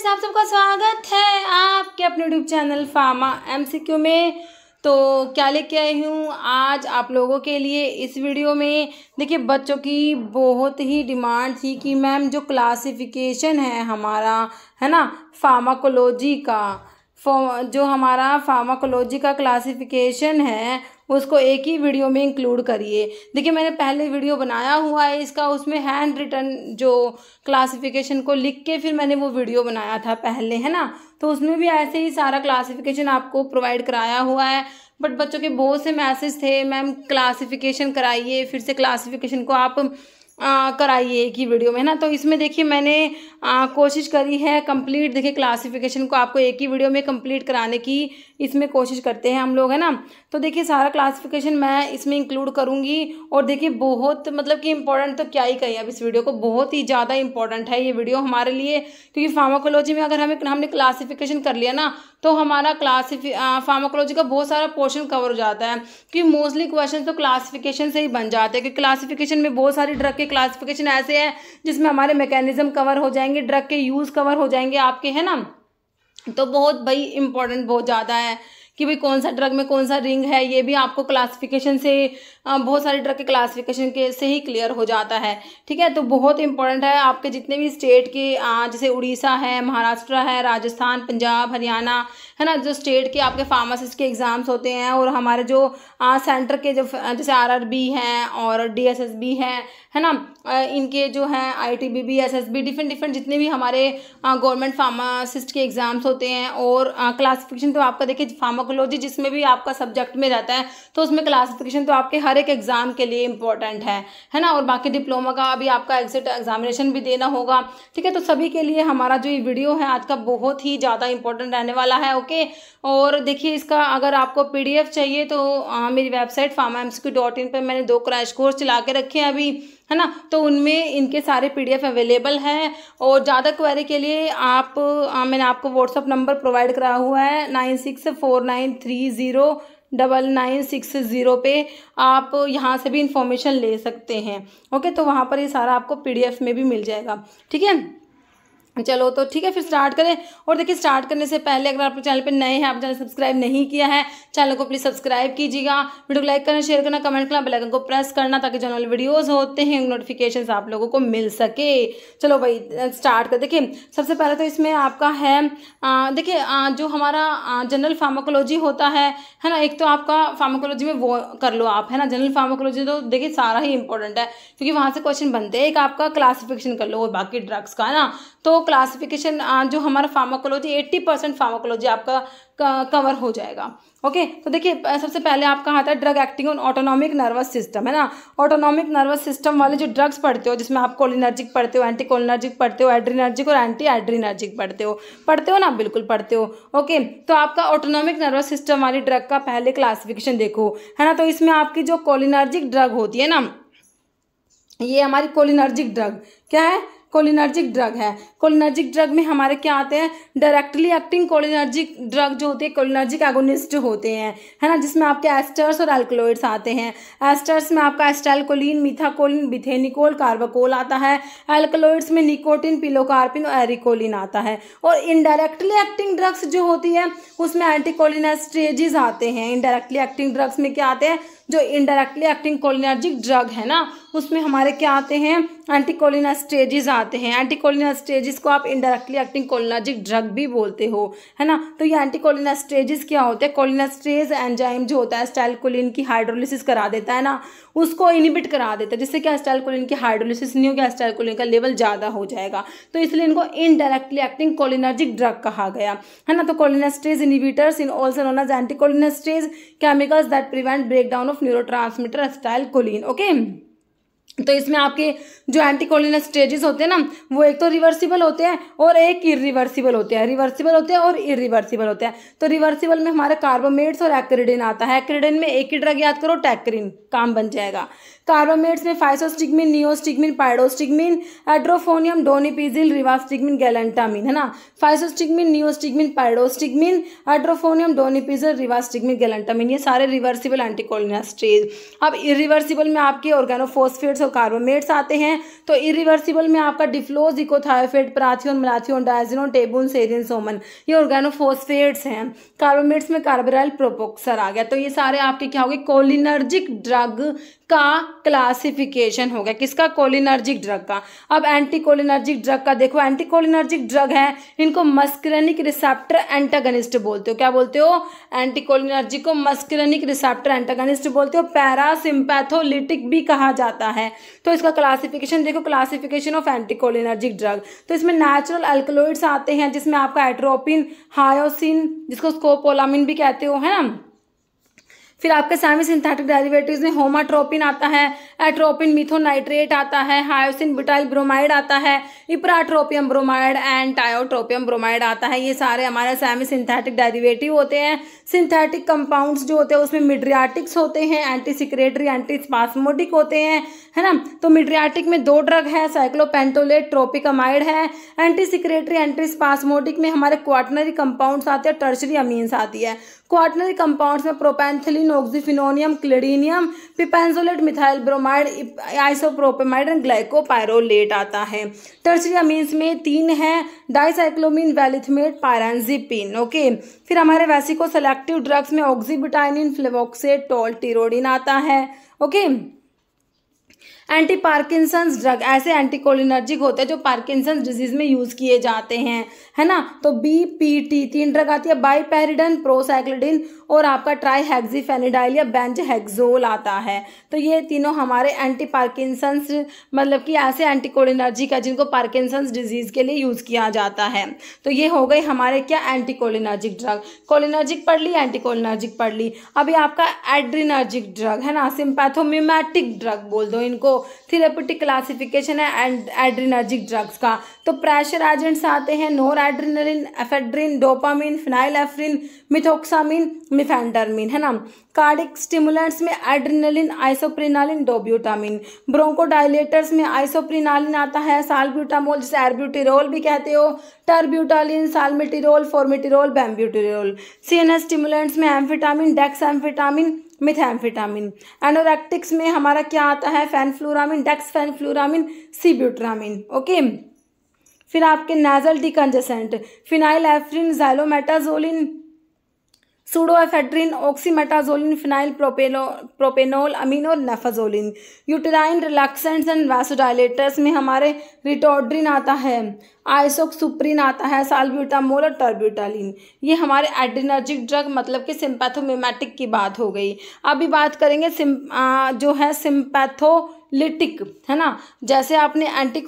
Friends आप सबका स्वागत है आपके अपने यूट्यूब चैनल फार्मा एमसीक्यू में तो क्या लेके आई हूँ आज आप लोगों के लिए इस वीडियो में देखिए बच्चों की बहुत ही डिमांड थी कि मैम जो क्लासिफिकेशन है हमारा है ना फार्माकोलॉजी का जो हमारा फार्माकोलॉजी का क्लासिफिकेशन है उसको एक ही वीडियो में इंक्लूड करिए देखिए मैंने पहले वीडियो बनाया हुआ है इसका उसमें हैंड रिटर्न जो क्लासिफिकेशन को लिख के फिर मैंने वो वीडियो बनाया था पहले है ना तो उसमें भी ऐसे ही सारा क्लासिफिकेशन आपको प्रोवाइड कराया हुआ है बट बच्चों के बहुत से मैसेज थे मैम क्लासिफिकेशन कराइए फिर से क्लासिफिकेशन को आप कराइए एक ही वीडियो में है ना तो इसमें देखिए मैंने आ, कोशिश करी है कंप्लीट देखिए क्लासिफिकेशन को आपको एक ही वीडियो में कंप्लीट कराने की इसमें कोशिश करते हैं हम लोग है ना तो देखिए सारा क्लासिफिकेशन मैं इसमें इंक्लूड करूँगी और देखिए बहुत मतलब कि इंपॉर्टेंट तो क्या ही कहें अब इस वीडियो को बहुत ही ज़्यादा इंपॉर्टेंट है ये वीडियो हमारे लिए क्योंकि फार्माकोलॉजी में अगर हमें हमने क्लासीफिकेशन कर लिया ना तो हमारा क्लासिफि फार्माकोलॉजी का बहुत सारा पोर्शन कवर हो जाता है क्योंकि मोस्टली क्वेश्चन तो क्लासीफिकेशन से ही बन जाते हैं क्योंकि क्लासीफिकेशन में बहुत सारी ड्रग के क्लासिफिकेशन ऐसे है जिसमें हमारे मैकेनिज्म कवर हो जाएंगे ड्रग के यूज़ कवर हो जाएंगे आपके है ना तो बहुत भाई इंपॉर्टेंट बहुत ज़्यादा है कि भाई कौन सा ड्रग में कौन सा रिंग है ये भी आपको क्लासिफिकेशन से बहुत सारे ड्रग के क्लासिफिकेशन के से ही क्लियर हो जाता है ठीक है तो बहुत इंपॉर्टेंट है आपके जितने भी स्टेट के जैसे उड़ीसा है महाराष्ट्र है राजस्थान पंजाब हरियाणा है ना जो स्टेट के आपके फार्मासिस्ट के एग्ज़ाम्स होते हैं और हमारे जो सेंटर के जो जैसे आर आर बी हैं और डी एस एस बी है है ना इनके जो हैं I T B B S S B different different जितने भी हमारे गवर्नमेंट फार्मासिस्ट के एग्ज़ाम्स होते हैं और क्लासिफिकेशन तो आपका देखिए फार्माकोलॉजी जिसमें भी आपका सब्जेक्ट में रहता है तो उसमें क्लासिफिकेशन तो आपके हर एक एग्ज़ाम के लिए इंपॉर्टेंट है है ना और बाकी डिप्लोमा का अभी आपका एग्जिट एग्जामिनेशन भी देना होगा ठीक है तो सभी के लिए हमारा जो ये वीडियो है आज का बहुत ही ज़्यादा इंपॉर्टेंट रहने वाला है ओके और देखिए इसका अगर आपको पी चाहिए तो आ, मेरी वेबसाइट फार्मा डॉट इन पर मैंने दो क्रैश कोर्स चला के रखे हैं अभी है ना तो उनमें इनके सारे पीडीएफ अवेलेबल हैं और ज़्यादा क्वेरी के लिए आप आ, मैंने आपको व्हाट्सअप नंबर प्रोवाइड करा हुआ है nine six four nine three zero double nine six zero पे आप यहाँ से भी इंफॉर्मेशन ले सकते हैं ओके तो वहाँ पर ये सारा आपको पीडीएफ में भी मिल जाएगा ठीक है चलो तो ठीक है फिर स्टार्ट करें और देखिए स्टार्ट करने से पहले अगर आप चैनल पर नए हैं आप चैनल सब्सक्राइब नहीं किया है चैनल को प्लीज़ सब्सक्राइब कीजिएगा वीडियो को लाइक करना शेयर करना कमेंट करना आइकन को प्रेस करना ताकि जो हमारे वीडियोज़ होते हैं नोटिफिकेशन आप लोगों को मिल सके चलो भाई स्टार्ट कर देखिए सबसे पहले तो इसमें आपका है देखिए जो हमारा जनरल फार्माकोलॉजी होता है है ना एक तो आपका फार्माकोलॉजी में वो कर लो आप है ना जनरल फार्माकोलॉजी तो देखिए सारा ही इंपॉर्टेंट है क्योंकि वहाँ से क्वेश्चन बनते हैं एक आपका क्लासिफिकेशन कर लो बाकी ड्रग्स का है ना तो क्लासिफिकेशन जो हमारा फार्माकोलॉजी एट्टी परसेंट फार्माकोलॉजी आपका कवर हो जाएगा ओके तो देखिए सबसे पहले आपका आता है drug acting on autonomic nervous system है ना ऑटोनॉमिक नर्वस सिस्टम वाले जो ड्रग्स पढ़ते हो जिसमें आप कोलिनर्जिक पढ़ते हो एंटी कोलिनर्जिक पढ़ते हो एड्रीनर्जिक और एंटी एड्रीनर्जिक पढ़ते हो पढ़ते हो ना बिल्कुल पढ़ते हो ओके तो आपका ऑटोनॉमिक नर्वस सिस्टम वाली ड्रग का पहले क्लासिफिकेशन देखो है ना तो इसमें आपकी जो कोलिनर्जिक ड्रग होती है ना ये हमारी कोलिनर्जिक ड्रग क्या है कोलिनर्जिक ड्रग है कोलिनर्जिक ड्रग में हमारे क्या आते हैं डायरेक्टली एक्टिंग कोलिनर्जिक ड्रग जो होते हैं कोलिनर्जिक एगोनिस्ट होते हैं है ना जिसमें आपके एस्टर्स और एल्कोलोइड्स आते हैं एस्टर्स में आपका एस्टेलकोलिन मिथाकोलिन बिथेनिकोल कार्बाकोल आता है एल्कोलोइड्स में निकोटिन पिलोकार्पिन और एरिकोलिन आता है और इनडायरेक्टली एक्टिंग ड्रग्स जो होती है उसमें एंटीकोलिनस्ट्रेजिज आते हैं इनडायरेक्टली एक्टिंग ड्रग्स में क्या आते हैं जो इनडायरेक्टली एक्टिंग कोलिनर्जिक ड्रग है ना उसमें हमारे क्या आते हैं एंटीकोलिना स्टेजेस आते हैं एंटीकोलिना स्टेजेस को आप इनडायरेक्टली एक्टिंग कोलिनर्जिक ड्रग भी बोलते हो है ना तो ये एंटीकोलिना स्टेजेस क्या होते हैं कोलिना स्टेज एंजाइम जो होता है स्टाइलकोलिन की हाइड्रोलिसिस करा देता है ना उसको इनिबिट करा देता है जिससे क्या स्टाइलकोलिन की हाइड्रोलिसिस नहीं होगी स्टाइलकोलिन का लेवल ज़्यादा हो जाएगा तो इसलिए इनको इनडायरेक्टली एक्टिंग कोलिनर्जिक ड्रग कहा गया है ना तो cholinesterase inhibitors in also known as anticholinesterase chemicals that prevent breakdown of of neurotransmitter acetylcholine okay तो इसमें आपके जो एंटीकोलिन स्टेजेस होते हैं ना वो एक तो रिवर्सिबल होते हैं और एक इरिवर्सिबल होते हैं रिवर्सिबल होते हैं और इरिवर्सिबल होते हैं तो रिवर्सिबल में हमारे कार्बोमेट्स और एक्रिडिन आता है एक्रिडिन में एक ही ड्रग याद करो टैक्रिन काम बन जाएगा कार्बोमेट्स में फाइसोस्टिगमिन नियोस्टिगमिन पाइडोस्टिगमिन एड्रोफोनियम डोनिपिजिल रिवास्टिगमिन गैलेंटामिन है ना फाइसोस्टिगमिन नियोस्टिगमिन पाइडोस्टिगमिन एड्रोफोनियम डोनिपिजिल रिवास्टिगमिन गैलेंटामिन ये सारे रिवर्सिबल एंटीकोलिनास्ट्रेज अब इरिवर्सिबल में आपके ऑर्गेनोफोस्फेट्स और कार्बोमेट्स आते हैं तो इरिवर्सिबल में आपका डिफ्लोज इकोथायोफेट प्राथियोन मलाथियोन डायजिनोन टेबुन सेरिन सोमन ये ऑर्गेनोफोस्फेट्स हैं कार्बोमेट्स में कार्बराइल प्रोपोक्सर आ गया तो ये सारे आपके क्या हो गए कोलिनर्जिक ड्रग का क्लासिफिकेशन हो गया किसका कोलिनर्जिक ड्रग का अब एंटी कोलिनर्जिक ड्रग का देखो एंटी कोलिनर्जिक ड्रग है इनको मस्क्रेनिक रिसेप्टर एंटागनिस्ट बोलते हो क्या बोलते हो एंटी कोलिनर्जिक को मस्क्रेनिक रिसेप्टर एंटागनिस्ट बोलते हो पैरासिम्पैथोलिटिक भी कहा जाता है तो इसका क्लासिफिकेशन देखो क्लासिफिकेशन ऑफ एंटीकोलिनर्जिक ड्रग तो इसमें नेचुरल एल्कोलोइड्स आते हैं जिसमें आपका एट्रोपिन हायोसिन जिसको स्कोपोलामिन भी कहते हो है ना फिर आपके सेमी सिंथेटिक डेरिवेटिव्स में होमाट्रोपिन आता है एट्रोपिन मिथोनाइट्रेट आता है हायोसिन बुटाइल ब्रोमाइड आता है ipratropium bromide and tiotropium bromide आता है ये सारे हमारे सेमी सिंथेटिक डेरिवेटिव होते हैं सिंथेटिक कंपाउंड्स जो होते हैं उसमें मिड्रियाटिक्स होते हैं एंटी सिक्रेटरी एंटी स्पासमोटिक होते हैं है ना तो मिड्रियाटिक में दो ड्रग है साइक्लोपेंटोलेट ट्रोपिकमाइड है एंटी सिक्रेटरी एंटी स्पासमोटिक में हमारे क्वाटनरी कंपाउंड्स आते हैं टर्चरी अमीन्स आती है क्वार्टनरी कंपाउंड्स में propantheline oxyphenonium clidinium pipenzolate methyl bromide isopropamide and glycopyrrolate आता है टर्सरी अमीन्स में तीन है डाइसाइक्लोमिन वेलिथमेट पायरजिपिन ओके फिर हमारे वैसिको सेलेक्टिव ड्रग्स में ऑक्सीबिटाइनिन फ्लेवोक्सेट टोल टीरोडिन आता है okay okay? Anti Parkinson drug ऐसे एंटीकोलिनर्जिक होते हैं जो पार्किसन डिजीज में यूज़ किए जाते हैं है ना तो बी पी टी तीन ड्रग आती है बाईपेरिडन प्रोसाइक्लिडिन और आपका ट्राई हेक्जीफेनिडाइल या बेंज हेक्जोल आता है तो ये तीनों हमारे एंटी पार्किसंस मतलब कि ऐसे एंटीकोलिनर्जिक है जिनको पार्किसंस डिजीज़ के लिए यूज़ किया जाता है तो ये हो गई हमारे क्या एंटीकोलिनर्जिक ड्रग कोलिनर्जिक पढ़ ली एंटीकोलिनर्जिक पढ़ ली अभी आपका एड्रीनर्जिक ड्रग है ना सिम्पैथोम्यूमैटिक ड्रग बोल दो इनको थेरेपेटिक क्लासिफिकेशन है एंड एड्रीनर्जिक ड्रग्स का तो प्रेशर एजेंट्स आते हैं noradrenaline ephedrine dopamine phenylephrine methoxamine mephentermine है ना कार्डिक स्टिमुलेंट्स में एड्रिनलिन आइसोप्रिनालिन डोब्यूटामिन ब्रोंकोडाइलेटर्स में आइसोप्रिनालिन आता है सालब्यूटामोल जिसे एरब्यूटिरोल भी कहते हो terbutaline salmeterol formoterol bambuterol C N stimulants में amphetamine dexamphetamine methamphetamine anorectics में हमारा क्या आता है फैनफ्लोरामिन डेक्स फैनफ्लोरामिन सीब्यूटरामिन ओके फिर आपके nasal decongestant phenylephrine xylometazoline pseudoephedrine oxymetazoline phenyl propano propanolamine और naphazoline uterine relaxants and vasodilators में हमारे रिटोड्रिन आता है आइसोक्सुप्रिन आता है साल्ब्यूटामोल और टर्ब्यूटालिन ये हमारे एड्रिनर्जिक ड्रग मतलब कि सिम्पैथोमेमेटिक की बात हो गई अभी बात करेंगे सिम आ, जो है सिम्पैथो लिटिक है ना जैसे आपने एंटी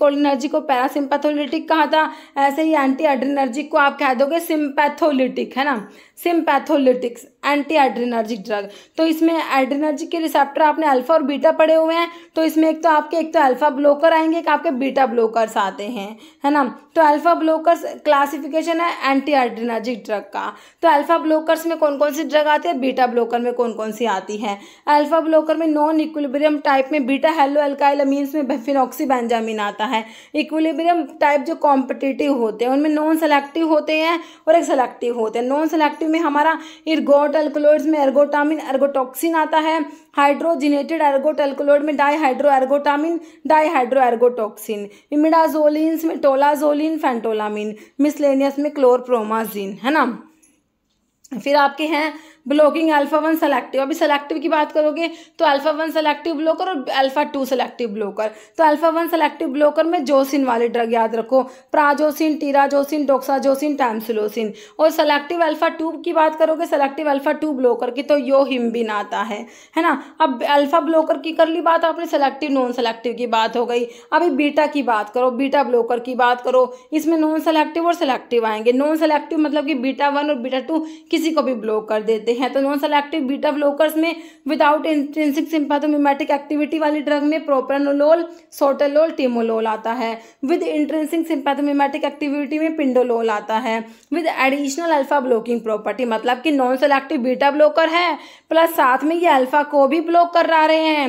को पैरासिम्पैथोलिटिक कहा था ऐसे ही एंटी एड्रिनर्जिक को आप कह दोगे सिम्पैथोलिटिक है ना सिम्पैथोलिटिक्स एंटी एड्रेनर्जिक ड्रग तो इसमें एड्रिनर्जिक के रिसेप्टर आपने अल्फा और बीटा पड़े हुए हैं तो इसमें एक तो आपके एक तो अल्फा ब्लोकर आएंगे एक आपके बीटा ब्लोकर्स आते हैं है ना तो अल्फा ब्लोकर्स क्लासिफिकेशन है एंटी एड्रेनर्जिक ड्रग का तो अल्फा ब्लोकर्स में कौन कौन सी ड्रग आती है बीटा ब्लोकर में कौन कौन सी आती है अल्फा ब्लोकर में नॉन इक्विलिब्रियम टाइप में बीटा हेलो अल्काइल में फिनॉक्सी बेंजामिन आता है इक्विलिब्रियम टाइप जो कॉम्पिटिटिव होते हैं उनमें नॉन सेलेक्टिव होते हैं और एक सेलेक्टिव होते हैं नॉन सेलेक्टिव में हमारा इर्गोट अल्कोलोइड्स में एर्गोटामिन एर्गोटॉक्सिन आता है हाइड्रोजिनेटेड एर्गोट अल्कोलोइड में डाईहाइड्रो एर्गोटामिन डाईहाइड्रो एर्गोटॉक्सिन इमिडाजोलिन में टोलाजोलिन फेंटोलामिन मिसलेनियस में क्लोरप्रोमाजिन है ना फिर आपके हैं ब्लॉकिंग अल्फा वन सेलेक्टिव अभी सेलेक्टिव की बात करोगे तो अल्फा वन सेलेक्टिव ब्लॉकर और अल्फा टू सेलेक्टिव ब्लॉकर तो अल्फा वन सेलेक्टिव ब्लॉकर में जोसिन वाले ड्रग याद रखो प्राजोसिन टीराजोसिन डोक्साजोसिन टैमसिलोसिन और सेलेक्टिव अल्फा टू की बात करोगे सेलेक्टिव अल्फा टू ब्लॉकर की तो यो हिमबिन आता है है ना अब अल्फा ब्लॉकर की कर ली बात आपने सेलेक्टिव नॉन सेलेक्टिव की बात हो गई अभी बीटा की बात करो बीटा ब्लॉकर की बात करो इसमें नॉन सेलेक्टिव और सेलेक्टिव आएंगे नॉन सेलेक्टिव मतलब कि बीटा वन और बीटा टू किसी को भी ब्लॉक कर देते सकते हैं तो नॉन सेलेक्टिव बीटा ब्लॉकर्स में विदाउट इंट्रेंसिक सिंपाथोमिमेटिक एक्टिविटी वाली ड्रग में प्रोपेनोलोल सोटेलोल टीमोलोल आता है विद इंट्रेंसिक सिंपैथोमिमेटिक एक्टिविटी में पिंडोलोल आता है with additional alpha blocking property मतलब कि नॉन सेलेक्टिव बीटा ब्लॉकर है प्लस साथ में ये अल्फा को भी ब्लॉक करा रहे हैं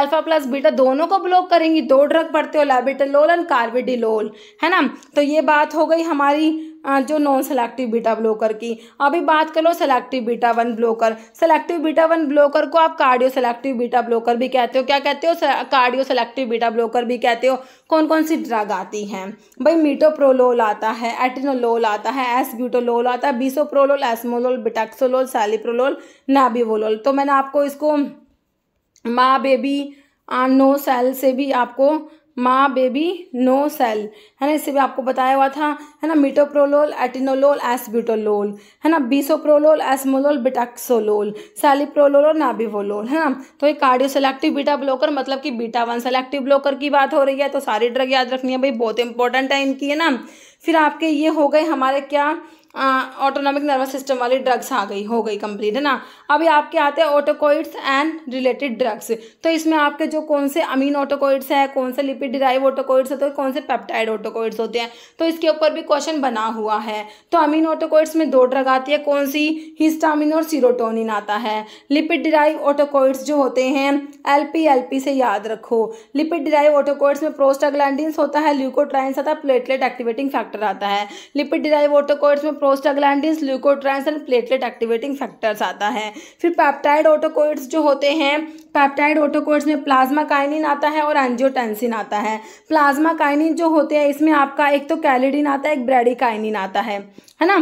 अल्फा प्लस बीटा दोनों को ब्लॉक करेंगी दो ड्रग पढ़ते हो लेबिटलोल एंड कार्बिडिलोल है ना तो ये बात हो गई हमारी हाँ, जो नॉन सेलेक्टिव बीटा ब्लॉकर की अभी बात कर लो selective beta one blocker selective beta one blocker को आप कार्डियो सेलेक्टिव बीटा ब्लॉकर भी कहते हो क्या कहते हो कार्डियो सेलेक्टिव बीटा ब्लॉकर भी कहते हो कौन कौन सी ड्रग आती हैं भाई मीटोप्रोलोल आता है एटिनोलोल आता है एसब्यूटोलोल आता है बीसोप्रोलोल एसमोलोल बिटेक्सोलोल सैलीप्रोलोल नाबिवोलोल तो मैंने आपको इसको माँ बेबी नो सेल से भी आपको माँ बेबी नो सेल है ना इससे भी आपको बताया हुआ था है ना मिटोप्रोलोल एटिनोलोल एसब्यूटोलोल है ना बीसोप्रोलोल एसमोलोल बिटाक्सोलोल सेलिप्रोलोल और नाबिवोलोल है ना तो ये कार्डियो सेलेक्टिव बीटा ब्लॉकर मतलब कि बीटा वन सेलेक्टिव ब्लॉकर की बात हो रही है तो सारी ड्रग याद रखनी है भाई बहुत इंपॉर्टेंट है इनकी है ना फिर आपके ये हो गए हमारे क्या ऑटोनॉमिक नर्वस सिस्टम वाली ड्रग्स आ गई हो गई कंप्लीट है ना अभी आपके आते हैं ऑटोकोइड्स एंड रिलेटेड ड्रग्स तो इसमें आपके जो कौन से अमीन ऑटोकोइड्स है कौन से लिपिड डिराइव ऑटोकोइड्स होते हैं कौन से पेप्टाइड ऑटोकोइड्स होते हैं तो इसके ऊपर भी क्वेश्चन बना हुआ है तो अमीन ऑटोकोइड्स में दो ड्रग आती है कौन सी हिस्टामिन और सीरोटोनिन आता है लिपिड डिराइव ऑटोकोइड्स जो होते हैं एल पी से याद रखो लिपिड डिराइव ऑटोकोइड्स में प्रोस्टाग्लैंडिन्स होता है ल्यूकोट्राइन्स आता है प्लेटलेट एक्टिवेटिंग फैक्टर आता है लिपिड डिराइव ऑटोकोइड्स में prostaglandins leukotrienes and platelet activating factors आता है फिर पैप्टाइड ऑटोकोइड्स जो होते हैं पैप्टाइड ऑटोकोइड्स में प्लाज्मा काइनिन आता है और एंजियोटेंसिन आता है प्लाज्मा काइनिन जो होते हैं इसमें आपका एक तो कैलिडिन आता है एक ब्रेडिकाइनिन आता है है ना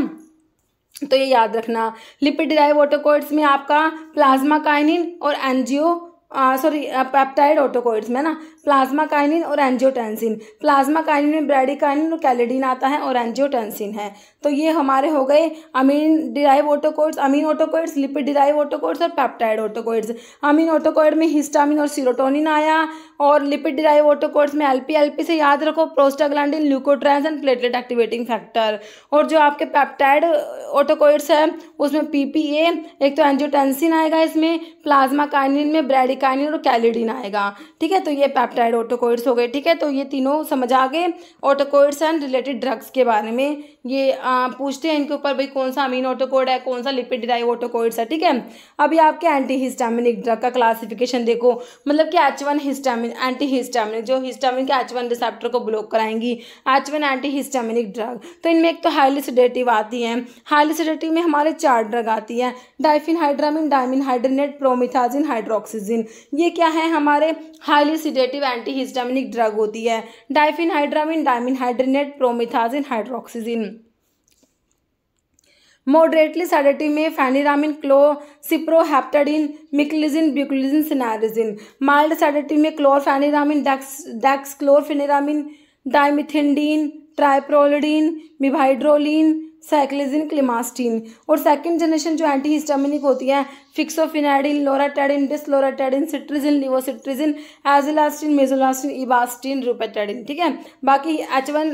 तो ये याद रखना लिपिड डिराइव ऑटोकोइड्स में आपका प्लाज्मा काइनिन और एनजियो सॉरी पेप्टाइड ऑटोकोइड्स में ना प्लाज्मा काइनिन और एंजियोटेंसिन प्लाज्मा काइनिन में ब्रेडिकाइनिन और कैलेडिन आता है और एंजियोटेंसिन है तो ये हमारे हो गए amine derive autacoids amine autacoids lipid derive autacoids और पेप्टाइड ऑटोकोइड्स अमीन ऑटोकोइड में हिस्टामिन और सीरोटोनिन आया और लिपिड डिराइव ऑटोकोड्स में एलपी एलपी से याद रखो prostaglandin leukotrienes and platelet activating factor और जो आपके पेप्टाइड ऑटोकोइड्स uh, है उसमें पीपीए एक तो एंजियोटेंसिन आएगा इसमें प्लाज्मा काइनिन में ब्रेडिकाइनिन और कैलिडिन आएगा ठीक है तो ये पैप्टाइड ऑटोकोइड्स हो गए ठीक है तो ये तीनों समझ आ गए ऑटोकोइड्स एंड रिलेटेड ड्रग्स के बारे में ये आ, uh, पूछते हैं इनके ऊपर भाई कौन सा अमीन ऑटोकोड है कौन सा लिपिड डिराइव ऑटोकोइड्स है ठीक है अभी आपके एंटी हिस्टामिनिक ड्रग का क्लासिफिकेशन देखो मतलब कि H one histamine histamine anti histamine जो हिस्टामिन के एच वन रिसेप्टर को ब्लॉक कराएंगी H one anti histaminic drug तो इनमें एक तो हाईली सडेटिव आती है हाईली सडेटिव में हमारे चार ड्रग आती है diphenhydramine dimenhydrinate promethazine हाइड्रोक्सीजिन ये क्या है हमारे highly sedative anti histaminic drug होती है diphenhydramine dimenhydrinate promethazine hydroxyzine moderately sedative में फैनिरामिन क्लो सिप्रोहेप्टाडिन मिक्लिजिन ब्यूक्लिजिन सिनारिजिन माइल्ड सेडेटिव में डैक्स डेक्स डेक्सक्लोरफेनिरामिन डाइमिथिंडीन ट्राइप्रोलिडीन मिभाइड्रोलिन साइक्लिजिन क्लिमास्टीन और सेकेंड जनरेशन जो एंटी हिस्टामिनिक होती है fexofenadine loratadine desloratadine cetirizine levocetirizine azelastine mizolastine ebastine rupatadine ठीक है बाकी एच वन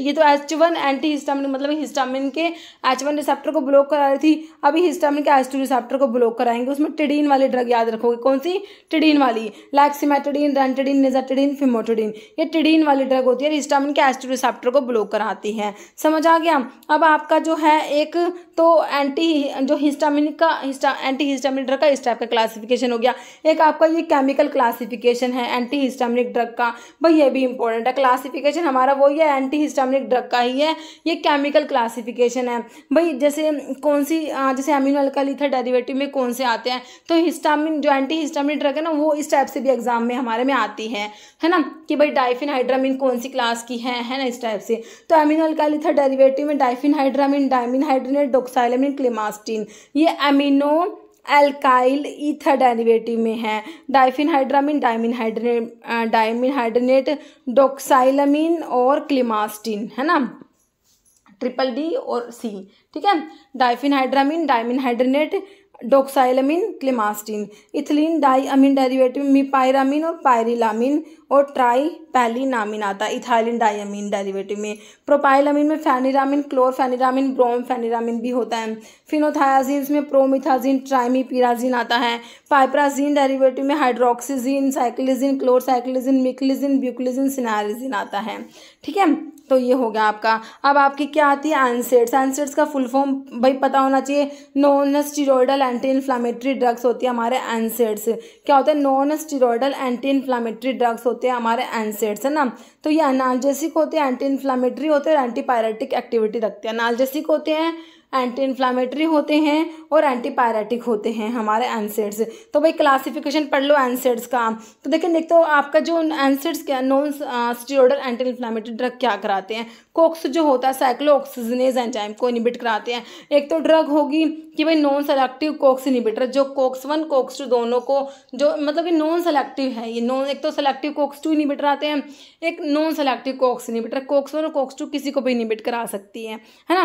ये तो एच वन एंटी हिस्टामिन मतलब हिस्टामिन के एच वन रिसेप्टर को ब्लॉक करा रही थी अभी हिस्टामिन के एच टू रिसेप्टर को ब्लॉक कराएंगे उसमें टिडीन वाली ड्रग याद रखोगे कौन सी टिडीन वाली लैक्सीमेटोडीन रेंटेडिन निजाटेडीन फिमोटोडीन ये टिडीन वाली ड्रग होती है हिस्टामिन के एच टू रिसेप्टर को ब्लॉक कराती है समझ आ गया अब आपका जो है एक तो एंटी जो हिस्टामिन का हिस्टा एंटी हिस्टामिनिक ड्रग का इस टाइप का क्लासिफिकेशन हो गया एक आपका ये केमिकल क्लासिफिकेशन है एंटी हिस्टामिनिक ड्रग का भाई ये भी इंपॉर्टेंट है क्लासिफिकेशन हमारा वही है एंटी हिस्टामिनिक ड्रग का ही है ये केमिकल क्लासिफिकेशन है भाई जैसे कौन सी जैसे अमीनो अल्का लिथर डेरिवेटिव में कौन से आते हैं तो हिस्टामिन जो एंटी हिस्टामिन ड्रग है ना वो इस टाइप से भी एग्जाम में हमारे में आती है है ना कि भाई डाइफिन हाइड्रामिन कौन सी क्लास की है है ना इस टाइप से तो अमीनो अल्का लिथर डेरिवेटिव में डाइफिन हाइड्रामिन डाइमिन हाइड्रिनेट डोक्साइलामिन क्लेमास्टिन ये अमीनो एल्काइल ईथर डेरिवेटिव में है डाइफिन हाइड्रामिन हाइड्रेट डायमिन हाइड्रेनेट डोक्साइलमिन और क्लिमास्टिन है ना ट्रिपल डी और सी ठीक है hydramine dimenhydrinate doxylamine clemastine ethylenediamine derivative mepyramine और पायरिलामिन और ट्राई नामिन आता है इथाइलिन डाइमिन डेरीवेटिव में प्रोपाइलामिन में फैनिरामिन क्लोरफेनिरामिन फैनिरामिन भी होता है फिनोथायाजीन में प्रोमिथाजीन ट्राइमीपिराजीन आता है पाइप्राजीन डेरीवेटिव में हाइड्रोक्सीजिन साइक्लिजिन क्लोरसाइक्लिजिन मिक्लिजिन ब्यूक्लिजिन सिनारिजिन आता है ठीक है तो ये हो गया आपका अब आपकी क्या आती है एनसेड्स एनसेड्स का फुल फॉर्म भाई पता होना चाहिए non steroidal anti inflammatory drugs होती है हमारे एनसेड्स क्या होता है non steroidal anti inflammatory drugs होते हैं हमारे एनसेड्स है ना तो ये अनालजेसिक होते हैं एंटी इन्फ्लामेटरी होते हैं एंटीपायरेटिक एक्टिविटी रखते हैं अनालजेसिक होते हैं एंटी इन्फ्लामेटरी होते हैं और एंटीपायरेटिक होते हैं हमारे एनसेड्स तो भाई क्लासिफिकेशन पढ़ लो एनसेड्स का तो देखिए एक तो आपका जो एनसेड्स क्या non steroidal anti inflammatory drug क्या कराते हैं कोक्स जो होता है साइक्लो ऑक्सीजनेज एंजाइम को इनिबिट कराते हैं एक तो ड्रग होगी कि भाई नॉन सेलेक्टिव कोक्स इनिबिटर जो कोक्स वन कोक्स टू दोनों को जो मतलब कि नॉन सेलेक्टिव है ये नॉन एक तो सेलेक्टिव कोक्स टू इनिबिटर आते हैं एक non selective COX inhibitor COX one और कोक्स टू किसी को भी इनिबिट करा सकती है है ना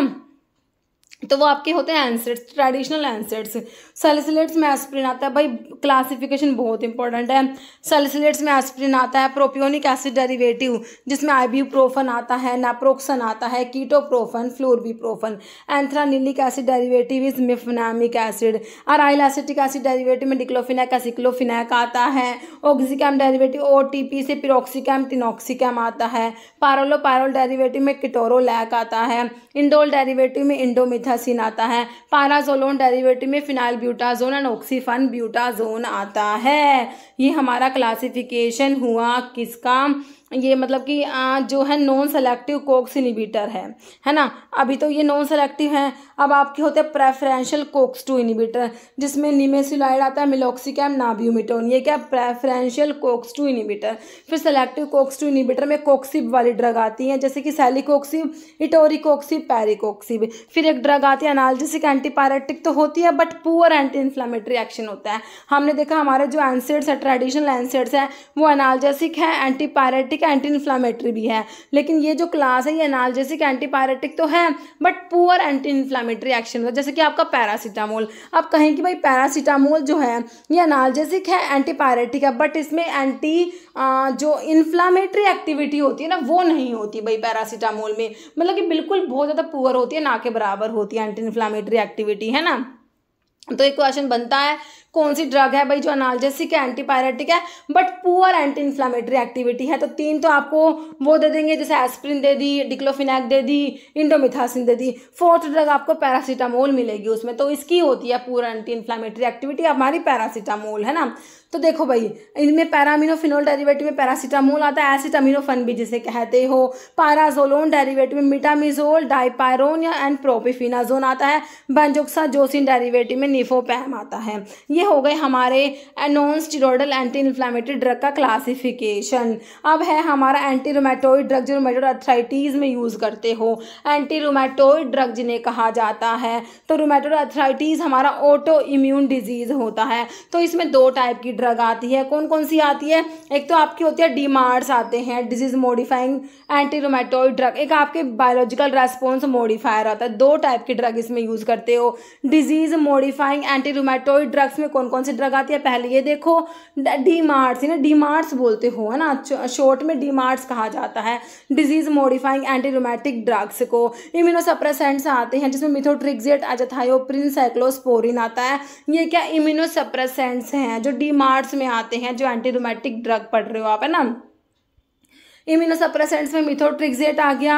तो वो आपके होते हैं एंसेट्स ट्रेडिशनल एंसेट्स सेलिसिलेट्स में एस्प्रिन आता है भाई क्लासिफिकेशन बहुत इंपॉर्टेंट है सेलिसिलेट्स में एस्प्रिन आता है प्रोपियोनिक एसिड डेरिवेटिव जिसमें आई आता है नाप्रोक्सन आता है ketoprofen flurbiprofen anthranilic acid derivative is mefenamic acid aryl acetic acid derivative में डिक्लोफिनैक एसिक्लोफिनैक आता है ओक्सिकैम डेरीवेटिव ओ से पिरोक्सिकैम तिनोक्सिकैम आता है पारोलो पारोल डेरीवेटिव में किटोरोलैक आता है इंडोल डेरीवेटिव में इंडोमिथ मिथासिन आता है पाराजोलोन डेरिवेटिव में phenylbutazone and oxyphenbutazone आता है ये हमारा क्लासिफिकेशन हुआ किसका ये मतलब कि जो है नॉन सेलेक्टिव कोक्स इनिबिटर है है ना अभी तो ये नॉन सेलेक्टिव है अब आपके होते हैं प्रेफरेंशियल कोक्स टू इनिबिटर जिसमें निमेसिलाइड आता है मिलोक्सिकैम नाब्यूमिटोन ये क्या प्रेफरेंशियल कोक्स टू इनिबिटर फिर सेलेक्टिव कोक्स टू इनिबिटर में कोक्सिब वाली ड्रग आती है जैसे कि सेलिकोक्सिब इटोरिकोक्सिब पेरिकोक्सिब फिर एक ड्रग आती है अनालजिसिक एंटीपायरेटिक तो होती है but poor anti inflammatory action होता है हमने देखा हमारे जो एनसेड्स ट्रेडिशनल एनसेट्स है वो एनालजेसिक है एंटीपायरेटिक एंटी इन्फ्लामेटरी भी है लेकिन ये जो क्लास है ये एनालजेसिक एंटीपायरेटिक तो है but poor anti inflammatory action होता है जैसे कि आपका पैरासीटामोल आप कहें कि भाई पैरासीटामोल जो है ये एनालजेसिक है एंटीपायरेटिक है बट इसमें एंटी जो इन्फ्लामेटरी एक्टिविटी होती है ना वो नहीं होती भाई पैरासीटामोल में मतलब कि बिल्कुल बहुत ज़्यादा पुअर होती है ना के बराबर होती है एंटी इन्फ्लामेटरी एक्टिविटी है ना तो एक क्वेश्चन बनता है कौन सी ड्रग है भाई जो अनालजेसिक है एंटीपायरेटिक है but poor anti inflammatory activity है तो तीन तो आपको वो दे देंगे जैसे एस्प्रिन दे दी डिक्लोफिनैक दे दी इंडोमिथासिन दे दी फोर्थ ड्रग आपको पैरासीटामोल मिलेगी उसमें तो इसकी होती है पूरा एंटी इन्फ्लामेटरी एक्टिविटी हमारी पैरासीटामोल है ना तो देखो भाई इनमें पैरामिनोफिनोल डेरिवेटिव में पैरासीटामोल आता है एसिटामिनोफन भी जिसे कहते हो पैराजोलोन डेरिवेटिव में मिटामिजोल डाइपायरोन या एंड प्रोपिफिनाजोन आता है बेंजोक्सा जोसिन डेरिवेटिव में निफोपैम आता है ये हो गए हमारे non steroidal anti inflammatory drug का क्लासिफिकेशन अब है हमारा एंटी रोमैटोइड ड्रग जो रोमेटोड अथराइटीज में यूज़ करते हो एंटी रोमैटोइड ड्रग जिन्हें कहा जाता है तो रोमेटोड अथराइटीज़ हमारा ऑटो इम्यून डिजीज़ होता है तो इसमें दो टाइप की ड्रग आती है कौन कौन सी आती है एक तो आपकी होती है डीमार्स आते हैं disease modifying anti rheumatoid drug एक आपके बायोलॉजिकल रेस्पॉन्स मॉडिफायर आता है दो टाइप की ड्रग इसमें यूज़ करते हो disease modifying anti rheumatoid drugs में में कौन कौन सी ड्रग आती है पहले ये देखो डी मार्ट्स इन्हें डी मार्ट्स बोलते हो है ना शॉर्ट में डी मार्ट्स कहा जाता है disease modifying anti rheumatic drugs को इम्यूनोसप्रेसेंट्स आते हैं जिसमें मिथोट्रिक्जेट अजथायोप्रिन साइक्लोस्पोरिन आता है ये क्या इम्यूनोसप्रेसेंट्स हैं जो डी मार्ट्स में आते हैं जो एंटी रोमैटिक ड्रग पढ़ रहे हो आप है ना इम्यूनोसप्रेसेंट्स में मिथोट्रिक्जेट आ गया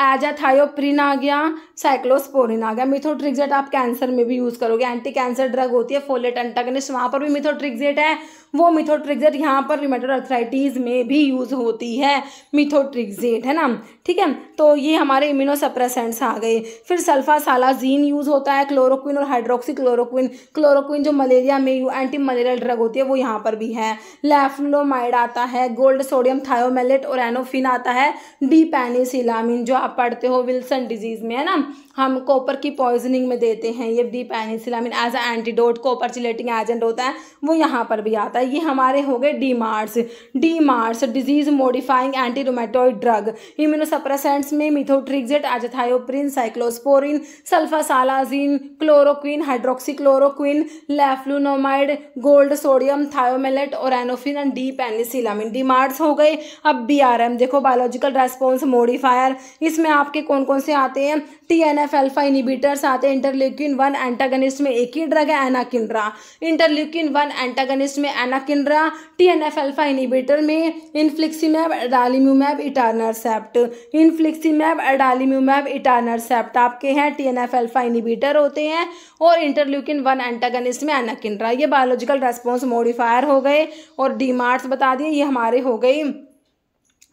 एज ए एजाथायोप्रिन आ गया साइक्लोस्पोरिन आ गया मिथोट्रिक्जेट आप कैंसर में भी यूज़ करोगे एंटी कैंसर ड्रग होती है फोलेट एंटागनिस्ट वहाँ पर भी मिथोट्रिक्जेट है वो मिथोट्रिक्जेट यहाँ पर रिमेटोड अर्थराइटिस में भी यूज़ होती है मिथोट्रिक्जेट है ना ठीक है तो ये हमारे इम्यूनोसप्रेसेंट्स आ गए फिर सल्फा सालाजीन यूज़ होता है क्लोरोक्विन और हाइड्रोक्सी क्लोरोक्विन क्लोरोक्विन जो मलेरिया में एंटी मलेरियल ड्रग होती है वो यहाँ पर भी है लेफ्लोमाइड आता है गोल्ड सोडियम थायोमेलेट और एनोफिन आता है डी पेनिसिलामिन जो आप आप पढ़ते हो विल्सन डिजीज में है ना हम कॉपर की पॉइजनिंग में देते हैं ये D penicillamine as a antidote copper chelating agent होता है वो यहाँ पर भी आता है ये हमारे हो गए D MARDs D MARDs disease modifying anti rheumatoid drug immunosuppressants में methotrexate azathioprine cyclosporine sulfasalazine chloroquine hydroxychloroquine leflunomide gold sodium thiomalate और auranofin and D penicillamine D MARDs हो गए अब बी आर एम देखो बायोलॉजिकल रेस्पॉन्स मोडिफायर इसमें आपके कौन कौन से आते हैं T N F alpha inhibitor साथ हैं इंटरल्यूकिन वन एंटागनिस्ट में एक ही ड्रग है एनाकिनरा इंटरल्यूकिन वन एंटागनिस्ट में anakinra T N F alpha inhibitor में infliximab adalimumab etanercept infliximab adalimumab etanercept आपके हैं T N F alpha inhibitor होते हैं और इंटरल्यूकिन वन एंटागनिस्ट में एनाकिनरा ये बायोलॉजिकल रेस्पॉन्स मॉडिफायर हो गए और डीमार्ट्स बता दिए ये हमारे हो गई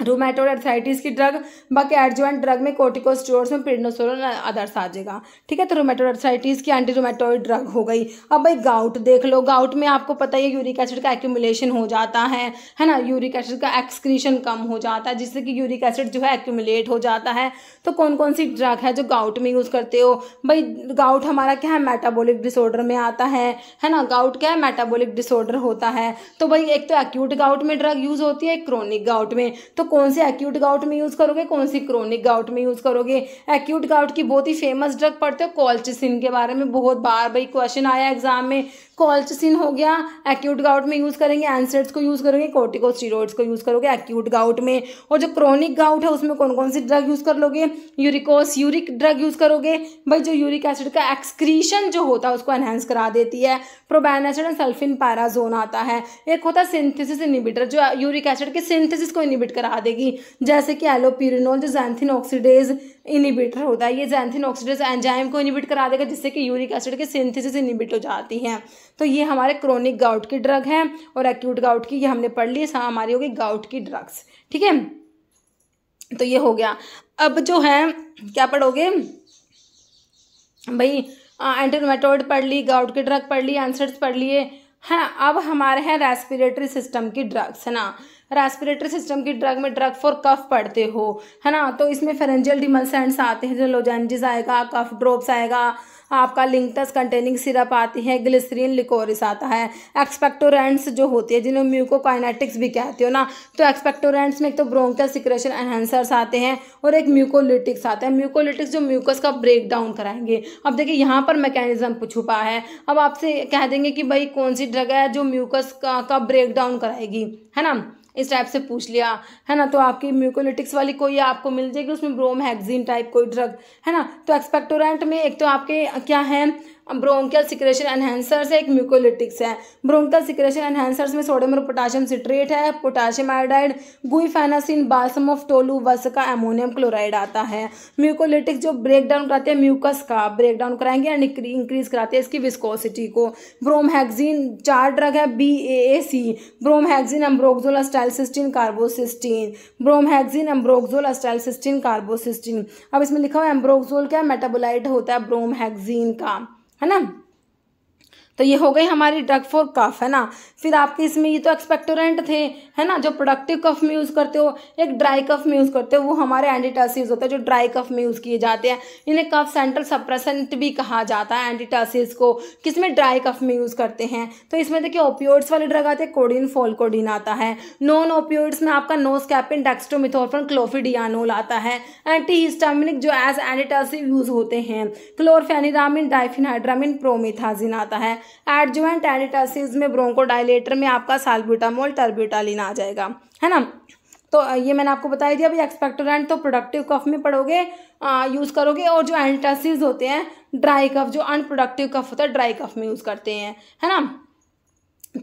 रोमेटोड एथराइटिस की ड्रग बाकी एडजॉइंट ड्रग में कोर्टिकोस्टोर्स में प्रिडनोसोरन अदर्स आ जाएगा ठीक है तो रोमेटोड एथराइटिस की एंटी रोमेटोइड ड्रग हो गई अब भाई गाउट देख लो गाउट में आपको पता ही यूरिक एसिड का एक्यूमुलेशन हो जाता है है ना यूरिक एसिड का एक्सक्रीशन कम हो जाता है जिससे कि यूरिक एसिड जो है एक्यूमुलेट हो जाता है तो कौन कौन सी ड्रग है जो गाउट में यूज़ करते हो भाई गाउट हमारा क्या है मेटाबोलिक डिसऑर्डर में आता है है ना गाउट क्या है मेटाबोलिक डिसऑर्डर होता है तो भाई एक तो एक्यूट गाउट में ड्रग यूज़ होती है क्रोनिक गाउट में तो कौन से एक्यूट गाउट में यूज़ करोगे कौन सी क्रोनिक गाउट में यूज़ करोगे एक्यूट गाउट की बहुत ही फेमस ड्रग पढ़ते हो कॉल्चिसिन के बारे में बहुत बार भाई क्वेश्चन आया एग्जाम में कॉल्चिसिन हो गया एक्यूट गाउट में यूज़ करेंगे एनसेट्स को यूज़ करोगे स्टीरोड्स को यूज़ करोगे एक्यूट गाउट में और जो क्रोनिक गाउट है उसमें कौन कौन सी ड्रग यूज़ कर लोगे यूरिकोस यूरिक ड्रग यूज़ करोगे भाई जो यूरिक एसिड का एक्सक्रीशन जो होता है उसको एनहेंस करा देती है प्रोबैन एसिड एंड सल्फिन पैराजोन आता है एक होता है सिंथेसिस इनिबिटर जो यूरिक एसिड के सिंथेसिस को इनिबिट करा बढ़ा देगी जैसे कि एलोपीरिनोल जो जैंथिन ऑक्सीडेज इनिबिटर होता है ये जैंथिन ऑक्सीडेज एंजाइम को इनिबिट करा देगा जिससे कि यूरिक एसिड के सिंथेसिस इनिबिट हो जाती है तो ये हमारे क्रोनिक गाउट की ड्रग है और एक्यूट गाउट की ये हमने पढ़ ली हमारी होगी गाउट की ड्रग्स ठीक है तो ये हो गया अब जो है क्या पढ़ोगे भाई एंटीरोमेटोइड पढ़ ली गाउट की ड्रग पढ़ ली एंसर्ट्स पढ़ लिए है हाँ, अब हमारे हैं रेस्पिरेटरी सिस्टम की ड्रग्स है ना रेस्पिरेटरी सिस्टम की ड्रग में ड्रग फॉर कफ पढ़ते हो है ना तो इसमें फेरेंजल डिमलसेंट्स आते हैं जो लोजेंजिस आएगा कफ ड्रॉप्स आएगा आपका लिंकटस कंटेनिंग सिरप आती है ग्लिसरीन लिकोरिस आता है एक्सपेक्टोरेंट्स जो होती है जिन्हें म्यूकोकाइनेटिक्स भी कहते हो ना तो एक्सपेक्टोरेंट्स में एक तो ब्रोंकल सिक्रेशन एनहेंसर्स आते हैं और एक म्यूकोलिटिक्स आता है म्यूकोलिटिक्स जो म्यूकस का ब्रेक डाउन कराएंगे अब देखिए यहाँ पर मैकेनिज्म छुपा है अब आपसे कह देंगे कि भाई कौन सी ड्रग है जो म्यूकस का, का ब्रेक डाउन कराएगी है ना इस टाइप से पूछ लिया है ना तो आपकी म्यूकोलिटिक्स वाली कोई आपको मिल जाएगी उसमें ब्रोम हैगजीन टाइप कोई ड्रग है ना तो एक्सपेक्टोरेंट में एक तो आपके क्या है ब्रोंकियल सिक्रेशन एनहेंसर्स है एक म्यूकोलिटिक्स है ब्रोंकियल सिक्रेशन एनहेंसर्स में सोडियम और पोटाशियम सिट्रेट है potassium iodide guaifenesin balsam of tolu वस का एमोनियम क्लोराइड आता है म्यूकोलिटिक्स जो ब्रेक डाउन कराते हैं म्यूकस का ब्रेक डाउन कराएंगे एंड इंक्रीज कराते हैं इसकी विस्कोसिटी को ब्रोमहैगजीन चार ड्रग है B A A C bromhexine ambroxol acetylcysteine carbocisteine bromhexine ambroxol acetylcysteine carbocisteine अब इसमें लिखा हुआ है एम्ब्रोक्जोल क्या मेटाबोलाइट होता है ब्रोमहैगजीन का है ना तो ये हो गई हमारी ड्रग फॉर कफ है ना फिर आपके इसमें ये तो एक्सपेक्टोरेंट थे है ना जो प्रोडक्टिव कफ में यूज़ करते हो एक ड्राई कफ में यूज़ करते हो वो हमारे एंटीटास होते हैं जो ड्राई कफ में यूज़ किए जाते हैं इन्हें कफ सेंट्रल सप्रेसेंट भी कहा जाता है एंटीटासिस को किसमें ड्राई कफ में यूज़ करते हैं तो इसमें देखिए ओपियोड्स वाले ड्रग आते हैं कोडिन फोलकोडिन आता है नॉन ओपियोड्स में आपका नोस्कैपिन डेक्स्ट्रोमिथोर्फन क्लोफिडियानोल आता है एंटी हिस्टामिनिक जो एज एंटीटासिव यूज़ होते हैं क्लोरफेनिरामिन डाइफिनहाइड्रामिन प्रोमिथाजिन आता है एडजुवेंट एडिटासिस में ब्रोंकोडाइलेटर में आपका सालब्यूटामोल टर्ब्यूटालिन आ जाएगा है ना तो ये मैंने आपको बताया दिया अभी एक्सपेक्टोरेंट तो प्रोडक्टिव कफ में पड़ोगे यूज़ करोगे और जो एंटासिस होते हैं ड्राई कफ जो अनप्रोडक्टिव कफ होता है ड्राई कफ में यूज़ करते हैं है ना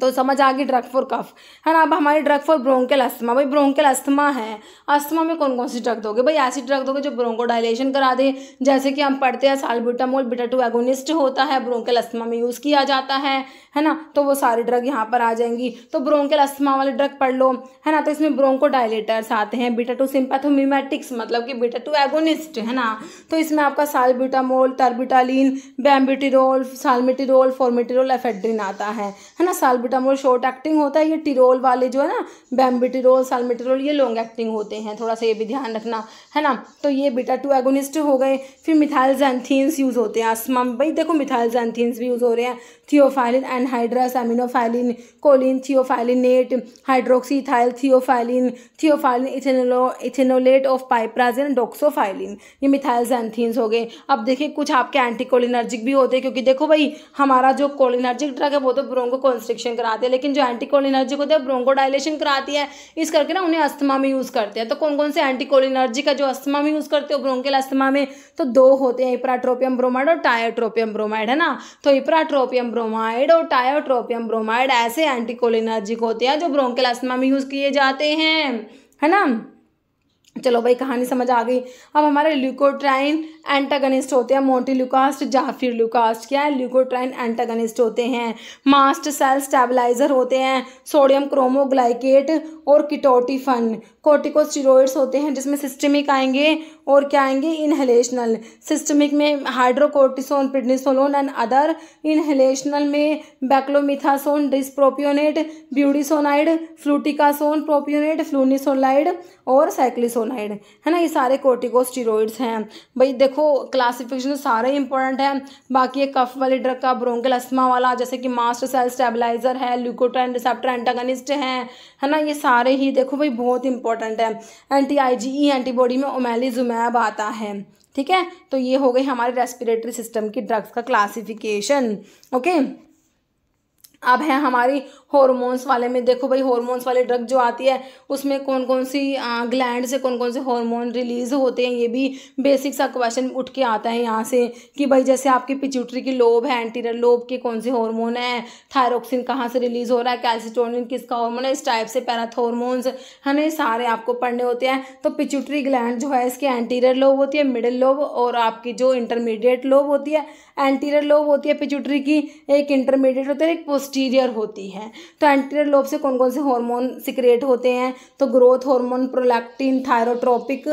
तो समझ आ गई ड्रग फॉर कफ है ना अब हमारी ड्रग फॉर ब्रोंकल अस्थमा भाई ब्रोंकल अस्थमा है अस्थमा में कौन कौन सी ड्रग दोगे भाई ऐसी ड्रग दोगे जो ब्रोंको डायलेशन करा दे जैसे कि हम पढ़ते हैं सालबुटामोल बिटा टू एगोनिस्ट होता है ब्रोंकल अस्थमा में यूज़ किया जाता है है ना तो वो सारी ड्रग यहाँ पर आ जाएंगी तो ब्रोंकल अस्थमा वाले ड्रग पढ़ लो है ना तो इसमें ब्रोंको डायलेटर्स आते हैं बिटा टू सिम्पैथोमीमेटिक्स मतलब कि बिटा टू एगोनिस्ट है ना तो इसमें आपका सालबुटामोल टर्बिटालीन बैम्बिटिरोल सालमिटिरोल फॉर्मिटिरोल एफेड्रिन आता है ना साल सालबुटामोल शॉर्ट एक्टिंग होता है ये टिरोल वाले जो है ना बैम्बिटिरोल सालमेटिरोल ये लॉन्ग एक्टिंग होते हैं थोड़ा सा ये भी ध्यान रखना है ना तो ये बीटा टू एगोनिस्ट हो गए फिर मिथाइल जैंथीन्स यूज़ होते हैं आसमा भाई देखो मिथाइल जैंथीन्स भी यूज़ हो रहे हैं theophylline anhydrous aminophylline choline theophyllinate hydroxyethyl theophylline theophylline ethanol ethanolate of piperazine doxofylline ये मिथाइल हो गए अब देखिए कुछ आपके एंटीकोलिनर्जिक भी होते हैं क्योंकि देखो भाई हमारा जो कोलिनर्जिक ड्रग है वो तो ब्रोंगो कॉन्स्ट्रिक्शन कराते हैं लेकिन जो एंटीकोलिनर्जिक होते हैं ब्रोंगो डायलेशन कराती है इस करके ना उन्हें अस्थमा में यूज़ करते हैं तो कौन कौन से एंटीकोलिनर्जिक का जो अस्थमा में यूज़ करते हो ब्रोंकेल अस्थमा में तो दो होते हैं इपराट्रोपियम ब्रोमाइड और टायट्रोपियम ब्रोमाइड है ना तो इप्राट्रोपियम ब्रोमाइड और टायोट्रोपियम ब्रोमाइड ऐसे एंटीकोलिनर्जिक होते हैं जो ब्रोंकल अस्थमा में यूज़ किए जाते हैं है ना चलो भाई कहानी समझ आ गई अब हमारे ल्यूकोट्राइन एंटागनिस्ट होते हैं मोटी ल्यूकास्ट जाफिर ल्यूकास्ट क्या है ल्यूकोट्राइन एंटागनिस्ट होते हैं मास्ट सेल स्टेबलाइजर होते हैं सोडियम क्रोमोग्लाइकेट और किटोटिफन कोटिकोस्टीरोइड्स होते हैं जिसमें सिस्टमिक आएंगे और क्या आएंगे इनहेलेशनल सिस्टमिक में hydrocortisone prednisolone and other inhalational में बैक्लोमिथासोन डिस्प्रोपियोनेट ब्यूडिसोनाइड फ्लूटिकासोन प्रोपियोनेट फ्लूनिसोलाइड और साइक्लिसोनाइड है ना ये सारे कोर्टिकोस्टीरोइड्स हैं भाई देखो क्लासिफिकेशन सारे इंपॉर्टेंट हैं बाकी ये कफ वाली ड्रग का ब्रोंकल अस्मा वाला जैसे कि मास्टर सेल स्टेबलाइजर है ल्यूकोट्रेन रिसेप्टर एंटागनिस्ट है है ना ये सारे ही देखो भाई बहुत इंपॉर्टेंट है एंटी आई जी ई एंटीबॉडी में ओमेलिजुम मैब आता है ठीक है तो ये हो गई हमारे रेस्पिरेटरी सिस्टम की ड्रग्स का क्लासिफिकेशन ओके अब है हमारी हॉर्मोन्स वाले में देखो भाई हॉर्मोन्स वाले ड्रग जो आती है उसमें कौन कौन सी ग्लैंड से कौन कौन से हॉर्मोन रिलीज होते हैं ये भी बेसिक सा क्वेश्चन उठ के आता है यहाँ से कि भाई जैसे आपकी पिच्यूटरी की लोब है एंटीरियर लोब के कौन से हॉर्मोन है थायरोक्सिन कहाँ से रिलीज हो रहा है कैल्सिटोनिन किसका हॉर्मोन है इस टाइप से पैराथॉर्मोन्स है ना ये सारे आपको पढ़ने होते हैं तो पिच्यूटरी ग्लैंड जो है इसकी एंटीरियर लोब होती है मिडिल लोब और आपकी जो इंटरमीडिएट लोब होती है एंटीरियर लोब होती है पिच्यूटरी की एक इंटरमीडिएट होती है एक पोस्टीरियर होती है तो एंटीरियर लोब से कौन कौन से हार्मोन सिक्रेट होते हैं तो growth hormone prolactin thyrotropic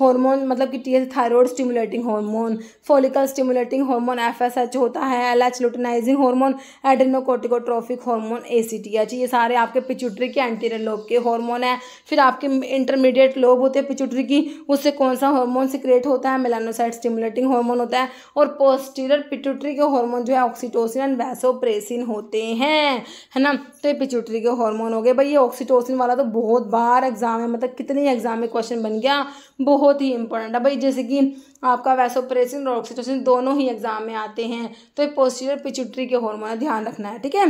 hormone मतलब कि T thyroid stimulating hormone follicle stimulating hormone FSH होता है L H luteinizing hormone adrenocorticotropic hormone ACTH ये सारे आपके पिचुटरी के एंटीरियर लोब के हार्मोन है फिर आपके इंटरमीडिएट लोब होते हैं पिचुटरी की उससे कौन सा हार्मोन सिक्रिएट होता है मेलानोसाइट स्टिमुलेटिंग हार्मोन होता है और पोस्टीरियर पिट्यूटरी के हार्मोन जो है ऑक्सीटोसिन एंड वैसोप्रेसिन होते हैं है ना तो ये पिचुटरी के हार्मोन हो गए भाई ये ऑक्सीटोसिन वाला तो बहुत बार एग्जाम है मतलब कितने एग्जाम में क्वेश्चन बन गया बहुत ही इंपॉर्टेंट है भाई जैसे कि आपका वैसोप्रेसिन और ऑक्सीटोसिन दोनों ही एग्जाम में आते हैं तो ये पोस्टीरियर पिचुटरी के हॉर्मोन ध्यान रखना है ठीक है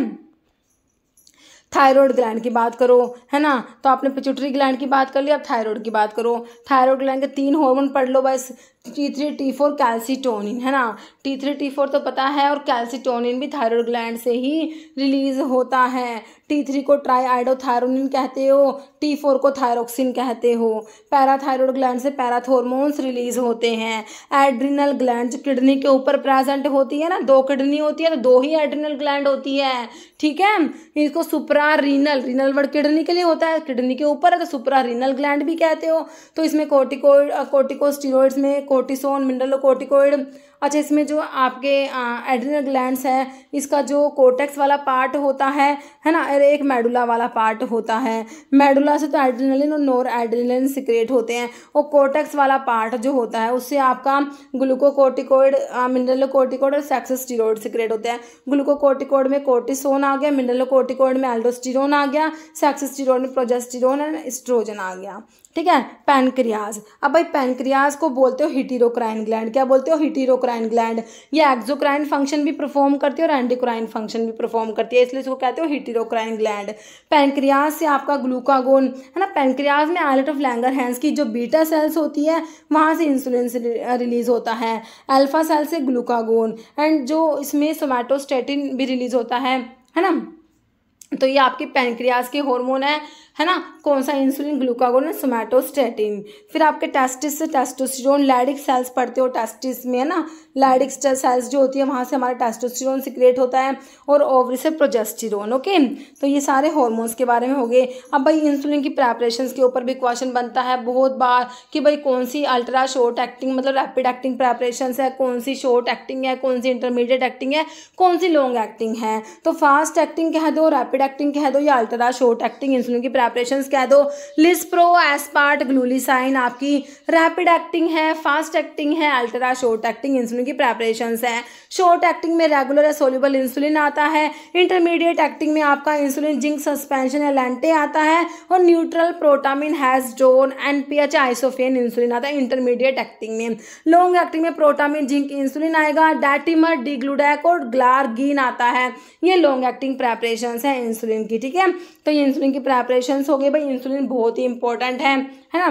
थायरॉयड ग्लैंड की बात करो है ना तो आपने पिचुटरी ग्लैंड की बात कर ली अब थायरॉयड की बात करो थायरॉयड ग्लैंड के तीन हार्मोन पढ़ लो बस T three T four calcitonin है ना टी थ्री टी फोर तो पता है और कैल्सीटोनिन भी थायराइड ग्लैंड से ही रिलीज होता है टी थ्री को ट्राई आइडोथायरोनिन कहते हो टी फोर को थायरोक्सिन कहते हो पैराथायरॉयड ग्लैंड से पैराथोरमोन्स रिलीज होते हैं एड्रिनल ग्लैंड किडनी के ऊपर प्रेजेंट होती है ना दो किडनी होती है तो दो ही एड्रिनल ग्लैंड होती है ठीक है इसको supra renal renal word kidney के लिए होता है किडनी के ऊपर है तो सुपरा रीनल ग्लैंड भी कहते हो तो इसमें कोर्टिको कोटिकोस्टीरोइड्स में को कोर्टिसोन मिनरल कोर्टिकोइड अच्छा इसमें जो आपके एड्रिनल ग्लैंड्स है इसका जो कोटेक्स वाला पार्ट होता है है ना एक मेडुला वाला पार्ट होता है मेडुला से तो एड्रिनलिन और नोर एड्रिनलिन सिक्रेट होते हैं और कोटेक्स वाला पार्ट जो होता है उससे आपका ग्लूकोकोटिकोइड मिनरलोकोटिकोड और सेक्सोस्टीरोड सिक्रेट होते हैं ग्लूकोकोटिकोड में कोर्टिसोन आ गया मिनरल मिनरलोकोटिकोड में एल्डोस्टीरोन आ गया सेक्सोस्टीरोड में प्रोजेस्टीरोन एंड एस्ट्रोजन आ गया ठीक है पैनक्रियाज अब भाई पैनक्रियाज को बोलते हो हिटीरोक्राइन ग्लैंड क्या बोलते हो हिटीरोक्राइन ग्लैंड ये एक्जोक्राइन फंक्शन भी परफॉर्म करती है और एंडोक्राइन फंक्शन भी परफॉर्म करती है इसलिए इसको कहते हो हिटीरोक्राइन ग्लैंड पैनक्रियाज से आपका ग्लूकागोन है ना पैनक्रियाज में आइलेट ऑफ लैंगर हैंस की जो बीटा सेल्स होती है वहाँ से इंसुलिन रिलीज होता है एल्फा सेल से ग्लूकागोन एंड जो इसमें सोमैटोस्टेटिन भी रिलीज होता है है ना तो ये आपके पैनक्रियाज के हार्मोन है है ना कौन सा इंसुलिन ग्लूकागोन सोमैटोस्टेटिन फिर आपके टेस्टिस से टेस्टोस्टिरोन लैडिक सेल्स पढ़ते हो टेस्टिस में है ना लैडिक सेल्स जो होती है वहाँ से हमारा टेस्टोस्टिरोन सिक्रेट होता है और ओवरी से प्रोजेस्टिरोन ओके तो ये सारे हॉर्मोन्स के बारे में हो गए अब भाई इंसुलिन की प्रेपरेशन के ऊपर भी क्वेश्चन बनता है बहुत बार कि भाई कौन सी अल्ट्रा शॉर्ट एक्टिंग मतलब रैपिड एक्टिंग प्रेपरेशन है कौन सी शॉर्ट एक्टिंग है कौन सी इंटरमीडिएट एक्टिंग है कौन सी लॉन्ग एक्टिंग है तो फास्ट एक्टिंग कह दो रैपिड एक्टिंग कह दो या अल्ट्रा शॉर्ट एक्टिंग इंसुलिन की प्रेपरेशन कह दो लिस्प्रो एसपार्ट ग्लूलिसाइन आपकी रैपिड एक्टिंग है फास्ट एक्टिंग है अल्ट्रा शॉर्ट एक्टिंग इंसुलिन की प्रेपरेशन है शॉर्ट एक्टिंग में रेगुलर सोल्यूबल इंसुलिन आता है इंटरमीडिएट एक्टिंग में आपका इंसुलिन जिंक सस्पेंशन एलेंटे आता है और neutral protamine hagedorn and P H isophane insulin आता है इंटरमीडिएट एक्टिंग में लॉन्ग एक्टिंग में प्रोटामिन जिंक इंसुलिन आएगा डैटिमर डिग्लूडैक और ग्लारगीन आता है ये लॉन्ग एक्टिंग प्रेपरेशन है इंसुलिन की ठीक है तो ये इंसुलिन की प्रेपरेशन क्वेश्चन हो गए भाई इंसुलिन बहुत ही इंपॉर्टेंट है है ना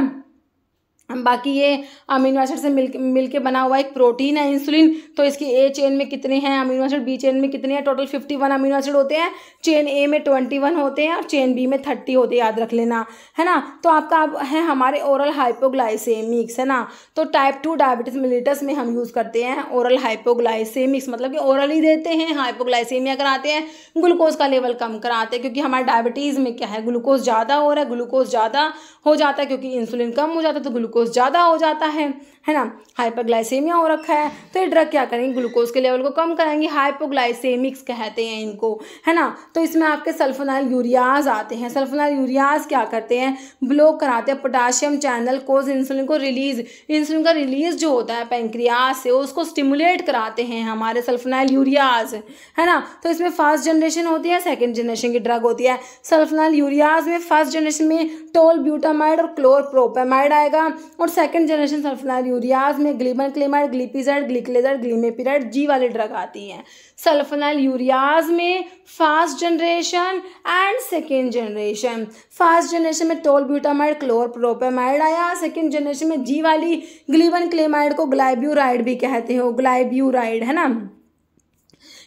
बाकी ये अमीनो एसिड से मिल मिलके बना हुआ एक प्रोटीन है इंसुलिन तो इसकी ए चेन में कितने हैं अमीनो एसिड बी चेन में कितने हैं total fifty one amino acid होते हैं चेन ए में ट्वेंटी वन होते हैं और चेन बी में थर्टी होते हैं याद रख लेना है ना तो आपका अब है हमारे ओरल हाइपोग्लाइसेमिक्स है ना तो टाइप टू डायबिटीज मिलिटस में हम यूज़ करते हैं ओरल हाइपोग्लाइसेमिक्स मतलब कि ओरल ही देते हैं हाइपोग्लाइसेमिया कराते हैं ग्लूकोज का लेवल कम कराते हैं क्योंकि हमारे डायबिटीज़ में क्या है ग्लूकोज ज़्यादा हो रहा है ग्लूकोज ज़्यादा हो जाता है क्योंकि इंसुलिन कम हो जाता है तो ग्लूकोज ग्लूकोज ज़्यादा हो जाता है है ना हाइपरग्लाइसेमिया हो रखा है तो ये ड्रग क्या करेंगे ग्लूकोज के लेवल को कम करेंगे हाइपोग्लाइसेमिक्स कहते हैं इनको है ना तो इसमें आपके सल्फोनाइल यूरियाज आते हैं सल्फोनाइल यूरियाज क्या करते हैं ब्लॉक कराते हैं पोटाशियम चैनल कोज इंसुलिन को रिलीज इंसुलिन का रिलीज जो होता है पेंक्रियाज से उसको स्टिमुलेट कराते हैं हमारे सल्फोनाइल यूरियाज है ना तो इसमें फर्स्ट जनरेशन होती है सेकेंड जनरेशन की ड्रग होती है सल्फोनाइल यूरियाज में फर्स्ट जनरेशन में टोल ब्यूटामाइड और क्लोर आएगा और सेकेंड जनरेशन सल्फोनाइल यूरियाज में ग्लीबन क्लेमर ग्लिपिजर ग्लिकलेजर ग्लीमेपिरड जी वाली ड्रग आती हैं सल्फनल यूरियाज में first generation and second generation first generation में टोल ब्यूटामाइड क्लोरप्रोपेमाइड आया सेकेंड जनरेशन में जी वाली ग्लीबन क्लेमाइड को ग्लाइब्यूराइड भी कहते हो ग्लाइब्यूराइड है ना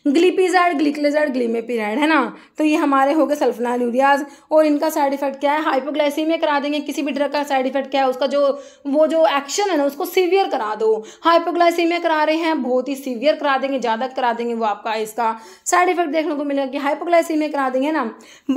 ग्लीपीजाइड ग्लिक्लेजाइड ग्लीमेपीराइड है ना तो ये हमारे हो गए सल्फनाल यूरियाज और इनका साइड इफेक्ट क्या है हाइपोग्लाइसीमिया करा देंगे किसी भी ड्रग का साइड इफेक्ट क्या है उसका जो वो जो एक्शन है ना उसको सीवियर करा दो हाइपोग्लाइसीमिया करा रहे हैं बहुत ही सीवियर करा देंगे ज़्यादा करा देंगे वो आपका इसका साइड इफेक्ट देखने को मिलेगा कि हाइपोग्लाइसीमिया करा देंगे ना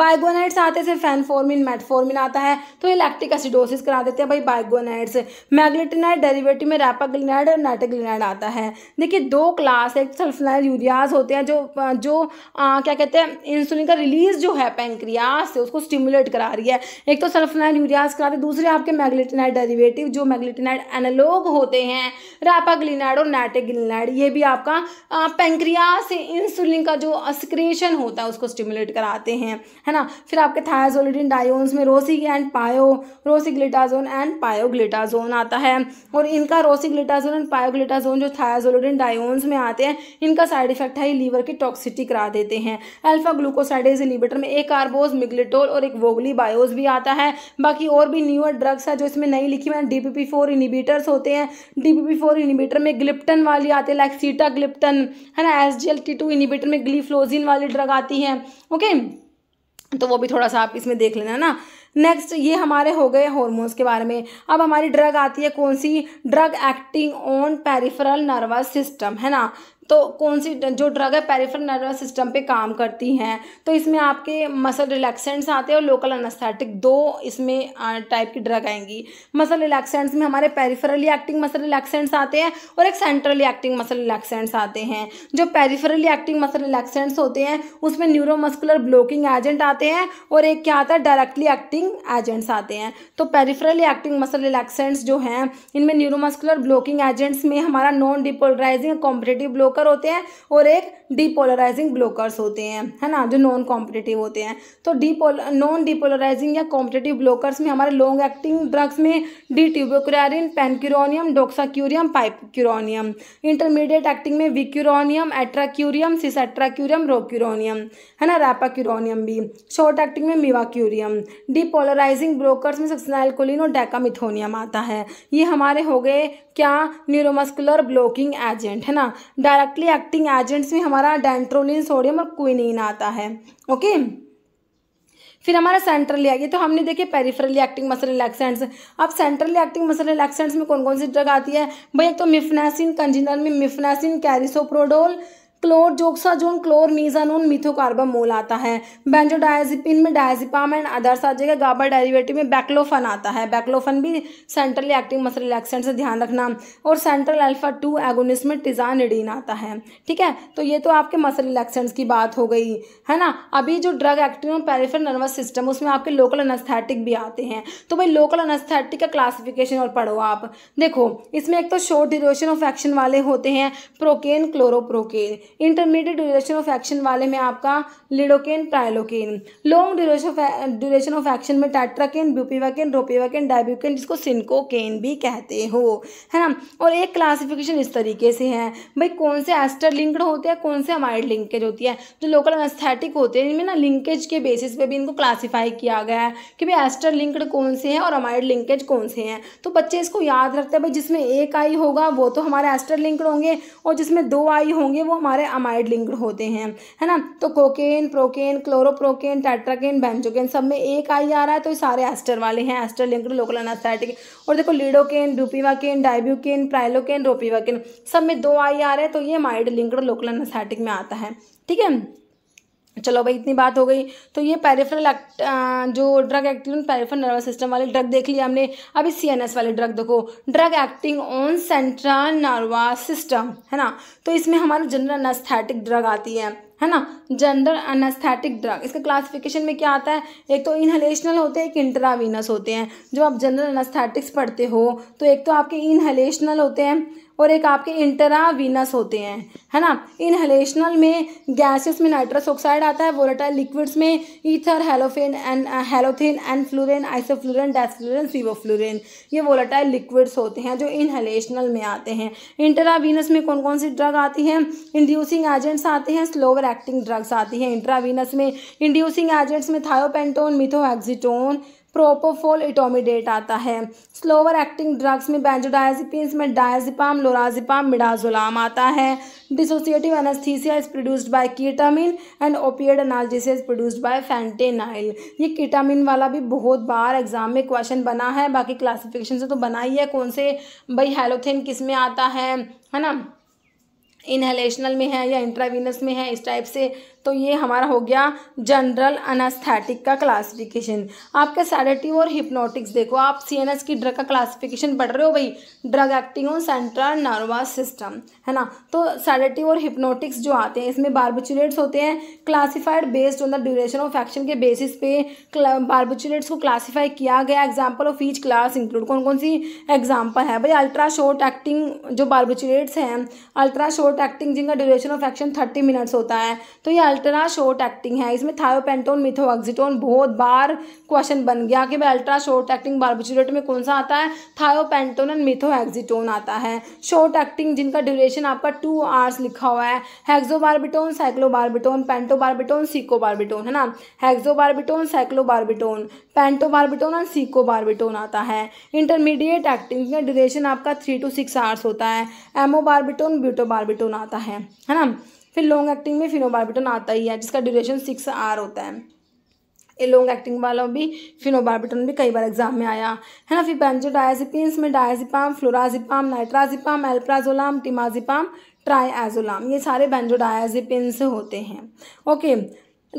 बाइगोनाइट्स आते से फैनफॉर्मिन मेटफॉर्मिन आता है तो ये लैक्टिक एसिडोसिस करा देते हैं भाई बाइगोनाइट्स मैग्लेटिनाइड डेरिवेटिव में रैपाग्लिनाइड और नाइट्रोग्लिनाइड आता है देखिए दो क्लास एक सल्फनाइल यूरियाज होते होते हैं जो जो आ, क्या कहते हैं इंसुलिन का रिलीज जो है पेंक्रियाज से उसको स्टिमुलेट करा रही है एक तो सल्फनाइड यूरियाज कराते दूसरे आपके मैग्लिटिनाइड डेरिवेटिव जो मैग्लिटिनाइड एनालोग होते हैं रापाग्लिनाइड और नैटेग्लिनाइड ये भी आपका पेंक्रियाज से इंसुलिन का जो अस्क्रेशन होता है उसको स्टिमुलेट कराते हैं है ना फिर आपके थायाजोलिडिन डायोन्स में रोसी एंड पायो रोसिग्लिटाजोन एंड पायोग्लिटाजोन आता है और इनका रोसिग्लिटाजोन एंड पायोग्लिटाजोन जो थायाजोलिडिन डायोन्स में आते हैं इनका साइड इफेक्ट है लीवर की टॉक्सिटी करा देते हैं अल्फा ग्लूकोसाइडेज इनिबिटर में एक कार्बोज मिग्लिटोल और एक वोगली बायोज भी आता है बाकी और भी न्यूअर ड्रग्स है जो इसमें नहीं लिखी हुई डी पी फोर इनिबीटर्स होते हैं डी पी फोर इनिबीटर में ग्लिप्टन वाली आते हैं लाइक सीटा ग्लिप्टन है ना S G L T two inhibitor में ग्लीफ्लोजिन वाली ड्रग आती है ओके तो वो भी थोड़ा सा आप इसमें देख लेना ना नेक्स्ट ये हमारे हो गए हॉर्मोन्स के बारे में अब हमारी ड्रग आती है कौन सी drug acting on peripheral nervous system है ना तो कौन सी जो ड्रग है पेरिफेरल नर्वस सिस्टम पे काम करती हैं तो इसमें आपके मसल रिलैक्सेंट्स आते हैं और लोकल अनस्थेटिक दो इसमें टाइप की ड्रग आएंगी मसल रिलैक्सेंट्स में हमारे पेरिफेरली एक्टिंग मसल रिलैक्सेंट्स आते हैं और एक सेंट्रली एक्टिंग मसल रिलैक्सेंट्स आते हैं जो पेरीफरली एक्टिंग मसल रिलैक्सेंट्स होते हैं उसमें न्यूरोमस्कुलर ब्लॉकिंग एजेंट आते हैं और एक क्या आता है डायरेक्टली एक्टिंग एजेंट्स आते हैं तो पेरीफरली एक्टिंग मसल रिलैक्सेंट्स जो हैं इनमें न्यूरोमस्कुलर ब्लॉकिंग एजेंट्स में हमारा non depolarising competitive block blocker होते हैं और एक डीपोलराइजिंग ब्लोकर्स होते हैं है ना जो नॉन कॉम्पिटेटिव होते हैं तो डीपोल नॉन डीपोलराइजिंग या कॉम्पिटेटिव ब्लोकर्स में हमारे लॉन्ग एक्टिंग ड्रग्स में D tubocurarine pancuronium doxacurium pipecuronium intermediate acting में विक्यूरोनियम एट्राक्यूरियम सिसेट्राक्यूरियम रोक्यूरोनियम है ना रैपाक्यूरोनियम भी शॉर्ट एक्टिंग में मिवाक्यूरियम डीपोलराइजिंग ब्रोकर्स में सक्सनाइलकोलिन और डेकामिथोनियम आता है ये हमारे हो गए क्या न्यूरोमस्कुलर ब्लॉकिंग एजेंट है ना डायरेक्टली एक्टिंग एजेंट्स में हमारे हमारा डेंट्रोलिन सोडियम और क्विनिन आता है ओके फिर हमारा सेंट्रल आ गया तो हमने देखे पेरिफेरली एक्टिंग मसल रिलैक्सेंट्स अब सेंट्रल एक्टिंग मसल रिलैक्सेंट्स में कौन कौन सी ड्रग आती है भाई एक तो मिफनासिन कंजिनर में मिफनासिन कैरिसोप्रोडोल क्लोर जोक्साजोन क्लोर मीजानून मोल आता है बेंजोडायाजिपिन में डायजिपाम एंड अदर्स आ जाएगा गाबा डायरिवेटिव में बैक्लोफन आता है बैक्लोफन भी सेंट्रल एक्टिव मसल रिलैक्सेंट से ध्यान रखना और सेंट्रल अल्फा टू एगोनिस में टिजानिडीन आता है ठीक है तो ये तो आपके मसल रिलैक्सेंट्स की बात हो गई है ना अभी जो drug active peripheral nervous system उसमें आपके लोकल अनस्थेटिक भी आते हैं तो भाई लोकल अनस्थेटिक का क्लासिफिकेशन और पढ़ो आप देखो इसमें एक तो शॉर्ट ड्यूरेशन ऑफ एक्शन वाले होते हैं procaine chloroprocaine intermediate duration of action वाले में आपका lidocaine trilocaine long duration duration of action में टाइट्राकेन ब्यूपीवाकेन रोपीवाकेन डायब्यूकेन जिसको सिंकोकेन भी कहते हो है ना और एक क्लासिफिकेशन इस तरीके से है भाई कौन से एस्टर लिंक्ड होते हैं कौन से अमाइड लिंकेज होती है जो लोकल एस्थेटिक होते हैं इनमें ना लिंकेज के बेसिस पे भी इनको क्लासीफाई किया गया है कि भाई एस्टर लिंक्ड कौन से हैं और अमाइड लिंकेज कौन से हैं तो बच्चे इसको याद रखते हैं भाई जिसमें एक आई होगा वो तो हमारे एस्टर लिंक्ड होंगे और जिसमें दो आई होंगे वो हमारे सारे अमाइड लिंक्ड होते हैं है ना तो cocaine procaine chloroprocaine tetracaine benzocaine सब में एक आई आ रहा है तो ये सारे एस्टर वाले हैं एस्टर लिंक्ड लोकल अनास्थेटिक और देखो लीडोकेन डुपीवाकेन डाइब्यूकेन प्राइलोकेन रोपीवाकेन सब में दो आई आ रहे हैं तो ये माइड लिंक्ड लोकल अनास्थेटिक में आता है ठीक है चलो भाई इतनी बात हो गई तो ये एक्ट जो drug active peripheral nervous system वाले ड्रग देख लिया हमने अभी सीएनएस वाले ड्रग देखो drug acting on central nervous system है ना तो इसमें हमारा जनरल अनस्थेटिक ड्रग आती है है ना जनरल अनस्थेटिक ड्रग इसका क्लासिफिकेशन में क्या आता है एक तो इनहलेशनल होते हैं एक इंट्रावीनस होते हैं जो आप जनरल अनस्थेटिक्स पढ़ते हो तो एक तो आपके इनहलेशनल होते हैं और एक आपके इंटरावीनस होते हैं है ना इनहलेशनल में गैसेस में नाइट्रस ऑक्साइड आता है वोलेटाइल लिक्विड्स में ether halothane and halothane enflurane isoflurane desflurane sevoflurane ये वोलेटाइल लिक्विड्स होते हैं जो इनहलेशनल में आते हैं इंटरावीनस में कौन कौन सी ड्रग आती हैं इंड्यूसिंग एजेंट्स आते हैं स्लोवर एक्टिंग ड्रग्स आती हैं इंट्रावीनस में इंड्यूसिंग एजेंट्स में थायोपेंटोन मिथोहेक्सिटोन प्रोपोफोल इटोमिडेट आता है स्लोवर एक्टिंग ड्रग्स में बेंजोडायाजिपिन्स में डायजिपाम लोराजिपाम मिडाजोलाम आता है dissociative anaesthesia is produced by ketamine and opioid analgesia is produced by fentanyl ये कीटामिन वाला भी बहुत बार एग्जाम में क्वेश्चन बना है बाकी क्लासिफिकेशन से तो बना ही है कौन से भाई हेलोथिन किस में आता है है ना इनहेलेशनल में है या इंट्रावीनस में है इस टाइप से तो ये हमारा हो गया जनरल अनास्थेटिक का क्लासिफिकेशन आपके सैडेटिव और हिप्नोटिक्स देखो आप सीएनएस की ड्रग का क्लासिफिकेशन पढ़ रहे हो भाई drug acting on central nervous system है ना तो सैडेटिव और हिप्नोटिक्स जो आते हैं इसमें बार्बिचुलेट्स होते हैं classified based on the duration of action के बेसिस पे बार्बिचुलेट्स को क्लासीफाई किया गया example of each class include कौन कौन सी एग्जाम्पल है भाई अल्ट्रा शॉर्ट एक्टिंग जो बार्बिचुलेट्स हैं अल्ट्रा शॉर्ट एक्टिंग जिनका duration of action thirty minutes होता है तो ये अल्ट्रा शॉर्ट एक्टिंग है इसमें थायोपेंटोन मिथोऑक्सीटोन बहुत बार क्वेश्चन बन गया कि भाई अल्ट्रा शॉर्ट एक्टिंग बारबोचुरेट में कौन सा आता है थायोपेंटोन एंड मिथोक्सिटोन आता है शॉर्ट एक्टिंग जिनका ड्यूरेशन आपका टू आवर्स लिखा हुआ है पेंटो साइक्लोबार्बिटोन पेंटोबार्बिटोन सीकोबार्बिटोन है ना हेक्सोबार्बिटोन साइक्लोबार्बिटोन पेंटोबार्बिटोन सीको सीकोबार्बिटोन आता है इंटरमीडिएट एक्टिंग का ड्यूरेशन आपका थ्री टू सिक्स आवर्स होता है एमोबार्बिटोन ब्यूटोबार्बिटोन आता है है ना फिर लॉन्ग एक्टिंग में फिनोबार्बिटन आता ही है जिसका ड्यूरेशन सिक्स आर होता है ये लॉन्ग एक्टिंग वाला भी फिनोबार्बिटन भी कई बार एग्जाम में आया है ना फिर पेंजोडायाजिपिन्स में डायाजिपाम फ्लोराजिपाम नाइट्राजिपाम एल्प्राजोलाम टिमाजिपाम ट्राईजोलाम ये सारे बेंजोडायाजिपिन्स होते हैं ओके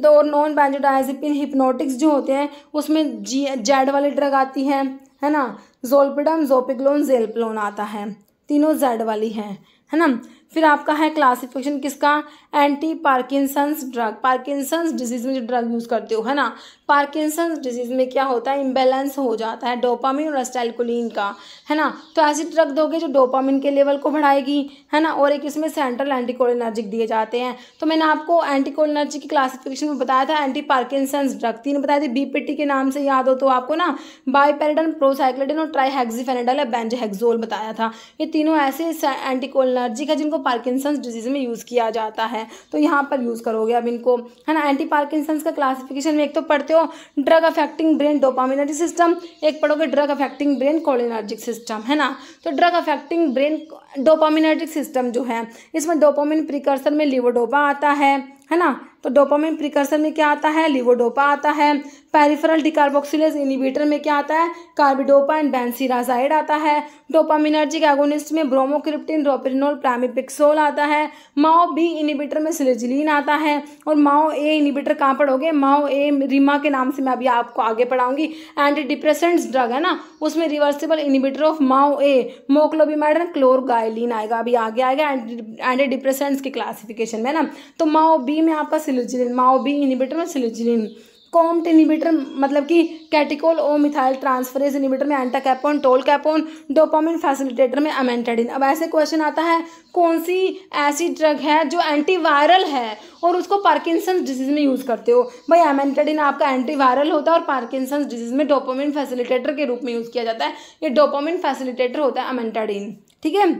तो और नॉन बेंजोडायाजिपिन हिप्नोटिक्स जो होते हैं उसमें जी जेड वाली ड्रग आती है है ना जोलपिडम जोपिग्लोन जेलप्लोन आता है तीनों जेड वाली है है ना फिर आपका है क्लासिफिकेशन किसका anti Parkinson's drug Parkinson's disease में जो ड्रग यूज़ करते हो है ना पार्किसंस डिजीज में क्या होता है इम्बेलेंस हो जाता है डोपामिन और एस्टाइलकोलिन का है ना तो ऐसी ड्रग दोगे जो डोपामिन के लेवल को बढ़ाएगी है ना और एक इसमें सेंट्रल एंटीकोलिनर्जिक दिए जाते हैं तो मैंने आपको एंटीकोलिनर्जिक की क्लासिफिकेशन में बताया था एंटी पार्किसंस ड्रग तीन बताए थे बीपीटी के नाम से याद हो तो आपको ना बाईपेरिडन प्रोसाइक्लिडिन और ट्राईहेक्सीफेनेडल या बताया था ये तीनों ऐसे एंटीकोलिनर्जिक है जिनको पार्किंसंस डिजीज़ में यूज़ किया जाता है तो यहाँ पर यूज़ करोगे अब इनको है ना एंटी पार्किंसंस का क्लासिफिकेशन में एक तो पढ़ते हो drug affecting brain dopaminergic system एक पढ़ोगे drug affecting brain cholinergic system है ना तो drug affecting brain dopaminergic system जो है इसमें डोपामिन प्रिकर्सर में लिवोडोबा आता है है ना तो डोपामिन प्रिकर्सर में क्या आता है लिवोडोपा आता है पेरिफेरल डिकार्बोक्सिलेज इनिबिटर में क्या आता है कार्बिडोपा एंड बेंसीराजाइड आता है डोपामिनर्जिक एगोनिस्ट में ब्रोमोक्रिप्टिन रोपिनोल प्रामिपिक्सोल आता है माओ बी इनिबिटर में सिलेजिलीन आता है और माओ ए इनिबिटर कहाँ पढ़ोगे माओ ए रिमा के नाम से मैं अभी आपको आगे पढ़ाऊंगी एंटी डिप्रेसेंट ड्रग है ना उसमें reversible inhibitor of MAO A moclobemide and clorgyline आएगा अभी आगे आएगा एंटी डिप्रेसेंट्स के क्लासिफिकेशन में ना तो माओ बी बी में आपका सिलोजिलिन माओ बी इनिबेटर में सिलोजिलिन कॉम्ट इनिबेटर मतलब कि catechol O methyl transferase inhibitor में entacapone tolcapone dopamine facilitator में अमेंटाडिन अब ऐसे क्वेश्चन आता है कौन सी ऐसी ड्रग है जो एंटीवायरल है और उसको पार्किंसंस डिजीज में यूज़ करते हो भाई एमेंटाडिन आपका एंटीवायरल होता है और पार्किंसंस डिजीज में डोपामिन फैसिलिटेटर के रूप में यूज़ किया जाता है ये डोपामिन फैसिलिटेटर होता है अमेंटाडिन ठीक है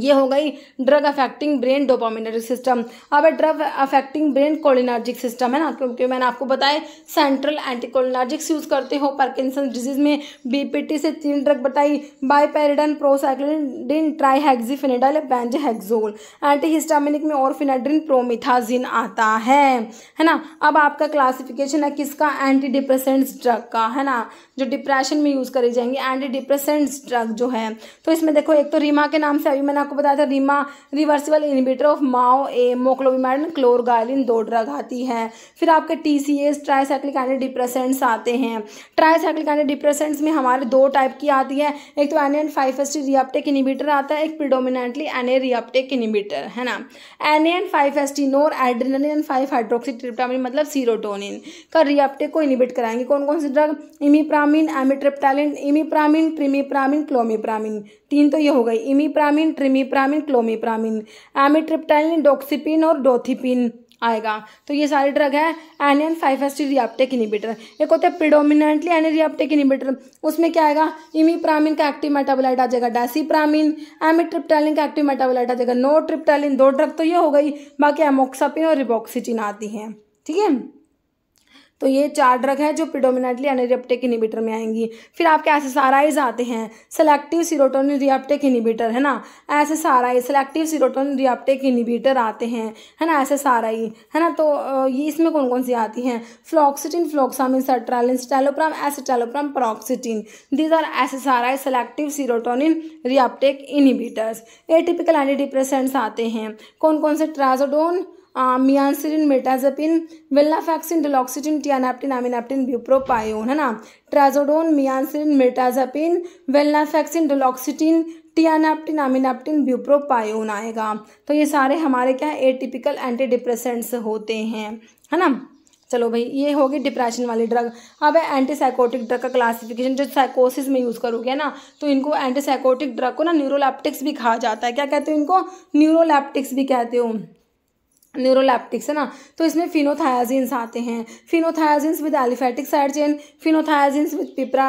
ये हो गई drug affecting brain dopaminergic system अब drug affecting brain cholinergic system है ना क्योंकि मैंने आपको बताया सेंट्रल एंटीकोलिनार्जिक्स यूज़ करते हो पार्किंसन डिजीज में बीपीटी से तीन ड्रग बताई बाईपेरिडन प्रोसाइक्लिन ट्राईहेक्जीफिनेडल बेंजहेक्सोल एंटीहिस्टामिनिक में और फिनाड्रिन प्रोमिथाजिन आता है है ना अब आपका क्लासिफिकेशन है किसका एंटी डिप्रेसेंट्स ड्रग का है ना जो डिप्रेशन में यूज़ करी जाएंगे एंटी डिप्रेसेंट्स ड्रग जो है तो इसमें देखो एक तो रीमा के नाम से अभी मैंने आपको बताया था RIMA reversible inhibitor of MAO A moclobemide clorgyline दो ड्रग आती है फिर आपके T C S tricyclic anti depressants आते हैं ट्राईसाइक्लिक एंटी डिप्रेसेंट्स में हमारे दो टाइप की आती है एक तो N N five S T reuptake inhibitor आता है एक predominantly N A reuptake inhibitor है ना N N five S T noradrenaline five hydroxy tryptamine मतलब सीरोटोनिन का रियाप्टेक को इनिबिट कराएंगे कौन कौन से ड्रग इमीप्रामिन एमिट्रिप्टालिन इमीप्रामिन ट्रिमीप्रामिन क्लोमीप्रामिन तीन तो ये हो गई इमीप्रामिन ट्रिमी फेमीप्रामिन क्लोमीप्रामिन एमिट्रिप्टाइलिन डोक्सीपिन और डोथीपिन आएगा तो ये सारे ड्रग है एनियन five S T reuptake inhibitor एक होता है प्रिडोमिनेंटली एनियन रियाप्टेक इनिबेटर उसमें क्या आएगा इमीप्रामिन का एक्टिव मेटाबोलाइट आ जाएगा डासीप्रामिन एमिट्रिप्टालिन का एक्टिव मेटाबोलाइट आ जाएगा नो ट्रिप्टालिन दो ड्रग तो ये हो गई बाकी एमोक्सापिन और रिबॉक्सिचिन आती हैं ठीक है थीके? तो ये चार ड्रग है जो प्रिडोमिनेटली अनरिप्टिक इनिबिटर में आएंगी फिर आपके एस आते हैं सेलेक्टिव सीरोटोनिन रियाप्टिक इनिबिटर है ना S S R I selective serotonin reuptake inhibitor आते हैं है ना एस एस आर आई है ना तो ये इसमें कौन कौन सी आती हैं fluoxetine fluvoxamine sertraline citalopram escitalopram paroxetine these are S S R I selective serotonin reuptake inhibitors atypical anti depressants आते हैं कौन कौन से ट्राजोडोन मियांसरिन मेटाजपिन वेल्लाफैक्सिन डिलॉक्सिटिन टियानाप्टिन आमिनाप्टिन ब्यूप्रोपायोन है ना ट्राजोडोन मियांसरिन मेटाजपिन वेल्लाफैक्सिन डिलॉक्सिटिन टियानाप्टिन आमिनाप्टिन ब्यूप्रोपायोन आएगा तो ये सारे हमारे क्या है एटिपिकल एंटी डिप्रेसेंट्स होते हैं है ना चलो भाई ये होगी डिप्रेशन वाली ड्रग अब है एंटीसाइकोटिक ड्रग का क्लासिफिकेशन जो साइकोसिस में यूज़ करोगे ना तो इनको एंटीसाइकोटिक ड्रग को ना न्यूरोलैप्टिक्स भी कहा जाता है क्या कहते हो इनको न्यूरोलैप्टिक्स भी कहते हो न्यूरोलैप्टिक्स है ना तो इसमें फिनोथायाजिन्स आते हैं phenothiazines with aliphatic side chain phenothiazines with पिपरा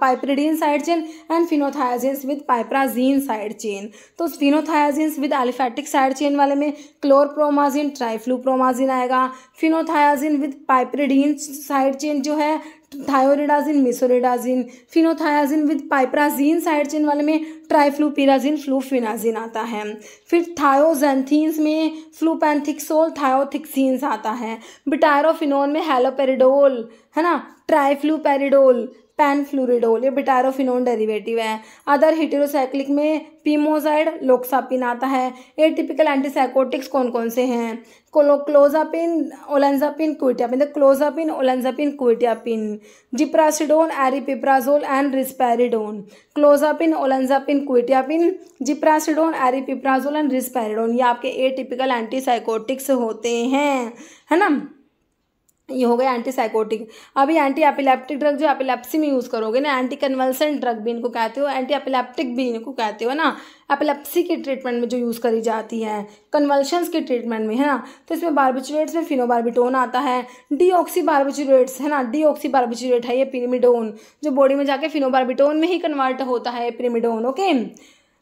piperidine side chain and phenothiazines with piperazine side chain तो phenothiazines with aliphatic side chain वाले में क्लोरप्रोमाजिन ट्राइफ्लूप्रोमाजिन आएगा phenothiazine with piperidine side chain जो है thioridazine mesoridazine phenothiazine with piperazine side chain वाले में ट्राइफ्लूपिराजिन फ्लूफिनाजिन आता है फिर थायोजेंथीन्स में फ्लूपैंथिक्सोल थायोथिक्सिन्स आता है बिटायरोफिनोन में हेलोपेरिडोल है ना ट्राइफ्लूपेरिडोल पैनफ्लूरिडोल ये बिटारोफिनोन डेरिवेटिव है अदर हिटेरोसाइक्लिक में पीमोजाइड लोक्सापिन आता है ए टिपिकल एंटीसाइकोटिक्स कौन कौन से हैं क्लो clozapine olanzapine quetiapine the clozapine olanzapine quetiapine ziprasidone aripiprazole and risperidone clozapine olanzapine quetiapine ziprasidone aripiprazole and risperidone ये आपके ए टिपिकल एंटीसाइकोटिक्स होते हैं है ना ये हो गया एंटी साइकोटिक अभी एंटी एपिलेप्टिक ड्रग जो एपिलेप्सी में यूज़ करोगे ना एंटी कन्वल्सन ड्रग भी इनको कहते हो एंटी एपिलेप्टिक भी इनको कहते हो ना एपिलेप्सी के ट्रीटमेंट में जो यूज़ करी जाती है कन्वल्शंस के ट्रीटमेंट में है ना तो इसमें बारबिचुरेट्स में फिनोबारबिटोन आता है डीऑक्सी बारबिचुरेट्स है ना ऑक्सी बारबिचुरेट है ये पिरीमिडोन जो बॉडी में जाके फिनोबारबिटोन में ही कन्वर्ट होता है पिरीमिडोन ओके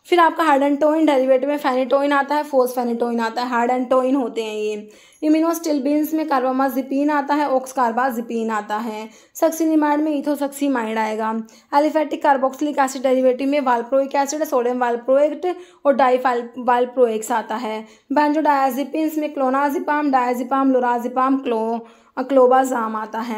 फिर आपका हार्ड एंड टोइन डेरिवेटिव में फेनेटोइन आता है फोर्स फेनेटोइन आता है हार्ड एंड टोइन होते हैं ये इम्यूनोस्टिलबिन्स में कार्बामाजिपिन आता है ऑक्स आता है सक्सिनिमाइड में इथोसक्सीमाइड आएगा एलिफेटिक कार्बोक्सिलिक एसिड डेरिवेटिव में वालप्रोइक एसिड सोडियम वालप्रोएक्ट और डाइफाइल वालप्रोएक्स आता है बेंजोडायाजिपिन्स में क्लोनाजिपाम डायाजिपाम लोराजिपाम क्लो अक्लोबाजाम आता है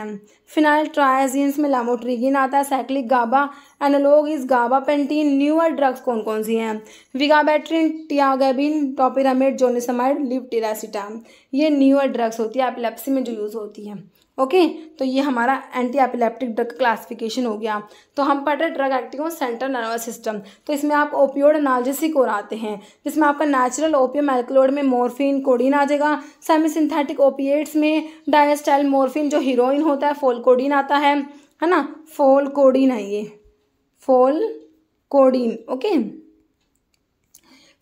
फिनाइल ट्रायाजीन्स में लामोट्रीगिन आता है साइक्लिक गाबा एनोलोग इस गाबा पेंटीन न्यूअर ड्रग्स कौन कौन सी हैं विगाबैट्रिन टियागेबिन टॉपिरामिड जोनिसमाइड टेरासिटाम ये न्यूअर ड्रग्स होती है एपिलेप्सी में जो यूज़ होती है ओके तो ये हमारा एंटी एपिलेप्टिक ड्रग क्लासिफिकेशन हो गया तो हम पढ़ रहे drug active on central nervous system तो इसमें आप ओपियोड एनालजेसिक और आते हैं जिसमें आपका नेचुरल ओपियम मेलक्लोड में मॉर्फिन कोडीन आ जाएगा सेमी सिंथेटिक ओपिएट्स में डायस्टाइल मॉर्फिन जो हीरोइन होता है फोल कोडीन आता है है ना फोल कोडीन है ये फोल कोडीन ओके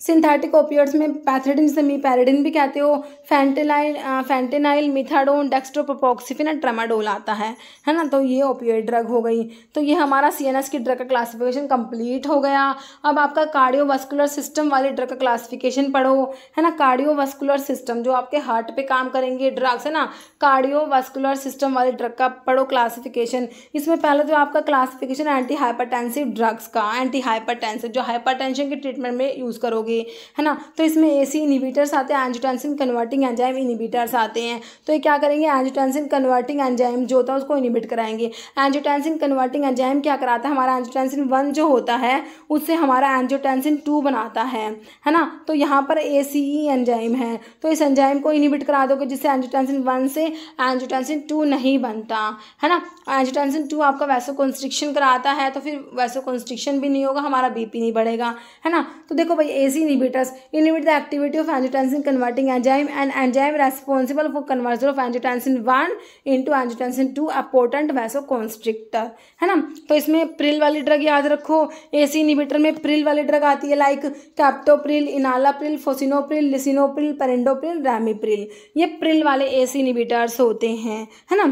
सिंथेटिक ओपियड्स में पैथेडिन मीपेरेडिन भी कहते हो फैंटेलाइन फैंटेनाइल मिथाडोन डेक्सट्रोपोक्सीफिन एंड ट्रामाडोल आता है है ना तो ये ओपियड ड्रग हो गई तो ये हमारा एस की ड्रग का क्लासिफिकेशन कंप्लीट हो गया अब आपका कार्डियोवास्कुलर सिस्टम वाले ड्रग का क्लासिफिकेशन पढ़ो है ना कार्डियोवास्कुलर सिस्टम जो आपके हार्ट पे काम करेंगे ड्रग्स है ना कार्डियोवास्कुलर सिस्टम वाले ड्रग का पढ़ो क्लासिफिकेशन इसमें पहले तो आपका क्लासिफिकेशन एंटी हाइपरटेंसिव ड्रग्स का एंटी हाइपरटेंसिव जो हाइपरटेंशन के ट्रीटमेंट में यूज़ करोगे करोगे है ना तो इसमें ए सी इनिबिटर्स आते हैं एंजोटेंसिन कन्वर्टिंग एंजाइम इनिबिटर्स आते हैं तो ये क्या करेंगे एंजोटेंसिन कन्वर्टिंग एंजाइम जो होता है उसको इनिबिट कराएंगे एंजोटेंसिन कन्वर्टिंग एंजाइम क्या कराता है हमारा एंजोटेंसिन वन जो होता है उससे हमारा एंजोटेंसिन टू बनाता है है ना तो यहाँ पर ए सी ई एंजाइम है तो इस एंजाइम को इनिबिट करा दोगे जिससे एंजोटेंसिन वन से एंजोटेंसिन टू नहीं बनता है ना एंजोटेंसिन टू आपका वैसो कॉन्स्ट्रिक्शन कराता है तो फिर वैसो कॉन्स्ट्रिक्शन भी नहीं होगा हमारा बीपी नहीं बढ़ेगा है ना तो देखो भाई ए सी inhibitors inhibit the activity of angiotensin converting enzyme and enzyme responsible for conversion of angiotensin 1 into angiotensin 2 a potent vasoconstrictor है ना तो इसमें प्रिल वाली ड्रग याद रखो एसी इनिबिटर में प्रिल वाली ड्रग आती है like captopril enalapril fosinopril lisinopril perindopril ramipril ये प्रिल वाले एसी इनिबिटर्स होते हैं है ना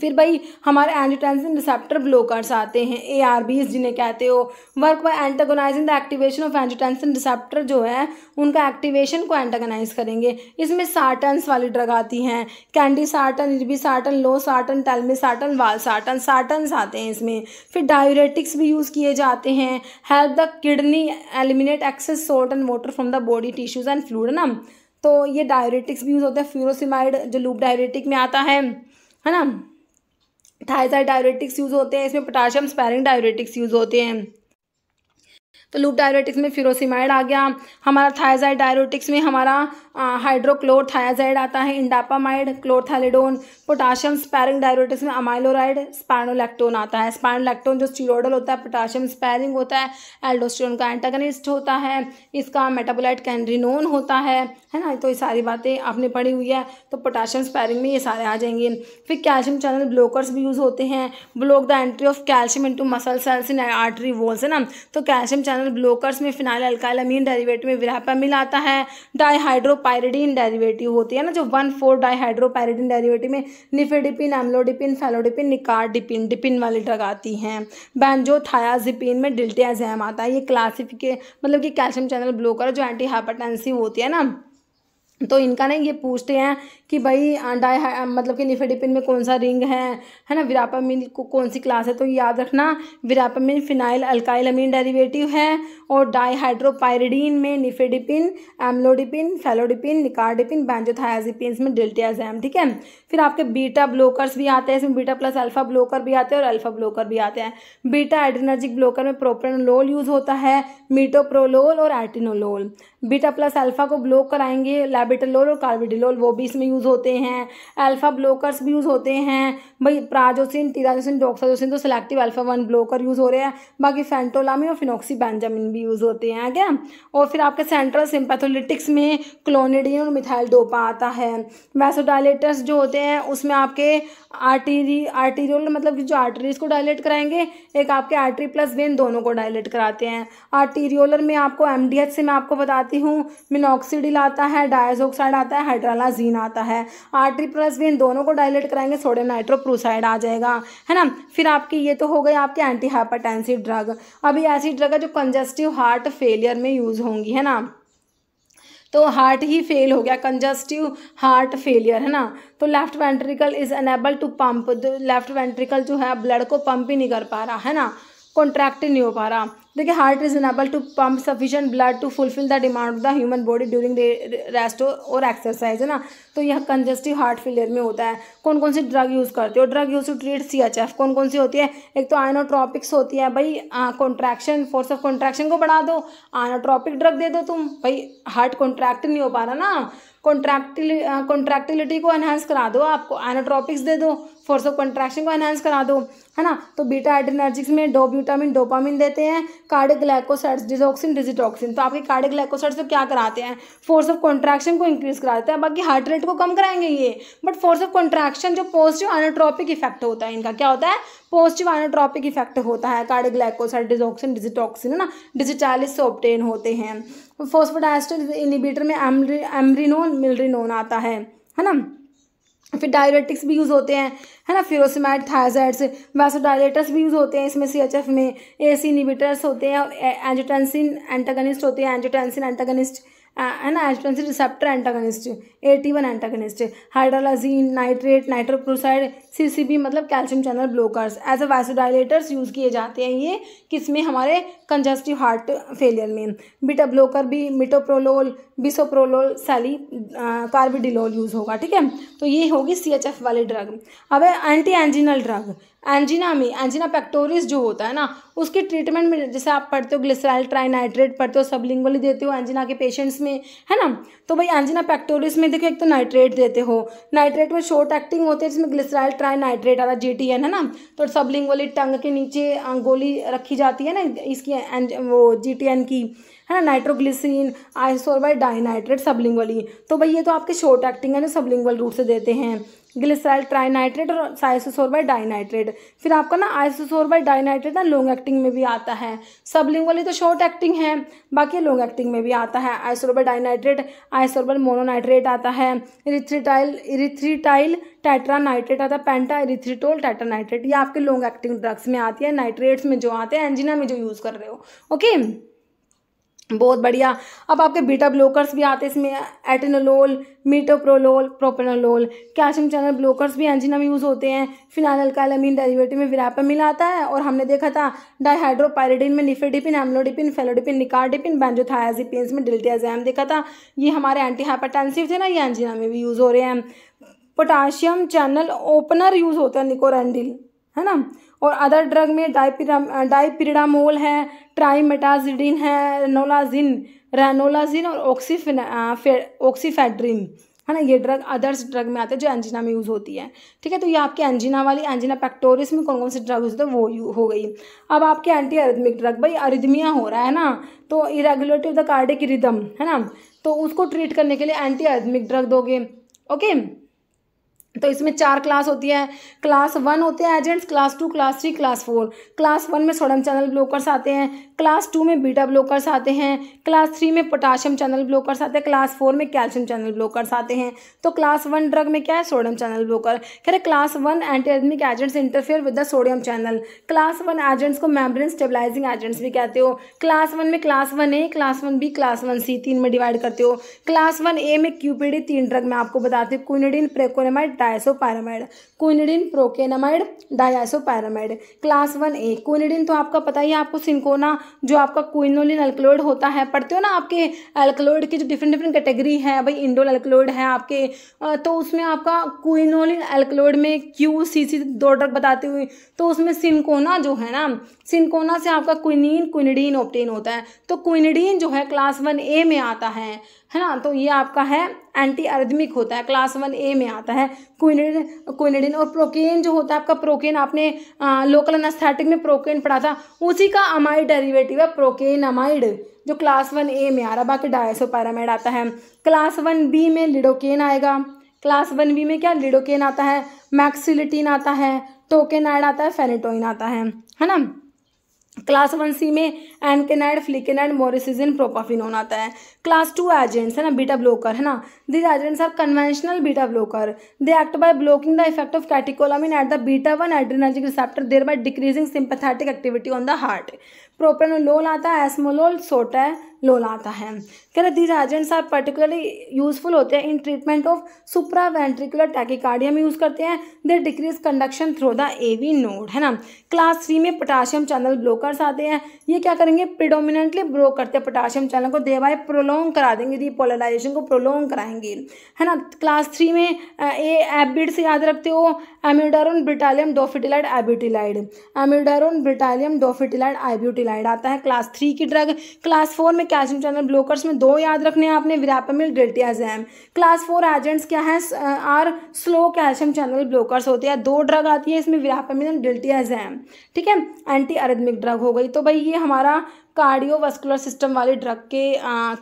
फिर भाई हमारे एंटीटेंशन रिसेप्टर ब्लॉकर्स आते हैं ए आर बीज जिन्हें कहते हो work by antagonising the activation of angiotensin receptor जो है उनका एक्टिवेशन को एंटागोनाइज करेंगे इसमें सार्टन्स वाली ड्रग आती हैं कैंडी सार्टन इरबी सार्टन लो सार्टन टेलमी सार्टन वाल सार्टन सार्टन्स आते हैं इसमें फिर डायोरेटिक्स भी यूज़ किए जाते हैं help the kidney eliminate excess salt and water from the body tissues and fluid ना तो ये डायोरेटिक्स भी यूज़ होते हैं फ्यूरोसिमाइड जो लूप डायोरेटिक में आता है है ना थायसाइड डायरेटिक्स यूज़ होते हैं इसमें पोटाशियम स्पेरिंग डायरेटिक्स यूज़ होते हैं तो लूप डायरेटिक्स में फिरोसीमाइड आ गया हमारा थायजाइड डायरेटिक्स में हमारा हाइड्रोक्लोर थायजाइड आता है indapamide chlorthalidone potassium sparing diuretics में अमाइलोराइड स्पाइनोलैक्टोन आता है स्पाइनोलैक्टोन जो स्टीरोडल होता है पोटाशियम स्पैरिंग होता है एल्डोस्टोन का एंटागनिस्ट होता है इसका मेटाबोलाइट कैंड्रीनोन होता है है ना तो ये सारी बातें आपने पढ़ी हुई है तो पोटाशियम स्पैरिंग में ये सारे आ जाएंगे फिर कैल्शियम चैनल ब्लॉकर्स भी यूज़ होते हैं block the entry of calcium into muscle cells in artery walls है ना तो कैल्शियम चैनल फिनाइल ब्लोकर्स में फिनाइल अल्काइलामीन डेरिवेटिव में विरापामिल आता है डाईहाइड्रोपायरिडीन डेरिवेटिव होती है ना जो वन फोर डाईहाइड्रोपायरिडीन डेरिवेटिव में nifedipine amlodipine felodipine nicardipine dipine वाली ड्रग आती हैं बैनजो थायाजिपिन में डिल्टियाजैम आता है ये क्लासिफिके मतलब कि कैल्शियम चैनल ब्लोकर जो एंटी हाइपरटेंसिव होती है ना तो इनका ना ये पूछते हैं कि भाई डाई मतलब कि निफेडिपिन में कौन सा रिंग है है ना विरापामिन को कौन सी क्लास है तो याद रखना विरापामिन फिनाइल अल्काइलमिन डेरिवेटिव है और डाईहाइड्रोपायरिडीन में nifedipine amlodipine felodipine nicardipine benzothiazepine इसमें डिल्टियाजैम ठीक है फिर आपके बीटा ब्लोकरस भी आते हैं इसमें बीटा प्लस अल्फा ब्लोकर भी आते हैं और अल्फा ब्लोकर भी आते हैं बीटा एड्रीनर्जिक ब्लोकर में प्रोपेनोलोल यूज़ होता है मीटोप्रोलोल और एटिनोलोल बीटा प्लस अल्फा को ब्लॉक कराएंगे लैबिटलोल और कार्बिडिलोल वो भी इसमें यूज़ होते हैं अल्फा ब्लॉकर्स भी यूज़ होते हैं भाई प्राजोसिन टीराजोसिन डॉक्साजोसिन तो selective alpha one blocker use हो रहे हैं बाकी फेंटोलामी और फिनोक्सी बेंजामिन भी यूज़ होते हैं क्या और फिर आपके सेंट्रल सिम्पैथोलिटिक्स में क्लोनिडिन और मिथाइल डोपा आता है वैसोडाइलेटर्स जो होते हैं उसमें आपके आर्टीरी आर्टीरियल मतलब जो आर्टरीज को डायलेट कराएंगे एक आपके आर्टरी प्लस वेन दोनों को डायलेट कराते हैं आर्टीरियोलर में आपको एम से मैं आपको बताती बताती हूँ मिनोक्सीडिल आता है डायजोक्साइड आता है हाइड्रालाजीन आता है आर्ट्री प्लस भी इन दोनों को डायलेट कराएंगे सोडियम नाइट्रोप्रोसाइड आ जाएगा है ना फिर आपकी ये तो हो गई आपके एंटी हाइपरटेंसिव ड्रग अभी ऐसी ड्रग है जो कंजेस्टिव हार्ट फेलियर में यूज़ होंगी है ना तो हार्ट ही फेल हो गया कंजस्टिव हार्ट फेलियर है ना तो left ventricle is unable to pump left ventricle जो है ब्लड को पंप ही नहीं कर पा रहा है ना नहीं हो पा रहा देखिए heart is enable to pump sufficient blood to fulfil the demand of the human body during rest और एक्सरसाइज है ना तो यह कंजेस्टिव हार्ट फेलियर में होता है कौन कौन सी ड्रग यूज़ करते हो drug use to treat C H F कौन कौन सी होती है एक तो आइनोट्रॉपिक्स होती है भाई कॉन्ट्रैक्शन फोर्स ऑफ कॉन्ट्रैक्शन को बढ़ा दो आइनोट्रॉपिक ड्रग दे दो तुम भाई हार्ट कॉन्ट्रैक्ट नहीं हो पा रहा ना कॉन्ट्रैक्टिल कॉन्ट्रैक्टिलिटी को एनहेंस करा दो आपको आइनोट्रॉपिक्स दे दो फोर्स ऑफ कंट्रैक्शन को एनहांस करा दो है ना तो बीटा एड्रीनर्जिक्स में डोब्यूटामिन डोपामिन देते हैं ग्लाइकोसाइड्स डिजोक्सिन डिजिटॉक्सिन तो आपके ग्लाइकोसाइड्स को क्या कराते हैं फोर्स ऑफ कॉन्ट्रैक्शन को इंक्रीज करा देते हैं बाकी हार्ट रेट को कम कराएंगे ये बट फोर्स ऑफ कॉन्ट्रैक्शन जो पॉजिटिव अनोट्रॉपिक इफेक्ट होता है इनका क्या होता है पॉजिटिव अनोट्रॉपिक इफेक्ट होता है ग्लाइकोसाइड डिजोक्सिन डिजिटॉक्सिन है ना डिजिटालिस से ऑप्टेन होते हैं फोस्फोडाइस्टर इनिबिटर में एमरिनोन मिलरिनोन आता है है ना फिर डायरेटिक्स भी यूज़ होते हैं है ना फिरोसिमैट थायजाइड्स डायरेटर्स भी यूज़ होते हैं इसमें सी एच एफ में ए सी होते हैं और एंजोटेंसिन एंटागनिस्ट होते हैं angiotensin antagonist angiotensin receptor antagonist A T one antagonist hydralazine nitrate nitroprusside C C B मतलब calcium channel blockers as a vasodilators use किए जाते हैं ये किसमें हमारे कंजेस्टिव हार्ट फेलियर में बीटा ब्लॉकर भी मिटोप्रोलोल बिसोप्रोलोल सैली कार्बिडिलोल यूज़ होगा ठीक है तो ये होगी सी एच एफ वाली ड्रग अब एंटी एंजिनल ड्रग एंजिना में एंजिना पैक्टोरिस जो होता है ना उसके ट्रीटमेंट में जैसे आप पढ़ते हो ग्लिसराइल ट्राइनाइट्रेट पढ़ते हो सबलिंगली देते हो एंजिना के पेशेंट्स में है ना तो भाई एंजिना पैक्टोरिस में देखो एक तो नाइट्रेट देते हो नाइट्रेट में शॉर्ट एक्टिंग होते हैं जिसमें ग्लिसराइल ट्राइनाइट्रेट आता है जी है ना तो सबलिंगली टंग के नीचे गोली रखी जाती है ना इसकी वो जी की है ना नाइट्रोग्लिसिन आइसोर बाई डाइनाइट्रेट सबलिंगली तो भाई ये तो आपके शॉर्ट एक्टिंग है जो सबलिंगल रूट से देते हैं ग्लिसराइल ट्राइनाइट्रेट और साइसोसोर बाई डाइनाइट्रेट फिर आपका ना आइसोसोर बाई डाइनाइट्रेट ना लॉन्ग एक्टिंग में भी आता है सबलिंग वाली तो शॉर्ट एक्टिंग है बाकी लॉन्ग एक्टिंग में भी आता है बाई डाइनाइट्रेट आइसोरबल मोनोनाइट्रेट आता है इरिथ्रीटाइल इरिथ्रीटाइल नाइट्रेट आता है पेंटा इरिथ्रीटोल टेट्रानाइट्रेट ये आपके लॉन्ग एक्टिंग ड्रग्स में आती है नाइट्रेट्स में जो आते हैं एंजिना में जो यूज़ कर रहे हो ओके बहुत बढ़िया अब आपके बीटा ब्लॉकर्स भी आते हैं इसमें atenolol metoprolol propranolol calcium channel blockers भी एंजिना में यूज़ होते हैं फिनाइल अल्काइलामीन डेरिवेटिव में विरापमिल आता है और हमने देखा था डाइहाइड्रोपायरेडिन में nifedipine amlodipine felodipine nicardipine benzothiazepine में डिल्टियाजैम देखा था ये हमारे एंटी हाइपाटेंसिव थे ना ये एंजिना में भी यूज़ हो रहे हैं पोटाशियम चैनल ओपनर यूज़ होता है निकोरेंडिल है ना और अदर ड्रग में डाइपिराम डाइपिरिडामोल uh, है ट्राइमेटाजिडिन है रेनोलाजिन रेनोलाजिन और ऑक्सीफिन ऑक्सीफेड्रिन uh, है ना ये ड्रग अदर्स ड्रग में आते हैं जो एंजिना में यूज़ होती है ठीक है तो ये आपके एंजिना वाली एंजिना पैक्टोरिस में कौन कौन से ड्रग होते हैं वो हो गई अब आपके एंटी अरिदमिक ड्रग भाई अरिदमिया हो रहा है ना तो इरेगुलेटिव द कार्डिक रिदम है ना तो उसको ट्रीट करने के लिए एंटी अरिदमिक ड्रग दोगे ओके तो इसमें चार क्लास होती है क्लास वन होते हैं agents class two class three class four class one में सोडम चैनल ब्लॉकर्स आते हैं क्लास टू में बीटा ब्लॉकर्स आते हैं क्लास थ्री में पोटाशियम चैनल ब्लॉकर्स आते हैं क्लास फोर में कैल्शियम चैनल ब्लॉकर्स आते हैं तो क्लास वन ड्रग में क्या है सोडियम चैनल ब्लॉकर खैर class one antiarrhythmic agents interfere with the sodium channel class one agents को मेम्ब्रेन स्टेबलाइजिंग एजेंट्स भी कहते हो क्लास वन में class one A class one B class one C तीन में डिवाइड करते हो क्लास वन ए में क्यूपीडी तीन ड्रग में आपको बताते हो quinidine procainamide disopyramide quinidine procainamide disopyramide class one A quinidine तो आपका पता ही आपको सिंकोना जो आपका क्विनोलिन अल्कलोइड होता है पढ़ते हो ना आपके अल्कलोइड की जो डिफरेंट डिफरेंट कैटेगरी है भाई इंडोल अल्कलोइड है आपके तो उसमें आपका क्विनोलिन अल्कलोइड में क्यू सी सी दो ड्रग बताती हुई तो उसमें सिंकोना जो है ना सिंकोना से आपका क्विनिन क्विनिडीन ऑप्टेन होता है तो क्विनिडीन जो है क्लास वन ए में आता है है ना तो ये आपका है एंटी अर्थमिक होता है क्लास वन ए में आता है क्विनेडिन क्विनेडिन और प्रोकेन जो होता है आपका प्रोकेन आपने आ, लोकल अनास्थेटिक में प्रोकेन पढ़ा था उसी का अमाइड डेरिवेटिव है प्रोकेन अमाइड जो क्लास वन ए में आ रहा बाकी डायसो पैरामाइड आता है क्लास वन बी में लिडोकेन आएगा क्लास वन बी में क्या लिडोकेन आता है मैक्सिलिटीन आता है टोकेनाइड आता है फेनेटोइन आता है है ना क्लास वन सी में एनकेनाइड फ्लिकेनाइड मोरिसिजिन प्रोपाफिनोन आता है क्लास टू एजेंट्स है ना बीटा ब्लोकर है ना these agents are conventional beta blocker they act by blocking the effect of catecholamine at the beta one adrenergic receptor thereby decreasing sympathetic activity on the heart propranolol आता है esmolol सोटा लोलाता है कह रहे these agents are particularly useful होते हैं in treatment of supraventricular ventricular tachycardia use करते हैं they decrease conduction through the V node है ना क्लास थ्री में पोटाशियम चैनल ब्लोकर्स आते हैं ये क्या करेंगे प्रिडोमिनेंटली ब्रोक करते हैं पोटाशियम चैनल को देवाए प्रोलोंग करा देंगे रिपोलराइजेशन को प्रोलोंग कराएंगे है ना क्लास थ्री में ए एबिड से याद रखते हो एम्यूडारोन ब्रिटालियम डोफिटिलाइड एब्यूटिलाइड एम्यूडारोन ब्रिटालियम डोफिटिलाइड एब्यूटिलाइड आता है क्लास थ्री की ड्रग क्लास फोर में कैल्शियम चैनल ब्लॉकर्स में दो याद रखने हैं आपने verapamil diltiazem class four agents क्या है are slow calcium channel blockers होते हैं दो ड्रग आती है इसमें विरापामिल डेल्टियाजैम ठीक है एंटी अरेदमिक ड्रग हो गई तो भाई ये हमारा कार्डियोवास्कुलर सिस्टम वाले ड्रग के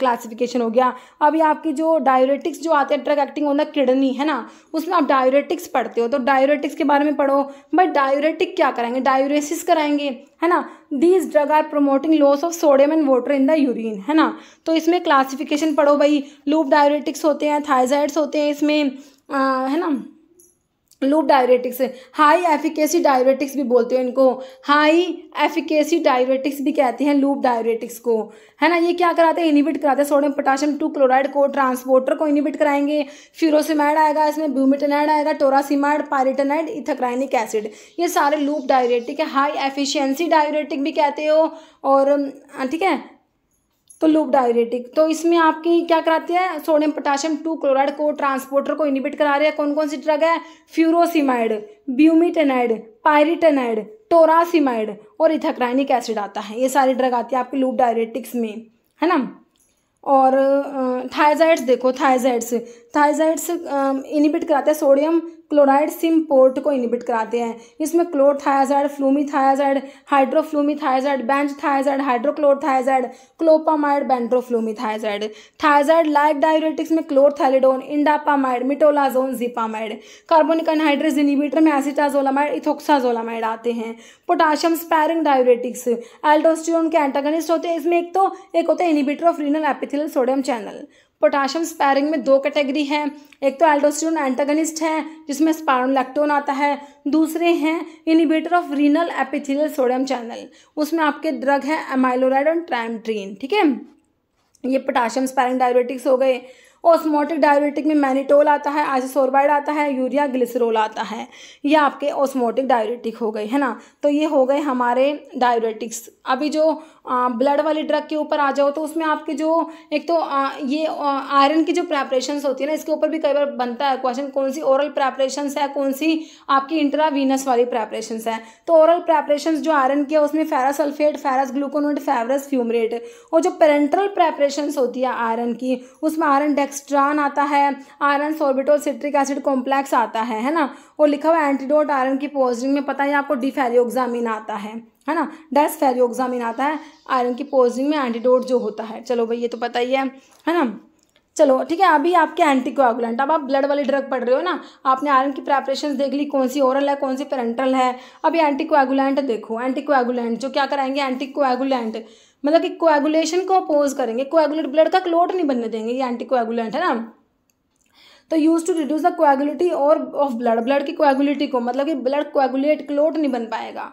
क्लासिफिकेशन हो गया अभी आपकी जो डायोरेटिक्स जो आते हैं drug acting on the kidney है ना उसमें आप डायोरेटिक्स पढ़ते हो तो डायोरेटिक्स के बारे में पढ़ो बट डायोरेटिक क्या कराएंगे डायोरेसिस कराएंगे है ना these drug are promoting loss of sodium and water in the urine है ना तो इसमें क्लासिफिकेशन पढ़ो भाई लूप डायोरेटिक्स होते हैं थाइजाइड्स होते हैं इसमें आ, है ना loop diuretics high efficacy diuretics भी बोलते हैं इनको हाई एफिकेसी डायरेटिक्स भी कहते हैं लूप डायरेटिक्स को है ना ये क्या कराते हैं इनिबिट कराते हैं sodium potassium two chloride cotransporter को इनिबिट कराएंगे फ्यूरोसिमाइड आएगा इसमें ब्यूमिटेनाइड आएगा टोरासीमाइड पायरिटेनाइड इथक्राइनिक एसिड ये सारे लूप डायरेटिक है हाई एफिशियंसी डायरेटिक भी कहते हो और ठीक है तो लूप डायरेटिक तो इसमें आपकी क्या कराती है sodium potassium two chloride cotransporter को इनिबिट करा रही है कौन कौन सी ड्रग है फ्यूरोसिमाइड ब्यूमिटेनाइड पायरिटेनाइड टोरासिमाइड और इथाक्राइनिक एसिड आता है ये सारी ड्रग आती है आपकी लूप डायरेटिक्स में है ना और थाइजाइड्स देखो थाइजाइड्स थाइजाइड्स इनिबिट कराते हैं सोडियम क्लोराइड सिम पोर्ट को इनिबिट कराते हैं इसमें chlorothiazide flumethiazide thiazide hydrochlorothiazide clopamide bendroflumethiazide like diuretics में chlorthalidone indapamide metolazone xipamide carbonic anhydrase inhibitor में एसिटाजोलामाइड इथोक्साजोलामाइड आते हैं पोटाशियम स्पैरिंग डायोरेटिक्स एल्डोस्टियोन के एंटागनिस्ट होते हैं इसमें एक तो एक होता है inhibitor of renal epithelial sodium channel potassium sparing में दो कैटेगरी हैं एक तो एल्डोस्टेरोन एंटागनिस्ट हैं जिसमें स्पारोलैक्टोन आता है दूसरे हैं inhibitor of renal epithelial sodium channel उसमें आपके ड्रग हैं एमाइलोराइड और ट्रैमट्रीन ठीक है ये पोटाशियम स्पैरिंग डायबिटिक्स हो गए ओस्मोटिक डायबिटिक में मैनिटोल आता है आइसोसोरबाइड आता है यूरिया ग्लिसरोल आता है ये आपके ओस्मोटिक डायबिटिक हो गए है ना तो ये हो गए हमारे डायबिटिक्स अभी जो ब्लड वाली ड्रग के ऊपर आ जाओ तो उसमें आपके जो एक तो आ, ये आयरन की जो प्रेपरेशन होती है ना इसके ऊपर भी कई बार बनता है क्वेश्चन कौन सी ओरल प्रेपरेशन है कौन सी आपकी इंट्रावीनस वाली प्रेपरेशन है तो ओरल प्रेपरेशन जो आयरन की है उसमें ferrous sulphate ferrous gluconate ferrous fumarate और जो पेरेंट्रल प्रेपरेशन होती है आयरन की उसमें आयरन डेक्सट्रान आता है iron sorbitol citric acid complex आता है है ना और लिखा हुआ एंटीडोट आयरन की पोजनिंग में पता है आपको डिफेरियोग्जामिन आता है है ना डस फेरियोग्जामिन आता है आयरन की पोजनिंग में एंटीडोट जो होता है चलो भाई ये तो पता ही है है ना चलो ठीक है अभी आपके एंटीकोगुलेंट अब आप ब्लड वाली ड्रग पढ़ रहे हो ना आपने आयरन की प्रेपरेशन देख ली कौन सी ओरल है कौन सी पेरेंटल है अभी एंटीकोगुलेंट देखो एंटीकोगुलेंट जो क्या कराएंगे एंटीकोगुलेंट मतलब कि कोएगुलेशन को अपोज करेंगे कोएगुलेट ब्लड का क्लोट नहीं बनने देंगे ये कोएगुलेंट है ना तो use to reduce the coagulability और ऑफ ब्लड ब्लड की क्वागुलिटी को मतलब कि ब्लड क्वागुलेट क्लोट नहीं बन पाएगा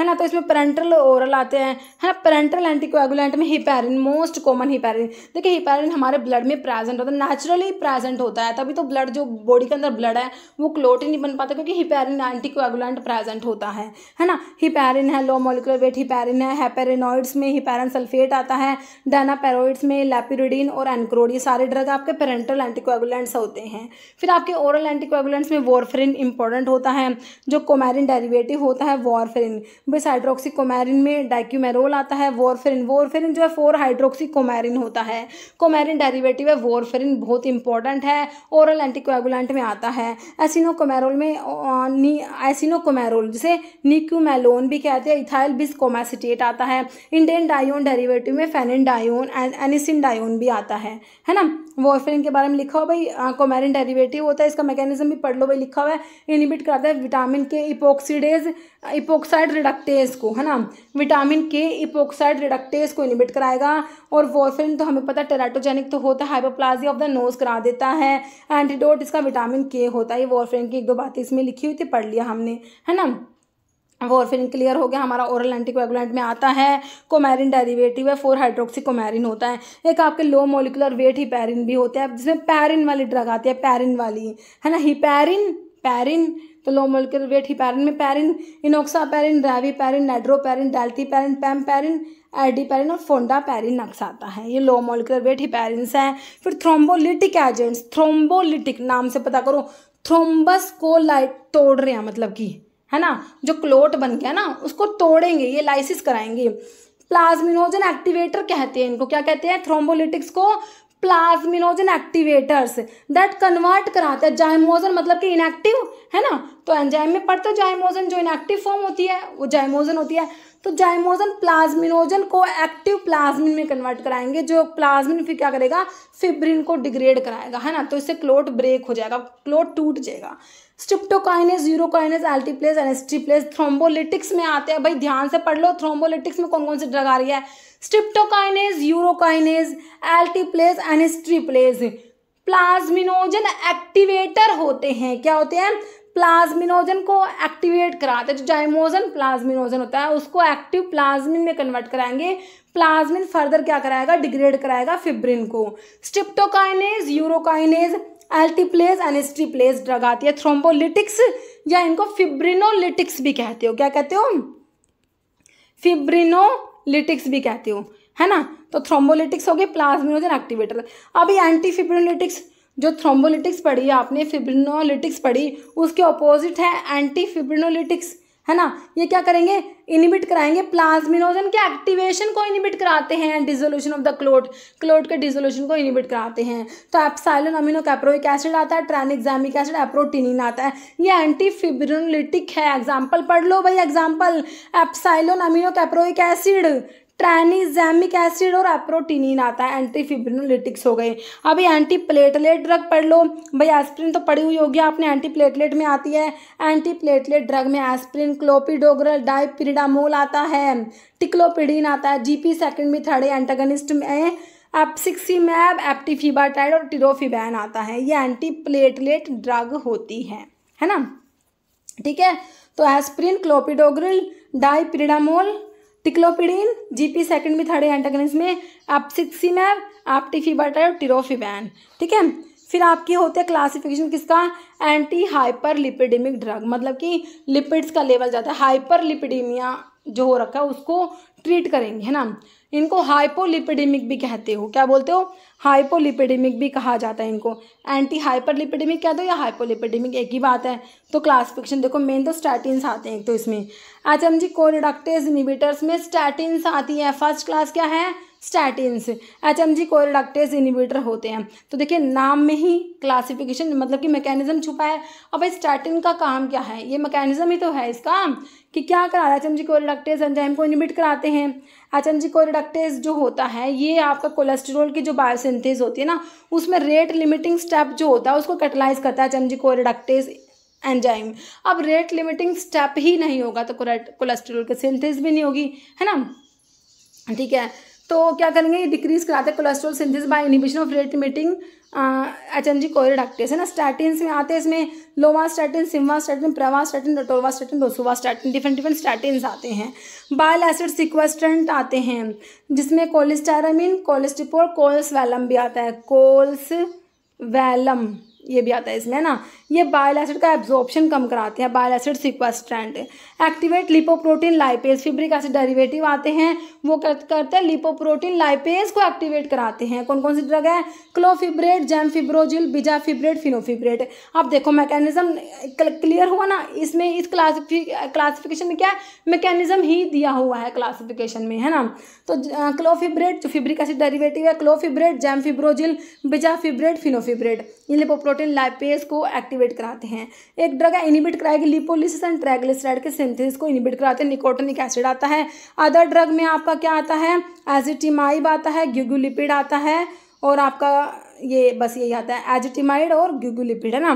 है ना तो इसमें पेरेंट्रल ओरल आते हैं है ना पेरेंट्रल एंटीकोएगुलेंट में हिपेरिन मोस्ट कॉमन हिपेरिन देखिए हिपेरिन हमारे ब्लड में प्रेजेंट होता है नेचुरली प्रेजेंट होता है तभी तो ब्लड जो बॉडी के अंदर ब्लड है वो क्लोट ही नहीं बन पाता क्योंकि हिपेरिन एंटीकोएगुलेंट प्रेजेंट होता है है ना हिपेरिन है लो मोलिकुलर वेट हिपेरिन है हेपेरिनॉइड्स में हिपेरिन सल्फेट आता है डेनापेरोइड्स में लेपिरिडीन और एनक्रोड ये सारे ड्रग आपके पेरेंटल एंटीकोएगुलेंट्स होते हैं फिर आपके ओरल एंटीकोएगुलेंट्स में वॉरफेरिन इंपॉर्टेंट होता है जो कोमेरिन डेरिवेटिव होता है वॉरफेरिन बेस हाइड्रोक्सीकोमैरिन में डाइक्यूमेरोल आता है वॉरफेरिन वॉरफेरिन जो है फोर हाइड्रोक्सीकोमैरिन होता है कोमैरिन डेरिवेटिव है वॉरफेरिन बहुत इंपॉर्टेंट है ओरल एंटीकोएगुलेंट में आता है एसिनोकोमेरोल में एसिनोकोमेरोल जिसे निक्यूमेलोन भी कहते हैं इथाइल बिस्कोमासिटेट आता है इंडेन डायोन डेरीवेटिव में फेनिन डायोन एनिसिन डायोन भी आता है है ना वॉरफेरिन के बारे में लिखा हो भाई कोमैरिन डेरीवेटिव होता है इसका मैकेनिज्म भी पढ़ लो भाई लिखा हुआ है इनिबिट करता है विटामिन के इपोक्सीडेज इपोक्साइड रिडक्टेज को है ना विटामिन के इपोक्साइड रिडक्टेज को इनिबिट कराएगा और वॉरफिन तो हमें पता टेराटोजेनिक तो होता है हाइपोप्लाजी ऑफ द नोज करा देता है एंटीडोट इसका विटामिन के होता है ये की एक दो बातें इसमें लिखी हुई थी पढ़ लिया हमने है ना वॉरफेरिन क्लियर हो गया हमारा ओरल एंटीकोगुलेंट में आता है कोमेरिन डेरिवेटिव है फोर हाइड्रोक्सी कोमेरिन होता है एक आपके लो मोलिकुलर वेट हिपेरिन भी होते हैं जिसमें पैरिन वाली ड्रग आती है पैरिन वाली है ना हिपेरिन पैरिन लो मोलिकुलर वेट हिपेरिन में पैरिन इनोक्सा पेरिन ड्रावी पैरिन नेड्रो पैरिन डेल्टी पैरिन पैम पैरिन एडी पैरिन और फोंडा पैरिन नक्स आता है ये लो मोलिकुलर वेट हिपैरिन्स हैं फिर थ्रोम्बोलिटिक एजेंट्स थ्रोम्बोलिटिक नाम से पता करो थ्रोम्बस को लाइट तोड़ रहे हैं मतलब कि है ना जो क्लोट बन गया ना उसको तोड़ेंगे ये लाइसिस कराएंगे प्लाज्मिनोजन एक्टिवेटर कहते हैं इनको क्या कहते हैं थ्रोम्बोलिटिक्स को प्लाज्मिनोजन एक्टिवेटर्स दैट कन्वर्ट कराते हैं जाइमोजन मतलब कि इनएक्टिव है ना तो एंजाइम में पड़ता हो जाइमोजन जो इनएक्टिव फॉर्म होती है वो जाइमोजन होती है तो जाइमोजन प्लाज्मिनोजन को एक्टिव प्लाज्मिन में कन्वर्ट कराएंगे जो प्लाज्मिन फिर क्या करेगा फिब्रिन को डिग्रेड कराएगा है ना तो इससे क्लोट ब्रेक हो जाएगा क्लोट टूट जाएगा स्ट्रिप्टोकाइनेस यूरोकाइनेस एल्टीप्लेस एनेस्टीप्लेस थ्रोम्बोलिटिक्स में आते हैं भाई ध्यान से पढ़ लो थ्रोम्बोलिटिक्स में कौन कौन सी ड्रग आ रही है streptokinase urokinase alteplase anistreplase plasminogen activator होते हैं क्या होते हैं प्लाज्मिनोजन को एक्टिवेट कराते हैं जो जाइमोजन प्लाज्मिनोजन होता है उसको एक्टिव प्लाज्मिन में कन्वर्ट कराएंगे प्लाज्मिन फर्दर क्या कराएगा डिग्रेड कराएगा फिब्रिन को streptokinase urokinase alteplase anistreplase drug आती है थ्रोम्बोलिटिक्स या इनको फिब्रिनोलिटिक्स भी कहते हो क्या कहते हो फिब्रिनोलिटिक्स भी कहते हो है ना तो थ्रोम्बोलिटिक्स हो गए प्लाज्मिनोजन एक्टिवेटर अभी एंटी फिब्रिनोलिटिक्स जो थ्रोम्बोलिटिक्स पढ़ी है आपने फिब्रिनोलिटिक्स पढ़ी उसके ऑपोजिट है एंटी फिब्रिनोलिटिक्स है ना ये क्या करेंगे इनिबिट कराएंगे प्लाज्मिनोजन के एक्टिवेशन को इनिबिट कराते हैं dissolution of the clot clot के डिजोल्यूशन को इनिबिट कराते हैं तो एप्साइलन अमीनो कैप्रोइक एसिड आता है ट्रैनिक्जामिक एसिड एप्रोटीनिन आता है ये एंटी फिब्रिनोलिटिक है एग्जाम्पल पढ़ लो भाई example epsilon amino caproic acid tranexamic acid और एप्रोटीनिन आता है एंटी फिब्रिनोलिटिक्स हो गए अभी एंटी प्लेटलेट ड्रग पढ़ लो भाई एस्प्रिन तो पड़ी हुई होगी आपने एंटी प्लेटलेट में आती है एंटी प्लेटलेट ड्रग में एस्प्रिन क्लोपिडोग्रल डाइपिरिडामोल आता है टिक्लोपिडीन आता है जीपी सेकंड में थर्ड एंटागनिस्ट में मैब एप्टीफीबाटाइड और टिरोफिबैन आता है ये एंटी प्लेटलेट ड्रग होती है है ना ठीक है तो aspirin clopidogrel dipyridamole ticlopidine GP second में थर्ड एंटागनिज में एप्सिक्सिमैब एप्टिफीबाटा और टिरोफिबैन ठीक है फिर आपकी होते हैं क्लासिफिकेशन किसका एंटी हाइपर लिपिडेमिक ड्रग मतलब कि लिपिड्स का लेवल जाता है हाइपर लिपिडीमिया जो हो रखा है उसको ट्रीट करेंगे है ना इनको हाइपोलिपिडेमिक भी कहते हो क्या बोलते हो हाइपोलिपिडेमिक भी कहा जाता है इनको एंटी हाइपर लिपिडेमिक कह दो या हाइपोलिपिडेमिक एक ही बात है तो क्लासिफिकेशन देखो मेन तो स्टैटिन आते हैं एक तो इसमें H M G CoA reductase inhibitors में स्टैटिन्स आती है फर्स्ट क्लास क्या है statins H M G CoA reductase inhibitor होते हैं तो देखिए नाम में ही क्लासिफिकेशन मतलब कि मैकेनिज्म छुपा है और भाई स्टैटिन का काम क्या है ये मैकेनिज्म ही तो है इसका कि क्या करा रहा है H M G CoA reductase enzyme को इनिबिट कराते हैं एच एम जी कोरिडक्टेज जो होता है ये आपका कोलेस्ट्रोल की जो बायोसिंथेज होती है ना उसमें रेट लिमिटिंग स्टेप जो होता है उसको कैटलाइज करता है H M G CoA reductase enzyme अब रेट लिमिटिंग स्टेप ही नहीं होगा तो कोलेस्ट्रोल की सिंथेसिस भी नहीं होगी है ना ठीक है तो क्या करेंगे ये डिक्रीज कराते हैं cholesterol synthesis by inhibition of rate limiting H N G CoA reductase है ना स्टैटिन में आते हैं इसमें lovastatin simvastatin pravastatin atorvastatin rosuvastatin different different statin आते हैं बाइल एसिड सिक्वेस्टेंट आते हैं जिसमें कोलिस्टारामिन कोलिस्टिपोर कोल्स वैलम भी आता है कोल्स वैलम ये भी आता है इसमें ना ये बायल एसिड का एब्जॉर्प्शन कम कराते हैं bile acid sequestrant activate lipoprotein lipase fibric acid derivative आते हैं वो क्या करते हैं लिपोप्रोटीन लाइपेज को एक्टिवेट कराते हैं कौन कौन सी ड्रग है clofibrate gemfibrozil bezafibrate फिनोफिब्रेट अब देखो मैकेनिज्म क्लियर हुआ ना इसमें इस क्लासिफि क्लासिफिकेशन में क्या है मैकेनिज्म ही दिया हुआ है क्लासिफिकेशन में है ना तो क्लोफिब्रेट जो फिब्रिक एसिड डेरिवेटिव है clofibrate gemfibrozil bezafibrate fenofibrate इन लिपोप्रो प्रोटीन लाइपेज को एक्टिवेट कराते हैं एक ड्रग है इनिबिट कराएगी लिपोलिसिस एंड ट्रैगलिसराइड के सिंथेसिस को इनिबिट कराते हैं निकोटनिक एसिड आता है अदर ड्रग में आपका क्या आता है एजिटिमाइब आता है ग्यूगुलिपिड आता है और आपका ये बस यही आता है एजिटिमाइड और ग्यूगुलिपिड है ना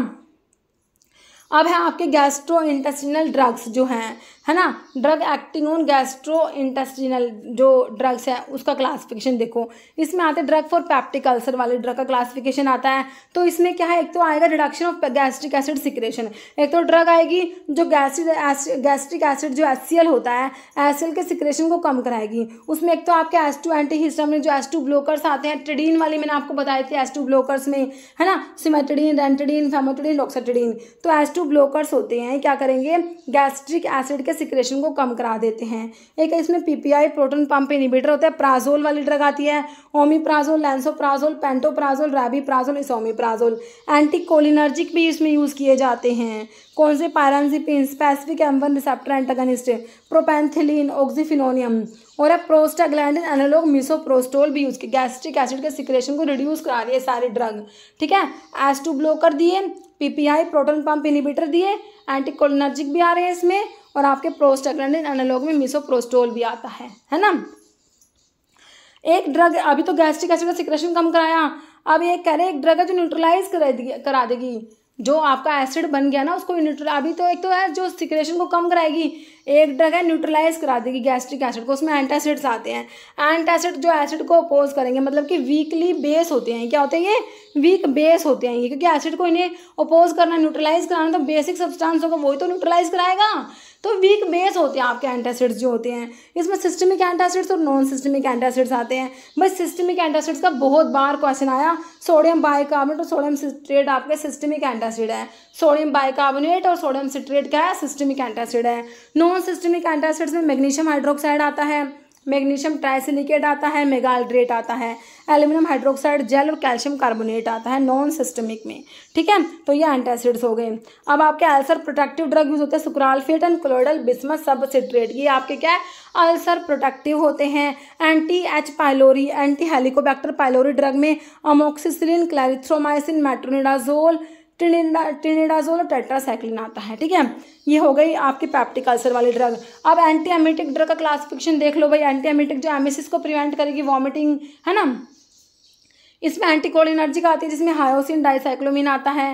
अब है आपके गैस्ट्रो इंटेस्टिनल ड्रग्स जो हैं है ना drug acting on gastrointestinal जो ड्रग्स है उसका क्लासिफिकेशन देखो इसमें आते ड्रग फॉर पैप्टिक अल्सर वाले ड्रग का क्लासिफिकेशन आता है तो इसमें क्या है एक तो आएगा reduction of gastric acid secretion एक तो ड्रग आएगी जो गैस्ट्रिक गैस्ट्रिक एसिड जो एस होता है एस के सिक्रेशन को कम कराएगी उसमें एक तो आपके एस टू एंटी जो एस टू ब्लोकर्स आते हैं ट्रेडीन वाले मैंने आपको बताए थे एस टू ब्लोकर्स में है ना सिमेटडीन रेंटडीन फेमोटडीन डॉक्साटडीन तो एस टू टिश्यू ब्लॉकर्स होते हैं क्या करेंगे गैस्ट्रिक एसिड के सिक्रेशन को कम करा देते हैं एक इसमें पीपीआई प्रोटोन पंप इनिबेटर होता है प्राजोल वाली ड्रग आती है omeprazole lansoprazole pantoprazole rabeprazole esomeprazole anticholinergic भी इसमें यूज़ किए जाते हैं कौन से पैरानजिपिन स्पेसिफिक एम्बन रिसेप्टर एंटागनिस्ट प्रोपेंथिलीन ऑक्सीफिनोनियम और अब प्रोस्टाग्लैंड एनालॉग मिसोप्रोस्टोल भी उसके गैस्ट्रिक एसिड के सिक्रेशन को रिड्यूस करा रही है सारी ड्रग ठीक है एस टू ब्लॉकर दिए पीपीआई प्रोटोन पंप इनिबिटर दिए एंटी भी आ रहे हैं इसमें और आपके प्रोस्टाग्लैंडिन एनालॉग में मिसोप्रोस्टोल भी आता है है ना एक ड्रग अभी तो गैस्ट्रिक एसिड का सिक्रेशन कम कराया अब ये कह रहे एक ड्रग है जो न्यूट्रलाइज करा देगी जो आपका एसिड बन गया ना उसको न्यूट्रल अभी तो एक तो है जो सिक्रेशन को कम कराएगी एक ड्रग है न्यूट्रलाइज करा देगी गैस्ट्रिक एसिड को उसमें एंटासिड्स आते हैं एंटासिड जो एसिड को अपोज करेंगे मतलब कि वीकली बेस होते हैं क्या होते हैं ये वीक बेस होते हैं ये क्योंकि एसिड को इन्हें अपोज करना न्यूट्रलाइज कराना तो बेसिक सब्सटेंस होगा वही तो न्यूट्रलाइज कराएगा तो वीक बेस होते हैं आपके एंटासिड्स जो होते हैं इसमें सिस्टमिक एंटासिड्स और नॉन सिस्टमिक एंटासिड्स आते हैं बस सिस्टमिक एंटासिड्स का बहुत बार क्वेश्चन आया सोडियम बाइकार्बोनेट और सोडियम सिट्रेट आपके सिस्टमिक एंटासिड है सोडियम बाइकार्बोनेट और सोडियम सिट्रेट क्या है सिस्टमिक एंटासिड है नॉन नॉन सिस्टमिक एंटासिड्स में मैग्नीशियम हाइड्रोक्साइड आता है मैग्नीशियम ट्राइसिलिकेट आता है मेगाल्ड्रेट आता है एल्यूमिनियम हाइड्रोक्साइड जेल और कैल्शियम कार्बोनेट आता है नॉन सिस्टमिक में ठीक है तो ये एंटासिड्स हो गए अब आपके अल्सर प्रोटेक्टिव ड्रग यूज होते हैं sucralfate and colloidal bismuth citrate ये आपके क्या है अल्सर प्रोटेक्टिव होते हैं anti H pylori anti helicobacter pylori drug में अमोक्सिसिलिन क्लैरिथ्रोमाइसिन मेट्रोनिडाजोल ट्रिनेडाजोल और टेट्रासाइक्लिन आता है ठीक है ये हो गई आपकी पैप्टिक अल्सर वाली ड्रग अब एंटी एमिटिक ड्रग का क्लासिफिकेशन देख लो भाई एंटी एमिटिक जो एमिसिस को प्रिवेंट करेगी वॉमिटिंग है ना इसमें एंटीकोलिनर्जिक आती है जिसमें हायोसिन डाइसाइक्लोमिन आता है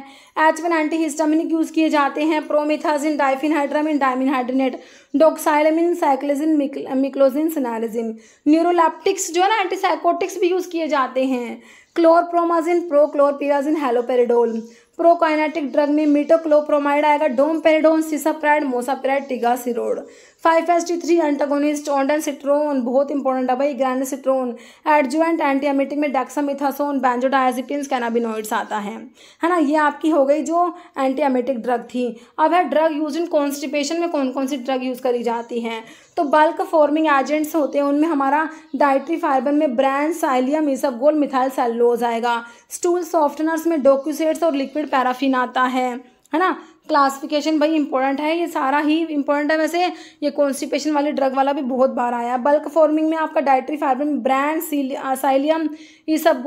एच वन एंटीहिस्टामिनिक यूज़ किए जाते हैं प्रोमिथाजिन डायमिन डायमिनहाइड्रेनेट डोक्साइलमिन साइक्लिजिन मिक्लोजिन सनारिजिन न्यूरोलैप्टिक्स जो है ना एंटीसाइकोटिक्स भी यूज़ किए जाते हैं क्लोरप्रोमाजिन प्रोक्लोरपीराजिन हेलोपेरिडोल प्रोकाइनाटिक ड्रग में मीटोक्लोप्रोमाइड आएगा dom domperidone cisapride mosapride tegaserod five S T three antagonist ondansetron बहुत इंपॉर्टेंट है भाई ग्रैंड सिट्रोन एडजुएंट एंटीएमेटिक में डेक्सामिथासोन बैंजोडाइजिपिन कैनाबिनोइड्स आता है है ना ये आपकी हो गई जो एंटीएमेटिक ड्रग थी अब है ड्रग यूज इन कॉन्स्टिपेशन में कौन कौन सी ड्रग यूज़ करी जाती हैं तो बल्क फॉर्मिंग एजेंट्स होते हैं उनमें हमारा डाइट्री फाइबर में ब्रांड साइलियम गोल मिथाइल सेलोज आएगा स्टूल सॉफ्टनर्स में डोक्यूसेट्स और लिक्विड पैराफिन आता है है ना क्लासिफिकेशन भाई इंपॉर्टेंट है ये सारा ही इंपॉर्टेंट है वैसे ये कॉन्स्टिपेशन वाले ड्रग वाला भी बहुत बार आया बल्क फॉर्मिंग में आपका डायट्री फार्मिंग ब्रांड साइलियम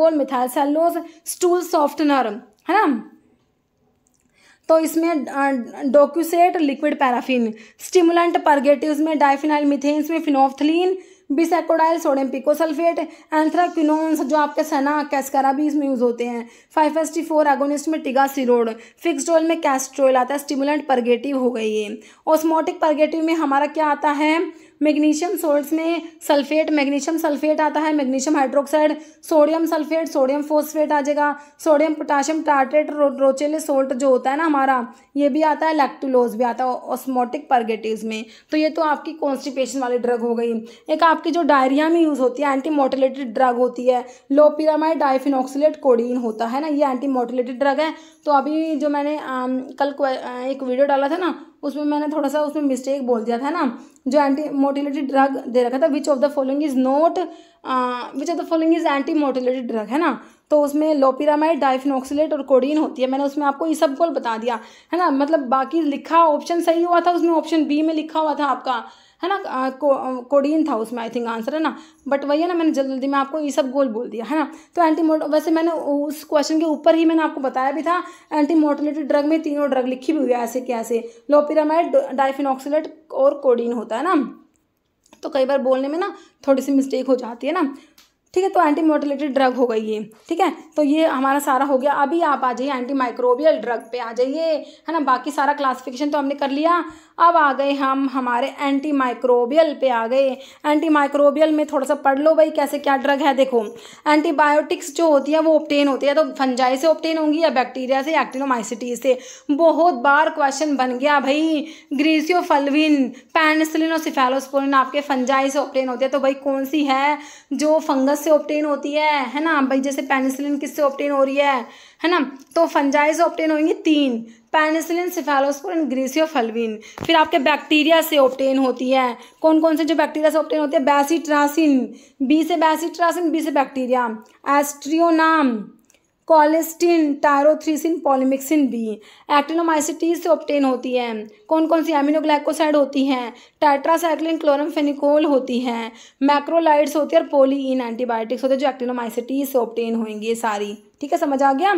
गोल मिथाइल सेलोज स्टूल सॉफ्टनर है ना तो इसमें docusate liquid paraffin stimulant purgative में डाइफिनाइल मिथेन्स में phenolphthalein bisacodyl sodium picosulphate anthraquinones जो आपके सना कैस्करा भी इसमें यूज़ होते हैं five S T four agonist में टिगा सिरोड फिक्स ऑयल में कैस्ट्रोल आता है स्टिमुलेंट परगेटिव हो गई है ऑस्मोटिक परगेटिव में हमारा क्या आता है मैग्नीशियम सोल्ट्स में सल्फेट मैग्नीशियम सल्फेट आता है magnesium hydroxide sodium sulphate sodium phosphate आ जाएगा sodium potassium tartrate ro, Rochelle salt जो होता है ना हमारा ये भी आता है लैक्टुलोज भी आता है ऑस्मोटिक परगेटिव में तो ये तो आपकी कॉन्स्टिपेशन वाली ड्रग हो गई एक आपकी जो डायरिया में यूज़ होती है एंटी मोटिलेटेड ड्रग होती है लोपिरामाइड डाइफिनॉक्सिलेट कोडीन होता है ना ये एंटी मोटिलेटेड ड्रग है तो अभी जो मैंने आ, कल एक वीडियो डाला था ना उसमें मैंने थोड़ा सा उसमें मिस्टेक बोल दिया था ना जो एंटी मोटिलिटी ड्रग दे रखा था which of the following is not which of the following is anti motility drug है ना तो उसमें लोपिरामाइड डाइफिनोक्सिलेट और कोडीन होती है मैंने उसमें आपको ये सब कॉल बता दिया है ना मतलब बाकी लिखा ऑप्शन सही हुआ था उसमें ऑप्शन बी में लिखा हुआ था आपका है ना को, कोडीन था उसमें आई थिंक आंसर है ना बट वही है ना मैंने जल्दी जल्दी में आपको ये सब गोल बोल दिया है ना तो एंटी मोट वैसे मैंने उस क्वेश्चन के ऊपर ही मैंने आपको बताया भी था एंटी मोटिलिटी ड्रग में तीनों ड्रग लिखी भी हुई है ऐसे कैसे लोपिरामाइड डाइफिनॉक्सीट और कोडीन होता है ना तो कई बार बोलने में ना थोड़ी सी मिस्टेक हो जाती है ना ठीक है तो एंटी मोटिलेटेड ड्रग हो गई ये ठीक है तो ये हमारा सारा हो गया अभी आप आ जाइए एंटी माइक्रोबियल ड्रग पे आ जाइए है ना बाकी सारा क्लासिफिकेशन तो हमने कर लिया अब आ गए हम हमारे एंटी माइक्रोबियल पे आ गए एंटी माइक्रोबियल में थोड़ा सा पढ़ लो भाई कैसे क्या ड्रग है देखो एंटीबायोटिक्स जो होती है वो ऑप्टेन होती है तो फंजाई से ऑप्टेन होंगी या बैक्टीरिया से एक्टिनोमाइसिटी से बहुत बार क्वेश्चन बन गया भाई ग्रीसियोफलविन पेनिसिलिन और सिफेलोसपोलिन आपके फंजाई से ऑप्टेन होती है तो भाई कौन सी है जो फंगस से ऑप्टेन होती है है ना भाई जैसे पेनिसिलिन किससे ऑप्टेन हो रही है है ना तो फंजाई से ऑप्टेन होंगी तीन पेनिसिलिन सिफेलोस्पोर एंड ग्रीसियोफलविन फिर आपके बैक्टीरिया से ऑप्टेन होती है कौन कौन से जो बैक्टीरिया से ऑप्टेन होती है बैसीट्रासिन बी से बैसीट्रासिन बी से bacteria aztreonam colistin tyrothricin polymyxin B actinomycetes से ऑप्टेन होती है कौन कौन सी एमिनोग्लाइकोसाइड होती हैं क्लोरम क्लोरमफेनिकोल होती हैं मैक्रोलाइड्स होती है और इन एंटीबायोटिक्स होते हैं जो एक्टिनोमाइसिटीज से ऑप्टेन होंगी ये सारी ठीक है समझ आ गया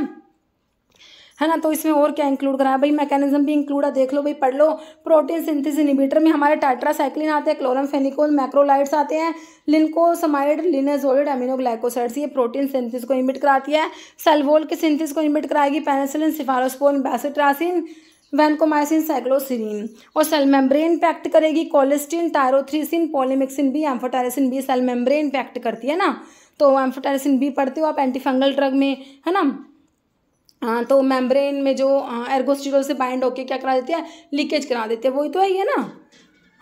है ना तो इसमें और क्या इंक्लूड कराया भाई मैकेनिज्म भी इंक्लूड है देख लो भाई पढ़ लो प्रोटीन सिंथिस इनिबिटर में हमारे टाइट्रासाइक्लिन आते हैं क्लोरमफेनिकोल मैक्रोलाइट्स आते हैं लिनकोसमाइड लिनेजोलिड एमिनोग्लाइकोसाइड्स ये प्रोटीन सिंथिस को इमिट कराती है सेल्वोल के सिंथिस को इमिट कराएगी पेनेसिलिन सिफारोस्पोन बैसिट्रासिन वैनकोमाइसिन साइक्लोसिरीन और सेल मेम्ब्रेन पे एक्ट करेगी colistin tyrothricin polymyxin B amphotericin B cell membrane पे एक्ट करती है ना तो एम्फोटायरेसिन बी पढ़ते हो आप एंटीफंगल ड्रग में है ना हाँ, तो मेम्ब्रेन में जो एर्गोस्टिरोल हाँ, से बाइंड होकर क्या करा देती है लीकेज करा देती है वही तो है ही है ना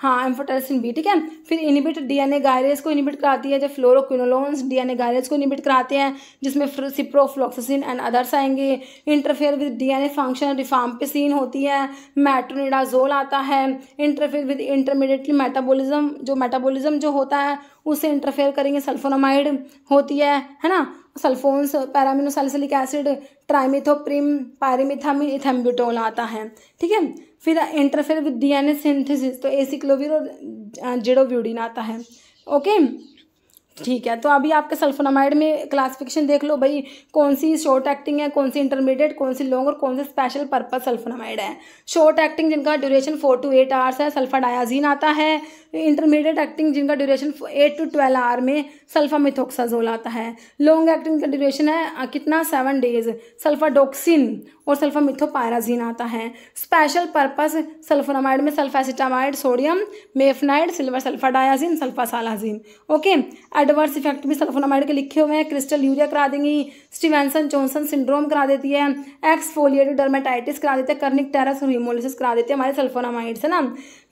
हाँ एम्फोटेसिन बी ठीक है फिर इनिबिट डीएनए गायरेज को इनिबिट कराती है जब फ्लोरोक्विनोलोन्स डीएनए गायरेज को इनिबिट कराते हैं जिसमें सिप्रोफ्लोक्सिन एंड अदर्स आएंगे interfere with DNA function rifampicin होती है मैट्रोनिडाजोल आता है इंटरफेयर विद इंटरमीडिएटली मेटाबोलिज्म जो मेटाबोलिज्म जो होता है उससे इंटरफेयर करेंगे सल्फोनामाइड होती है है ना सल्फोन्स पैरामिनोसैलिसिलिक एसिड ट्राइमिथोप्रिम पायरिमिथामिन इथेम्ब्यूटोल आता है ठीक है फिर इंटरफेयर विद डीएनए सिंथेसिस तो एसिक्लोविर और जिडोव्यूडिन आता है ओके ठीक है तो अभी आपके सल्फोनामाइड में क्लासिफिकेशन देख लो भाई कौन सी शॉर्ट एक्टिंग है कौन सी इंटरमीडिएट कौन सी लॉन्ग और कौन सी स्पेशल पर्पज सल्फोनामाइड है शॉर्ट एक्टिंग जिनका duration four to eight hours है सल्फा डायाजीन आता है इंटरमीडिएट एक्टिंग जिनका duration eight to twelve hour में सल्फा मिथोक्साजोल आता है लॉन्ग एक्टिंग का ड्यूरेशन है कितना सेवन डेज सल्फाडोक्सिन और सल्फा मिथोपायराजीन आता है स्पेशल पर्पज़ सल्फोनामाइड में sulphacetamide sodium mafenide silver sulpha sulphasalazine okay adverse effect भी सल्फोनामाइड के लिखे हुए हैं क्रिस्टल यूरिया करा देंगी स्टीवेंसन जॉनसन सिंड्रोम करा देती है एक्सफोलियर डर्माटाइटिस करा देते हैं कर्निक टेरस और हीमोलिसिस करा देते हैं हमारे सल्फोनामाइड से ना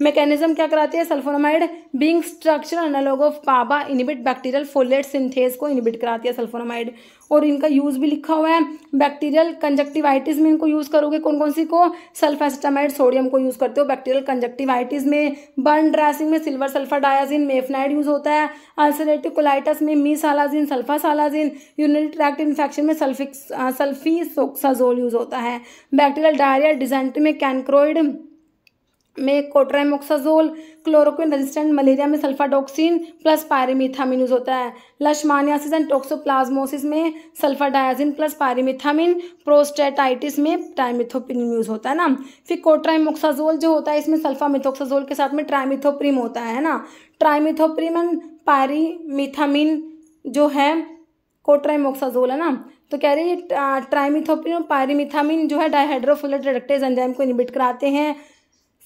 मैकेनिज्म क्या कराती है sulphonamide being structure analogue of PABA inhibit bacterial folate synthase को इनिबिट कराती है सल्फोनामाइड और इनका यूज़ भी लिखा हुआ है बैक्टीरियल कंजक्टिवाइटिस में इनको यूज़ करोगे कौन कौन सी को सल्फेस्टामाइड सोडियम को यूज़ करते हो बैक्टीरियल कंजक्टिवाइटिस में बर्न ड्रेसिंग में silver sulphadiazine mafenide use होता है अल्सरेटिव कोलाइटस में mesalazine sulphasalazine urinary tract infection में सल्फिक सल्फी सोक्साजोल यूज़ होता है बैक्टीरियल डायरिया डिजेंट में कैनक्रोइड में कोट्राइमोक्साजोल क्लोरोक्विन रेजिस्टेंट मलेरिया में सल्फाडोक्सिन प्लस पायरीमिथामिन यूज़ होता है लशमानियासिस एंड टोक्सोप्लाज्मोसिस में सल्फाडायाजिन प्लस पायरीमिथामिन प्रोस्टेटाइटिस में ट्राइमिथोप्रिम यूज़ होता है ना फिर कोट्राइमोक्साजोल जो होता है इसमें सल्फामिथोक्साजोल के साथ में ट्राइमिथोप्रिम होता है ना ट्राइमिथोप्रिम एंड पायरीमिथामिन जो है कोट्राइमोक्साजोल है ना तो कह रही है ट्राइमिथोप्रीम और पायरीमिथामिन जो है डायहाइड्रोफोलेट रिडक्टेज एंजाइम को इनिबिट कराते हैं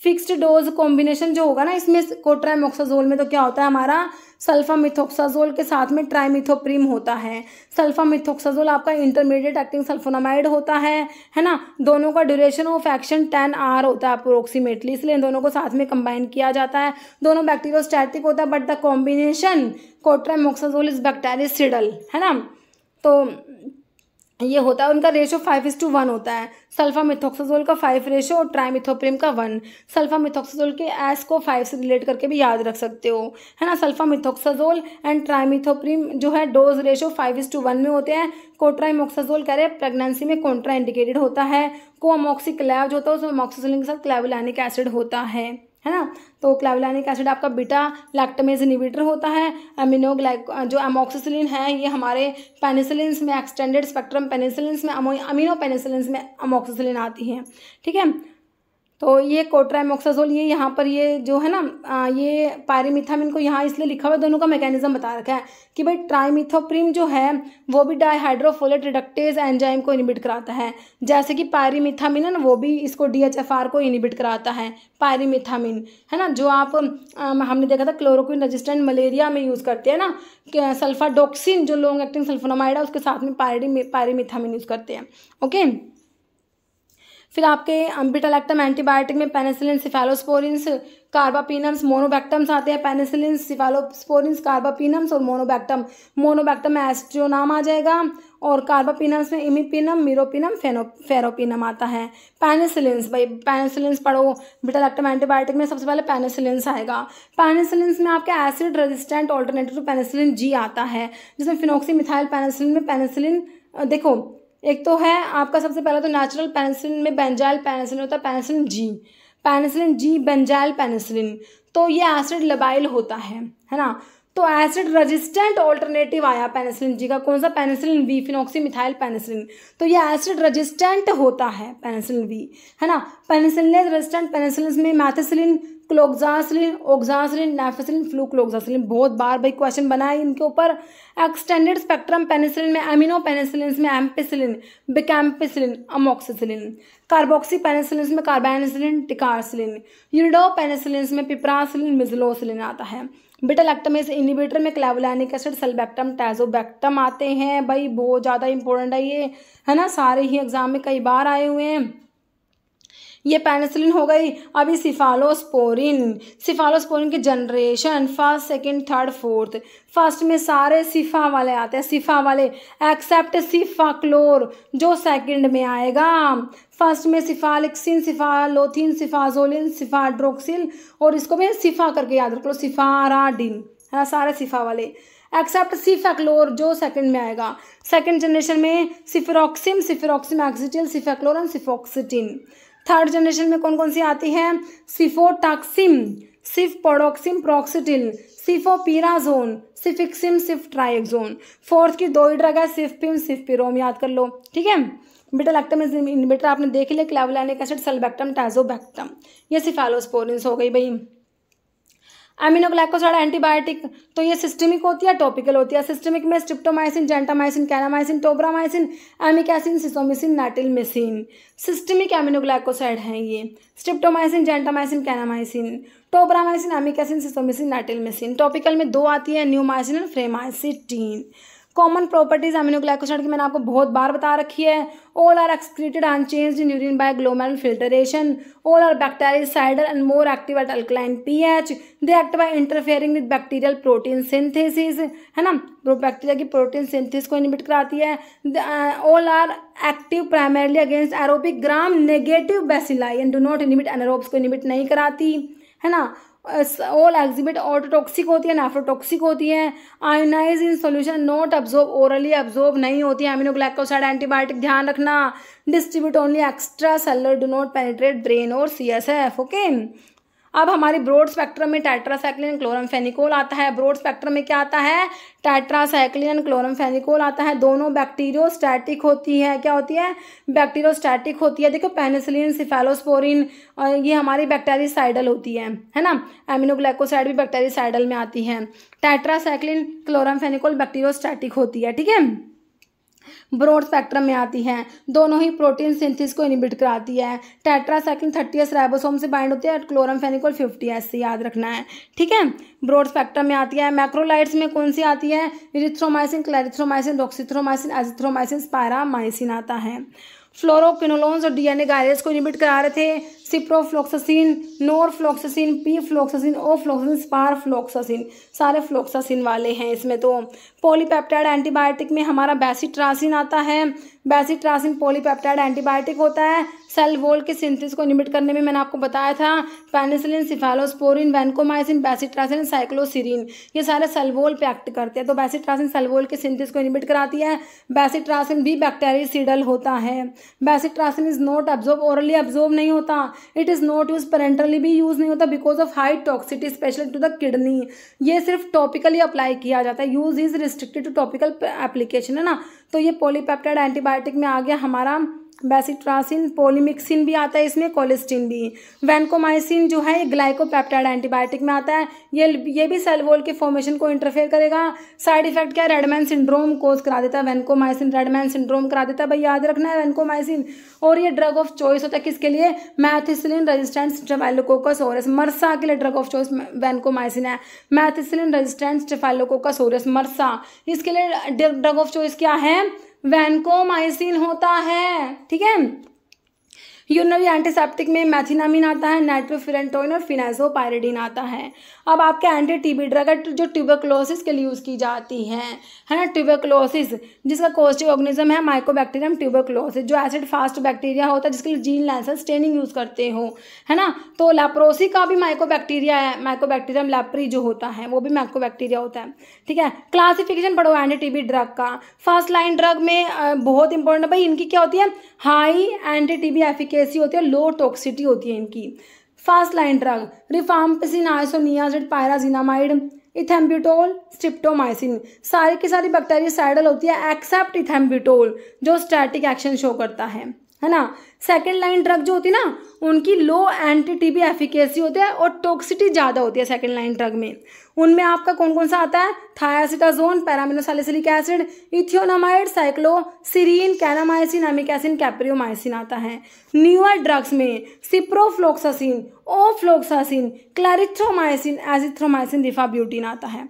फिक्स्ड डोज कॉम्बिनेशन जो होगा ना इसमें कोट्राइमोक्साजोल में तो क्या होता है हमारा सल्फामिथोक्साजोल के साथ में ट्राइमिथोप्रीम होता है सल्फामिथोक्साजोल आपका इंटरमीडिएट एक्टिंग सल्फोनामाइड होता है है ना दोनों का duration of action ten hour होता है अप्रोक्सीमेटली इसलिए इन दोनों को साथ में कंबाइन किया जाता है दोनों बैक्टीरियोस्टैटिक होता है but the combination cotrimoxazole is bactericidal है ना तो ये होता है उनका ratio five is to one होता है सल्फा मिथोक्सोजोल का फाइव रेशो और ट्राइमिथोप्रिम का वन सल्फा मिथोक्सोजोल के एस को फाइव से रिलेट करके भी याद रख सकते हो है ना सल्फा मिथोक्साजोल एंड ट्राइमिथोप्रिम जो है dose ratio five is to one में होते हैं कोट्राइमोक्साजोल कह रहे प्रेगनेंसी में कॉन्ट्राइंडिकेटेड होता है कोअमोक्सी क्लैव जो होता है उसमें अमोक्साजोलिन के साथ क्लैवलानिक एसिड होता है है ना तो क्लाविलानिक एसिड आपका बीटा लैक्टमेज इनिबिटर होता है अमिनोग्लाइको जो एमोक्सिसिलिन है ये हमारे पेनिसिलिन में एक्सटेंडेड स्पेक्ट्रम पेनिसिलिन में अमीनो पेनिसिलिन में अमोक्सिसिलिन आती है ठीक है तो ये कोट्रामोक्साजोल ये यहाँ पर ये जो है ना ये पायरीमिथामिन को यहाँ इसलिए लिखा हुआ है दोनों का मैकेनिज्म बता रखा है कि भाई ट्राइमिथोप्रीम जो है वो भी डाईहाइड्रोफोलेट रिडक्टेज एंजाइम को इनिबिट कराता है जैसे कि पायरीमिथामिन है ना वो भी इसको डी को इनिबिट कराता है पायरीमिथामिन है ना जो आप आ, हमने देखा था क्लोरोक्विन रजिस्टेंट मलेरिया में यूज़ करते हैं ना सल्फाडोक्सिन जो लॉन्ग एक्टिंग सल्फोनामाइड है उसके साथ में पायरी पायरीमिथामिन यूज़ करते हैं ओके फिर आपके अम्बिटालैक्टम एंटीबायोटिक में पेनिसिलिन सिफेलोस्पोरिन्स कार्बापिनम्स मोनोबैक्टम्स आते हैं पेनिसिलिन सिफेलोस्पोरिन्स कार्बापिनम्स और मोनोबैक्टम मोनोबैक्टम में एस्ट्रियोनाम आ जाएगा और कार्बापिनम्स में इमिपिनम मीरोपिनम फेनो फेरोपिनम आता है पेनिसिलिन्स भाई पेनिसिलिन्स पढ़ो बिटालेक्टम एंटीबायोटिक में सबसे पहले पेनिसिलिन्स आएगा पेनिसिलिन्स में आपके acid resistant alternative to penicillin G आता है जिसमें फिनोक्सी मिथाइल पेनिसिलिन में पेनिसिलिन देखो एक तो है आपका सबसे पहला तो नेचुरल पेनिसिलिन में बेंजाइल पेनिसिलिन होता है penicillin G penicillin G benzyl penicillin तो ये एसिड लबाइल होता है है ना तो एसिड रेजिस्टेंट ऑल्टरनेटिव आया पेनिसिलिन जी का कौन सा penicillin V phenoxy methyl penicillin तो ये एसिड रेजिस्टेंट होता है पेनिसिलिन वी है ना पेनिसिलिन रेजिस्टेंट पेनिसिलिन में मैथिसिलिन क्लोक्जासलिन ओक्जासलिन नेफेसिलिन फ्लू क्लोक्सासिलिन बहुत बार भाई क्वेश्चन बनाए इनके ऊपर एक्सटेंडेड स्पेक्ट्रम पेनिसिलिन में एमिनो पेनिसिलिन में ampicillin bacampicillin amoxicillin carboxy penicillin में कार्बेनिसिलिन टिकारसिलिन यूनिडो पेनिसिलिन में पिपरासिलिन मिजलोसिलिन आता है बेटा लैक्टमेज इनिबेटर में क्लेवलैनिक एसिड सेलबैक्टम टैजोबैक्टम आते हैं भाई बहुत ज़्यादा इंपॉर्टेंट है ये है ना सारे ही एग्जाम में कई बार आए हुए हैं ये पेनिसिलिन हो गई अभी सिफालोस्पोरिन सिफालोस्पोरिन की generation first second third fourth first में सारे सिफा वाले आते हैं सिफा वाले एक्सेप्ट सिफाक्लोर जो सेकंड में आएगा फर्स्ट में सिफालिक्सिन सिफालोथिन सिफाजोलिन सिफाड्रोक्सिल और इसको भी सिफा करके याद रख लो सिफाराडिन है ना सारे सिफा वाले एक्सेप्ट सिफेक्लोर जो सेकंड में आएगा सेकंड जनरेशन में cefuroxime cefuroxime axetil cefaclor and cefoxitin third generation में कौन कौन सी आती है सिफोटाक्सिम सिफ पोडोक्सिम प्रोक्सिटिन सिफोपीराजोन सिफिक्सिम सिफ्ट्राइक्सोन फोर्थ की दो ही ड्रग है सिफपिम सिफपिरोम याद कर लो ठीक है बेटा एक्टम इनबिटर आपने देख लिया क्लेवलानिक एसिड सलबैक्टम टैजोबैक्टम ये सिफेलोस्पोरिन हो गई भाई एमिनोग्लाइकोसाइड एंटीबायोटिक तो ये सिस्टमिक होती है टॉपिकल होती है सिस्टमिक में streptomycin gentamicin kanamycin tobramycin amikacin sisomicin मेसिन सिस्टमिक एमिनोग्लाइकोसाइड हैं ये streptomycin gentamicin kanamycin tobramycin amikacin sisomicin मेसिन टॉपिकल में दो आती है न्यूमाइसिन और फ्रेमाइसिटीन कॉमन प्रॉपर्टीज अमीनोग्लाइकोसाइड की मैंने आपको बहुत बार बता रखी है all are excreted unchanged in urine by glomerular filtration all are bactericidal and more active at alkaline pH they act by interfering with bacterial protein synthesis है ना बैक्टीरिया की प्रोटीन सिंथेसिस को इनिबिट कराती है all are active primarily against aerobic gram negative bacilli and do not inhibit anaerobes को inhibit नहीं कराती है ना ऑल एग्जिबिट ऑटोटॉक्सिक होती है नेफ्रोटॉक्सिक होती है ionize in solution not absorb orally absorb नहीं होती है एमिनोग्लाइकोसाइड एंटीबायोटिक ध्यान रखना distribute only extra cellular do not penetrate brain और सी एस एफ ओके अब हमारी ब्रोड स्पेक्ट्रम में क्लोरम क्लोरमफेनिकोल आता है ब्रॉड स्पेक्ट्रम में क्या आता है क्लोरम क्लोरमफेनिकोल आता है दोनों बैक्टीरियोस्टैटिक होती है क्या होती है बैक्टीरियोस्टैटिक होती है देखो पेनिसिलिन सिफेलोस्पोरिन ये हमारी बैक्टेरिसाइडल होती है है ना एमिनोग्लाइकोसाइड भी बैक्टेरिसाइडल में आती है टेट्रासाइक्लिन क्लोरमफेनिकोल बैक्टीरियोस्टैटिक होती है ठीक है ब्रॉड स्पेक्ट्रम में आती है दोनों ही प्रोटीन सिंथिस को इनिबिट कराती है टेट्रासाइक्लिन थर्टी एस राइबोसोम से बाइंड होती है क्लोरम फेनिकोल फिफ्टी एस से याद रखना है ठीक है ब्रॉड स्पेक्ट्रम में आती है मैक्रोलाइट्स में कौन सी आती है erythromycin clarithromycin roxithromycin azithromycin spiramycin आता है फ्लोरोक्विनोलोन्स और डीएनए गायरेज को इनिबिट करा रहे थे ciprofloxacin norfloxacin pefloxacin ofloxacin sparfloxacin सारे फ्लोक्सासिन वाले हैं इसमें तो पोलीपेप्टाइड एंटीबायोटिक में हमारा बेसिट्रासिन आता है बेसिट्रासिन पोलीपेप्टाइड एंटीबायोटिक होता है सेल वोल के सिंथेसिस को निमिट करने में मैंने आपको बताया था पेनिसिलिन सिफेलोस्पोरिन वैनकोमाइसिन बैसिट्रासिन साइक्लोसिरिन ये सारे सेलवोल पे एक्ट करते हैं तो सेल सेलवोल के सिंथेसिस को निमिट कराती है बेसिट्रासिन भी बैक्टेरिया सीडल होता है bacitracin is not absorb orally absorb नहीं होता it is not use parenterally भी यूज़ नहीं होता because of high toxicity specially to the kidney ये सिर्फ टॉपिकली अप्लाई किया जाता है use is restricted to topical application है ना तो ये पोलीपेप्टाइड एंटीबायोटिक में आ गया हमारा बेसिट्रासिन पोलिमिक्सिन भी आता है इसमें कोलेस्टिन भी वैनकोमाइसिन जो है ये ग्लाइकोपेप्टाइड एंटीबायोटिक में आता है ये ये भी सेल वॉल के फॉर्मेशन को इंटरफेयर करेगा साइड इफेक्ट क्या रेडमैन सिंड्रोम कोज करा देता है वैनकोमाइसिन रेडमैन सिंड्रोम करा देता है भाई याद रखना है वैनकोमाइसिन और ये ड्रग ऑफ चॉइस होता है किसके लिए methicillin resistant staphylococcus aureus MRSA के लिए ड्रग ऑफ चॉइस वैनकोमाइसिन है methicillin resistant staphylococcus aureus MRSA इसके लिए ड्रग ऑफ चॉइस क्या है वैनकोमाइसिन होता है ठीक है यूनरी एंटीसेप्टिक में मैथिनामिन आता है नाइट्रोफिरेंटोइन और फिनाजोपायरिडीन आता है अब आपके एंटी टीबी ड्रग जो ट्यूबोक्लोसिस के लिए यूज़ की जाती है है ना ट्यूबोक्लोसिस जिसका कोस्टिव ऑर्गेनिज्म है माइकोबैक्टीरियम ट्यूबरक्लोसिस जो एसिड फास्ट बैक्टीरिया होता है जिसके लिए जीन लैंसल स्टेनिंग यूज़ करते हो है ना तो लेप्रोसी का भी माइकोबैक्टीरिया है माइकोबैक्टीरियम लेप्री जो होता है वो भी माइकोबैक्टीरिया होता है ठीक है क्लासिफिकेशन पढ़ो एंटी टीबी ड्रग का फर्स्ट लाइन ड्रग में बहुत इंपॉर्टेंट भाई इनकी क्या होती है हाई एंटी टीबी कैसी होती है लो टॉक्सिटी होती है इनकी first line drug rifampicin isoniazid pyrazinamide ethambutol streptomycin सारी की सारी बैक्टेरिया साइडल होती है एक्सेप्ट इथेम्बिटोल जो स्टैटिक एक्शन शो करता है है ना सेकेंड लाइन ड्रग जो होती है ना उनकी लो एंटी टीबी एफिकेसी होती है और टॉक्सिटी ज़्यादा होती है सेकेंड लाइन ड्रग में उनमें आपका कौन कौन सा आता है thiacetazone para aminosalicylic acid ethionamide cycloserine kanamycin amikacin capreomycin आता है न्यूअर ड्रग्स में ciprofloxacin ofloxacin clarithromycin azithromycin rifabutin आता है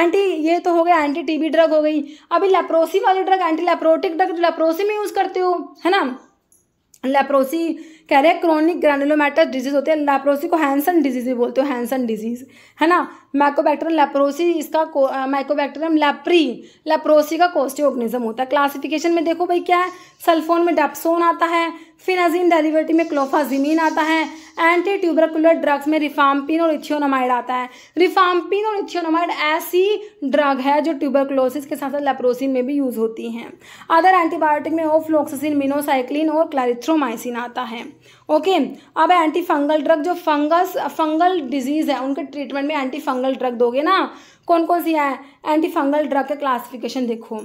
एंटी ये तो हो गया एंटी टीबी ड्रग हो गई अभी लेप्रोसी वाली drug anti leprotic drug leprosy में यूज़ करते हो है ना लेप्रोसी कह रहे हैं क्रॉनिक ग्रैनुलोमेटस डिजीज होते हैं लेप्रोसी को हैंसन डिजीज भी बोलते हो हैंसन डिजीज है ना माइकोबैक्टरम लेप्रोसी इसका माइकोबैक्टरम लेप्री लेप्रोसी का कोस्टिव ऑर्गेनिज्म होता है क्लासिफिकेशन में देखो भाई क्या है सल्फोन में डेप्सोन आता है फिनाजीन डेरिवेटिव में क्लोफाजिमीन आता है एंटी ट्यूबरकुलर ड्रग्स में रिफाम्पिन और इथियोनामाइड आता है रिफाम्पिन और इथियोनामाइड ऐसी ड्रग है जो ट्यूबरकुलोसिस के साथ साथ लेप्रोसिन में भी यूज़ होती हैं अदर एंटीबायोटिक में ओफ्लोक्सिन मिनोसाइक्लिन और क्लारिथ्रोमाइसिन आता है ओके अब एंटी फंगल ड्रग जो फंगस फंगल डिजीज़ है उनके ट्रीटमेंट में एंटी फंगल ड्रग दोगे ना कौन कौन सी है एंटी फंगल ड्रग का क्लासिफिकेशन देखो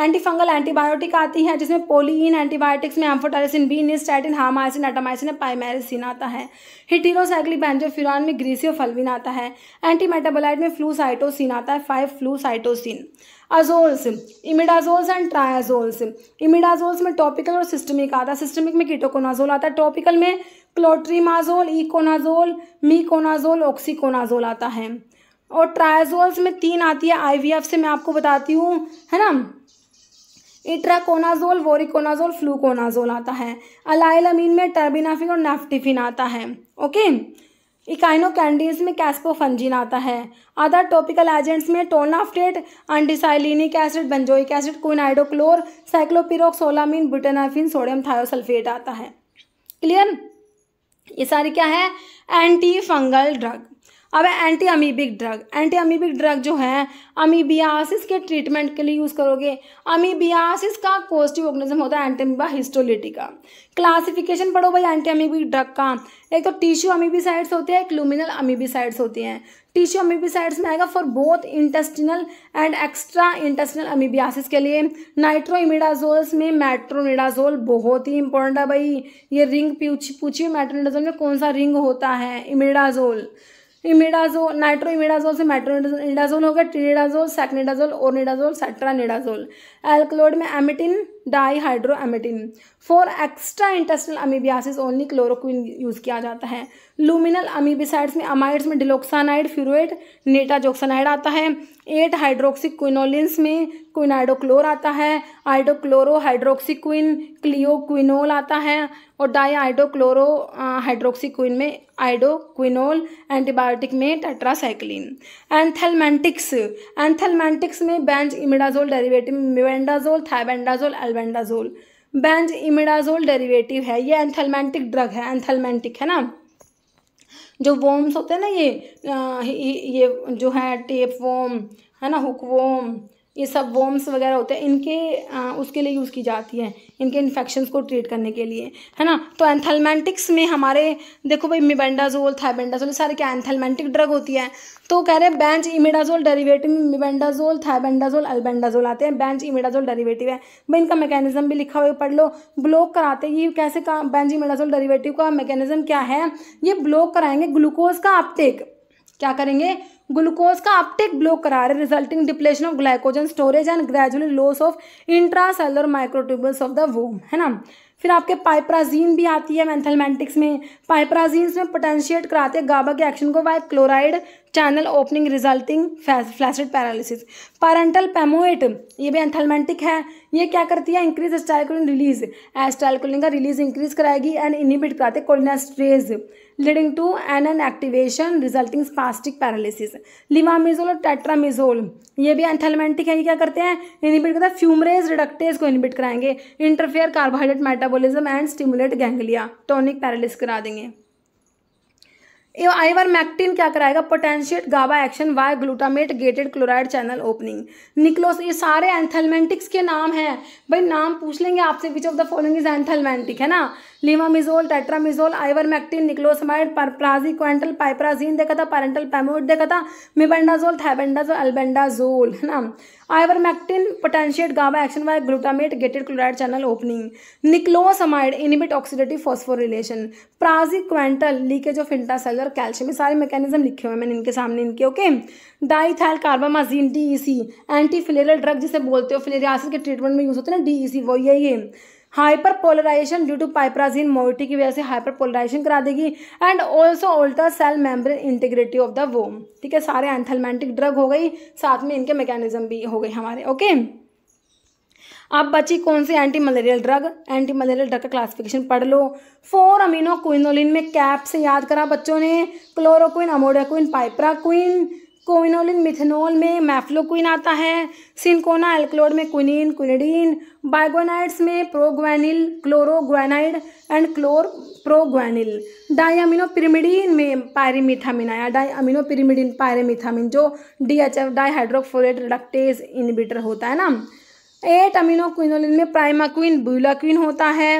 एंटीफंगल एंटीबायोटिक आती है जिसमें पोलिन एंटीबायोटिक्स में एम्फोटाइसिन बी निस्टैटिन हामाइसिन एटामाइसिन पाइमेरिसिन आता है हिटीरोसाइक्लिबेंजोफ्यूरान में ग्रीसियो फलविन आता है एंटी मेटाबोलाइट में फ्लूसाइटोसिन आता है five flucytosine azoles imidazoles and triazoles imidazoles में टॉपिकल और सिस्टमिक आता है सिस्टमिक में कीटोकोनाजोल आता है टॉपिकल में क्लोट्रीमाजोल इकोनाजोल मीकोनाजोल ऑक्सीकोनाजोल आता है और ट्रायाजोल्स में तीन आती है आईवीएफ से मैं आपको बताती हूँ है ना इट्राकोनाजोल वोरिकोनाजोल फ्लूकोनाजोल आता है अमीन में टर्बिनाफिन और नेफ्टिफिन आता है ओके इकाइनो कैंडीज में कैस्पोफंजिन आता है अदर टॉपिकल एजेंट्स में tolnaftate undecylenic acid benzoic acid quiniodochlor ciclopirox olamine butenafine sodium thiosulphate आता है क्लियर ये सारी क्या है एंटी फंगल ड्रग अब है anti amoebic drug anti amoebic drug जो है अमीबियासिस के ट्रीटमेंट के लिए यूज़ करोगे अमीबियासिस का पॉजिटिव ऑर्गेनिज्म होता है एंटीबा हिस्टोलिटिका क्लासिफिकेशन पढ़ो भाई एंटी अमीबिक ड्रग का एक तो टिश्यू अमीबिसाइड्स होते हैं क्लूमिनल अमीबिसाइड्स होती हैं टिश्यू अमीबिसाइड्स में आएगा for both intestinal and extra intestinal amoebiasis के लिए नाइट्रोइमिडाजोल्स में मेट्रोनिडाजोल बहुत ही इंपॉर्टेंट है भाई ये रिंग पूछी पूछी मेट्रोनिडाजोल में कौन सा रिंग होता है इमिडाजोल इमिडाजोल नाइट्रो इमिडाजोल से इंडाजोल हो गया ट्रीडाजोल सैकनिडाजोल सेट्रा सेट्रानिडाजोल एल्कलोड में emetine hydro emetine for extra intestinal amoebiasis only chloroquine use किया जाता है लूमिनल अमीबिसाइड्स में अमाइड्स में डिलोक्सानाइड फ्यूरोट नेटाजोक्सानाइड आता है एट क्विनोलिन्स में क्विनाइडोक्लोर आता है आइडोक्लोरो हाइड्रोक्सिक्विन क्लियोक्विनोल आता है और डाई आइडोक्लोरो हाइड्रोक्सिक्विन में आइडोक्विनोल एंटीबायोटिक में टेट्रासाइक्लिन एंथेलमेंटिक्स एंथेलमेंटिक्स में benzimidazole derivative albendazole thiabendazole albendazole benzimidazole derivative है ये एंथेलमेंटिक ड्रग है एंथेलमेंटिक है ना जो वोम्स होते हैं ना ये आ, ये जो है टेप वोम है ना हुक वोम ये सब वॉम्स वगैरह होते हैं इनके आ, उसके लिए यूज़ की जाती है इनके इन्फेक्शन को ट्रीट करने के लिए है ना तो एंथलमेंटिक्स में हमारे देखो भाई मिबेंडाजोल थाइबेंडाजोल सारे क्या एंथलमेंटिक ड्रग होती है तो कह रहे हैं बेंच इमिडाजोल डेरिवेटिव में मिबेंडाजोल थाइबेंडाजोल अल्बेंडाजोल आते हैं बेंच इमिडाजोल डेरीवेटिव है भाई इनका मैकेनिज्म भी लिखा हुआ पढ़ लो ब्लॉक कराते ये कैसे बेंच इमिडाजोल डेरीवेटिव का मैकेनिज्म क्या है ये ब्लॉक कराएंगे ग्लूकोज का अपटेक क्या करेंगे ग्लूकोज का अपटेक ब्लॉक करा रहे resulting depletion of glycogen storage and gradually loss of intracellular microtubules of the worm है ना फिर आपके पाइप्राजीन भी आती है मेंथलमेंटिक्स में पाइप्राजीन्स में पोटेंशिएट कराते हैं गाबा के एक्शन को by chloride channel opening resulting flaccid paralysis pyrantel pamoate ये भी एंथलमेंटिक है ये क्या करती है इंक्रीज एस्टाइलकोलिन रिलीज एस्टाइकुलिन का रिलीज इंक्रीज कराएगी एंड इनिबिट कराते cholinesterase leading to anon activation resulting spastic paralysis levamisole और टेट्रामिजोल ये भी एंथेलमेंटिक है ये क्या करते हैं इनिबिट करते हैं फ्यूमरेज रिडक्टेज को इनिबिट कराएंगे interfere carbohydrate metabolism and stimulate ganglia tonic paralysis करा देंगे आईवर मैक्टिन क्या कराएगा potentiate GABA action by glutamate gated chloride channel opening निकलोस ये सारे एंथेलमेंटिक्स के नाम हैं भाई नाम पूछ लेंगे आपसे which of the following is anthelmintic है ना लिवामिजोल टेट्रामिजोल आइवरमैक्टिन निक्लोसमाइड क्वेंटल पाइप्राजीन देखा था पैरेंटल पैमोड देखा था मिबेंडाजोल थैबेंडाजोल अल्बेंडाजोल है ना ivermectin potentiate GABA action by glutamate gated chloride channel opening niclosamide inhibit oxidative phosphorylation क्वेंटल leakage of intracellular calcium सारे मैकेनिज्म लिखे हुए हैं मैंने इनके सामने इनके okay diethylcarbamazine see anti filarial drug जिसे बोलते हो फिलेरियासिस के ट्रीटमेंट में यूज होते हैं ना सी वो यही है hyper polarisation due to piperazine moiety की वजह से हाइपर पोलराइजेशन करा देगी and also alter cell membrane integrity of the worm ठीक है सारे एंथलमेंटिक ड्रग हो गई साथ में इनके मैकेनिज्म भी हो गए हमारे ओके अब बची कौन सी anti malarial drug anti malarial drug का क्लासिफिकेशन पढ़ लो फोर अमीनो क्विनोलिन में कैप से याद करा बच्चों ने क्लोरोक्विन अमोडाक्विन पाइपराक्विन कोविनोलिन मिथेनॉल में मैफ्लोक्विन आता है सिनकोना एल्क्लोड में क्विनिन क्विनिडीन बाइगोनाइड्स में प्रोग्वैनिल क्लोरोग्वैनाइड एंड क्लोर प्रोग्वैनिल पिरीमिडीन में पायरीमिथामिन आया डाइअमिनोपिरिमिडीन पायरीमिथामिन जो D H F dihydrofolate reductase inhibitor होता है ना एट अमिनो क्विनोलिन में प्राइमाक्विन बुलाक्विन होता है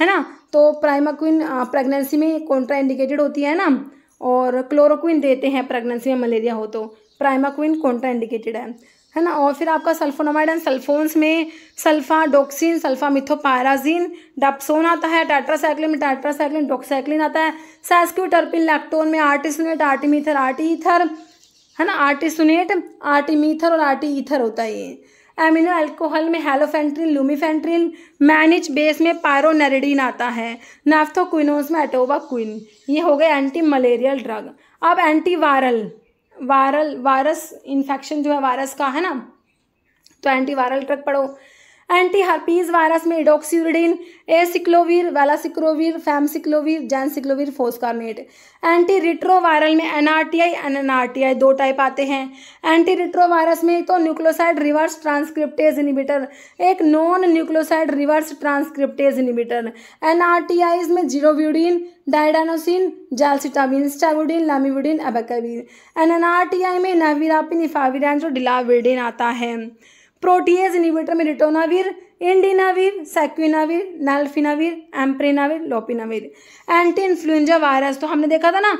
है ना तो प्राइमाक्विन प्रेगनेंसी में कॉन्ट्राइंडिकेटेड होती है ना और क्लोरोक्विन देते हैं प्रेगनेंसी में मलेरिया हो तो प्राइमाक्विन कॉन्ट्रा इंडिकेटेड है है ना और फिर आपका सल्फोनामाइड एंड सल्फोन्स में सल्फा डोक्सिन सल्फा मिथोपायराजिन डापसोन आता है टाट्रासाइक्लिन में टाट्रासाइक्लिन डोक्साइक्लिन आता है सैस्क्यूटर्पिन लैक्टोन में आर्टिसुनेट आर्टीमीथर आर्टी ईथर है ना आर्टिसुनेट आर्टीमीथर और आर्टी ईथर होता है ये एमिनो अल्कोहल में हेलोफेंट्रिन लूमीफेंट्रिन मैनिच बेस में पायरोनरिडिन आता है नाफ्थोक्विनोस में एटोवा क्विन ये हो गए एंटी मलेरियल ड्रग अब anti viral viral virus infection जो है वायरस का है ना तो एंटी वायरल ड्रग पढ़ो एंटी हर्पीज वायरस में idoxuridine acyclovir valacyclovir famciclovir ganciclovir foscarnet anti retroviral में एनआरटीआई टी आई दो टाइप आते हैं एंटी रिट्रोवायरस में तो न्यूक्लोसाइड रिवर्स ट्रांसक्रिप्टेज इनिबिटर एक non nucleoside reverse transcriptase inhibitor NRTIs में zidovudine didanosine zalcitabine stavudine lamivudine abacavir N N R T I में nevirapine इफाविरान जो डिलाविडिन आता है प्रोटीएज इनिवेटर में ritonavir indinavir saquinavir nelfinavir amprenavir lopinavir anti influenza virus तो हमने देखा था ना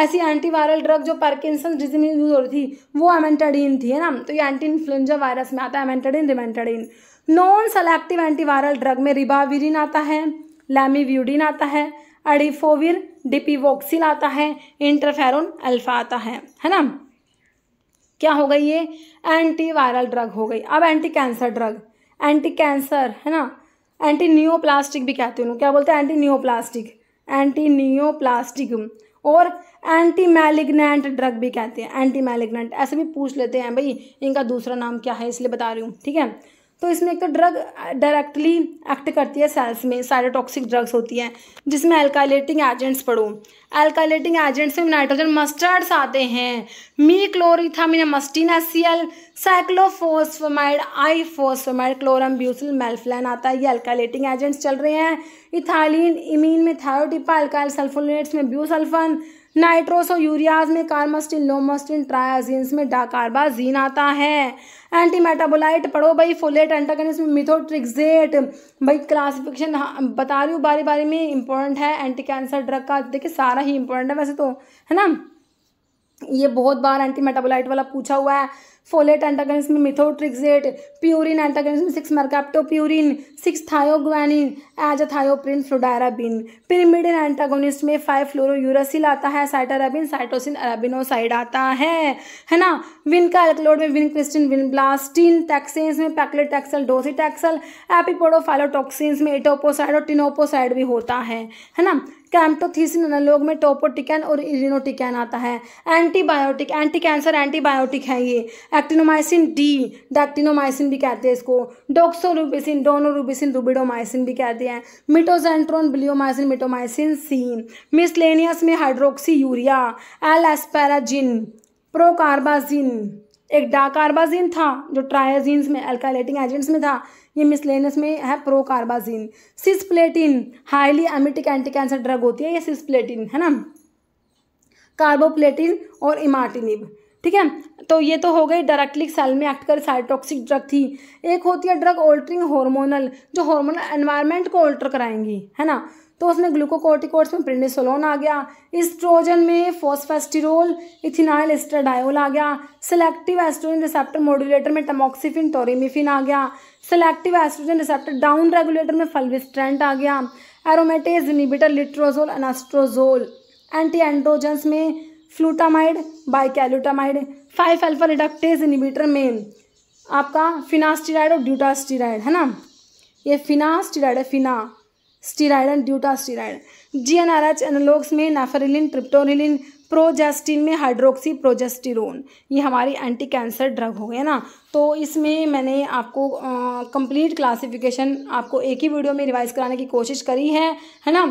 ऐसी एंटी वायरल ड्रग जो पार्किंसन डिजीज में यूज हो रही थी वो एमेंटाडीन थी है ना तो ये एंटी इन्फ्लुएंजा वायरस में आता है amantadine rimantadine non selective antiviral drug में रिबाविरिन आता है लैमीव्यूडिन आता है अडिफोविर डिपीवोक्सिल आता है इंटरफेरोन अल्फा आता है है ना क्या हो गई ये एंटी वायरल ड्रग हो गई अब anti cancer drug anti cancer है ना एंटी न्योप्लास्टिक भी कहते हैं क्या बोलते हैं एंटी न्योप्लास्टिक एंटी न्योप्लास्टिक और एंटी मैलिग्नेंट ड्रग भी कहते हैं एंटी मैलिग्नेंट ऐसे भी पूछ लेते हैं भाई इनका दूसरा नाम क्या है इसलिए बता रही हूँ ठीक है तो इसमें एक तो ड्रग डायरेक्टली एक्ट करती है सेल्स में सारे टॉक्सिक ड्रग्स होती हैं जिसमें एल्काइलेटिंग एजेंट्स पढ़ो एल्काइलेटिंग एजेंट्स में नाइट्रोजन मस्टर्ड्स आते हैं मी क्लोरिथाम मस्टिन एस सी एल साइक्लोफोस्फोमाइड आई फोसफोमाइड क्लोरम ब्यूसिल मेल्फिलन आता है ये एल्काइलेटिंग एजेंट्स चल रहे हैं इथालिन इमीन में थायोटिपा अल्काइल सल्फोनेट्स में ब्यूसल्फन नाइट्रोसो यूरियाज में कार्मस्टिन लोमस्टिन ट्रायाजीन्स में डाकार्बाजीन आता है एंटी मेटाबोलाइट पढ़ो भाई फोलेट एंटागनिस्ट मिथोट्रिक्जेट भाई क्लासिफिकेशन हाँ, बता रही हूँ बारी बारी में इंपॉर्टेंट है एंटी कैंसर ड्रग का देखिए सारा ही इंपॉर्टेंट है वैसे तो है ना ये बहुत बार एंटी मेटाबोलाइट वाला पूछा हुआ है फोलेट एंटागनिस्ट में मिथोट्रिक्सेट प्यूरिन एंटागनिस्ट में six mercaptopurine six thioguanine azathioprine fludarabine pyrimidine antagonist में फाइव फ्लोरो यूरासिल आता है साइटाराबिन साइटोसिन अराबिनोसाइड आता है है ना विन का एल्कलोड में vincristine vinblastine taxanes में पैक्लेटैक्सल डोसीटैक्सल एपिपोडोफाइलोटॉक्सिन्स में एटोपोसाइड और टिनोपोसाइड भी होता है है ना कैम्पटोथीसिन एनालोग में टोपोटिकैन और इरिनोटिकैन आता है एंटीबायोटिक एंटी कैंसर एंटीबायोटिक है ये एक्टिनोमाइसिन डी डैक्टिनोमाइसिन भी कहते हैं इसको डोक्सोरूबिसिन डोनोरूबिसिन रूबिडोमाइसिन भी कहते हैं mitoxantrone bleomycin mitomycin C miscellaneous में hydroxy urea L asparaginase procarbazine एक डाकार्बाजिन था जो ट्रायाजीन्स में एल्कालेटिंग एजेंट्स में था ये मिसलेनियस में है procarbazine cisplatin highly emetic anti cancer drug होती है ये सिस्प्लेटिन है ना कार्बोप्लेटिन और इमार्टिनिब ठीक है तो ये तो हो गई डायरेक्टली सेल में एक्ट कर साइटॉक्सिक ड्रग थी एक होती है ड्रग ऑल्टरिंग हार्मोनल जो हार्मोनल एनवायरनमेंट को ऑल्टर कराएंगी है ना तो उसमें ग्लूकोकोटिकोड्स में प्रिंडिसोलोन आ गया इस्ट्रोजन में फोस्फेस्टिरोल इथिनाइल एस्ट्राडायोल आ गया सेलेक्टिव एस्ट्रोजन रिसेप्टर मॉड्यूलेटर में टमोक्सीफिन टोरेमिफिन आ गया selective estrogen receptor down regulator में फलविस्ट्रेंट आ गया aromatase inhibitor letrozole anastrozole anti androgens में flutamide bicalutamide five alpha reductase inhibitor मेन आपका फिनास्टीराइड और ड्यूटास्टीराइड है ना ये फिनास्टीराइड है finasteride and dutasteride G N R H analogues में नेफरिलिन ट्रिप्टोरिलिन प्रोजेस्टिन में हाइड्रोक्सी प्रोजेस्टिरोन ये हमारी एंटी कैंसर ड्रग हो गए ना तो इसमें मैंने आपको कंप्लीट क्लासिफिकेशन आपको एक ही वीडियो में रिवाइज कराने की कोशिश करी है है ना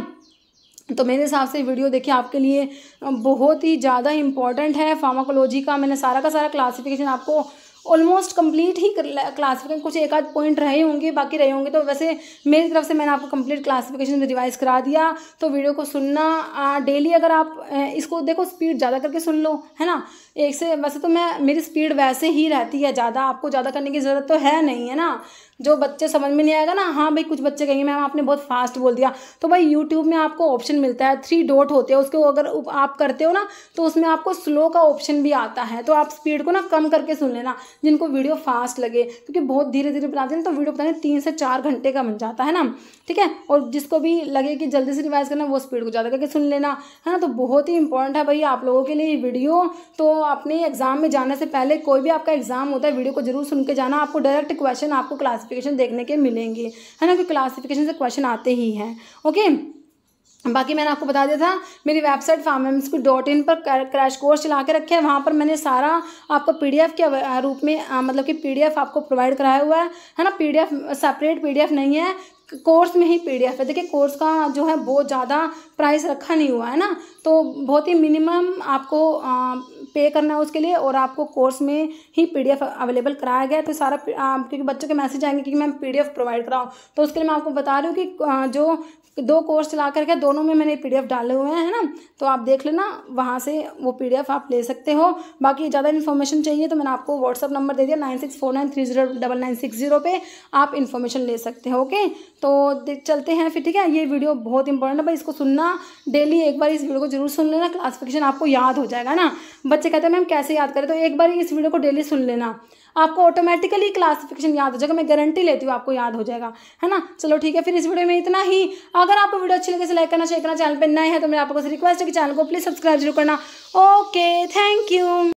तो मेरे हिसाब से वीडियो देखिए आपके लिए बहुत ही ज़्यादा इंपॉर्टेंट है फार्माकोलॉजी का मैंने सारा का सारा क्लासिफिकेशन आपको ऑलमोस्ट कंप्लीट ही क्लासिफिकेशन कुछ एक आध पॉइंट रहे होंगे बाकी रहे होंगे तो वैसे मेरी तरफ से मैंने आपको कंप्लीट क्लासिफिकेशन रिवाइज करा दिया तो वीडियो को सुनना डेली अगर आप इसको देखो स्पीड ज़्यादा करके सुन लो है ना एक से वैसे तो मैं मेरी स्पीड वैसे ही रहती है ज़्यादा आपको ज़्यादा करने की ज़रूरत तो है नहीं है ना जो बच्चे समझ में नहीं आएगा ना हाँ भाई कुछ बच्चे कहेंगे मैम आपने बहुत फास्ट बोल दिया तो भाई यूट्यूब में आपको ऑप्शन मिलता है थ्री डॉट होते हैं उसको अगर आप करते हो ना तो उसमें आपको स्लो का ऑप्शन भी आता है तो आप स्पीड को ना कम करके सुन लेना जिनको वीडियो फास्ट लगे क्योंकि बहुत धीरे धीरे बनाते हैं तो वीडियो बताने तीन से चार घंटे का बन जाता है ना ठीक है और जिसको भी लगे कि जल्दी से रिवाइज करना वो स्पीड को ज़्यादा करके सुन लेना है ना तो बहुत ही इंपॉर्टेंट है भाई आप लोगों के लिए वीडियो तो आपने एग्ज़ाम में जाने से पहले कोई भी आपका एग्ज़ाम होता है वीडियो को जरूर सुन के जाना आपको डायरेक्ट क्वेश्चन आपको क्लासिफिकेशन देखने के मिलेंगे है ना कि क्लासिफिकेशन से क्वेश्चन आते ही हैं ओके बाकी मैंने आपको बता दिया था मेरी वेबसाइट फार्म डॉट इन पर क्रैश कोर्स चला के रखे हैं वहाँ पर मैंने सारा आपको पीडीएफ के रूप में आ, मतलब कि पीडीएफ आपको प्रोवाइड कराया हुआ है है ना पीडीएफ सेपरेट पीडीएफ नहीं है कोर्स में ही पीडीएफ है देखिए कोर्स का जो है बहुत ज़्यादा प्राइस रखा नहीं हुआ है ना तो बहुत ही मिनिमम आपको आ, पे करना है उसके लिए और आपको कोर्स में ही पीडीएफ अवेलेबल कराया गया तो सारा क्योंकि बच्चों के मैसेज आएंगे कि मैम पीडीएफ प्रोवाइड कराऊँ तो उसके लिए मैं आपको बता रही हूँ कि जो दो कोर्स चला करके दोनों में मैंने पी डाले हुए हैं ना तो आप देख लेना वहाँ से वो पी आप ले सकते हो बाकी ज़्यादा इन्फॉर्मेशन चाहिए तो मैंने आपको व्हाट्सअप नंबर दे दिया nine six four nine three zero double nine six zero पे आप इन्फॉर्मेशन ले सकते हो ओके तो चलते हैं फिर ठीक है ये वीडियो बहुत इंपॉर्टेंट है भाई इसको सुनना डेली एक बार इस वीडियो को जरूर सुन लेना क्लासिफिकेशन आपको याद हो जाएगा ना बच्चे कहते हैं मैम कैसे याद करें तो एक बार इस वीडियो को डेली सुन लेना आपको ऑटोमेटिकली क्लासिफिकेशन याद हो जाएगा मैं गारंटी लेती हूँ आपको याद हो जाएगा है ना चलो ठीक है फिर इस वीडियो में इतना ही अगर आपको वीडियो अच्छी लगे से लाइक करना चाहिए करना चैनल पर नए हैं तो मेरे आपको रिक्वेस्ट है कि चैनल को प्लीज़ सब्सक्राइब जरूर करना ओके थैंक यू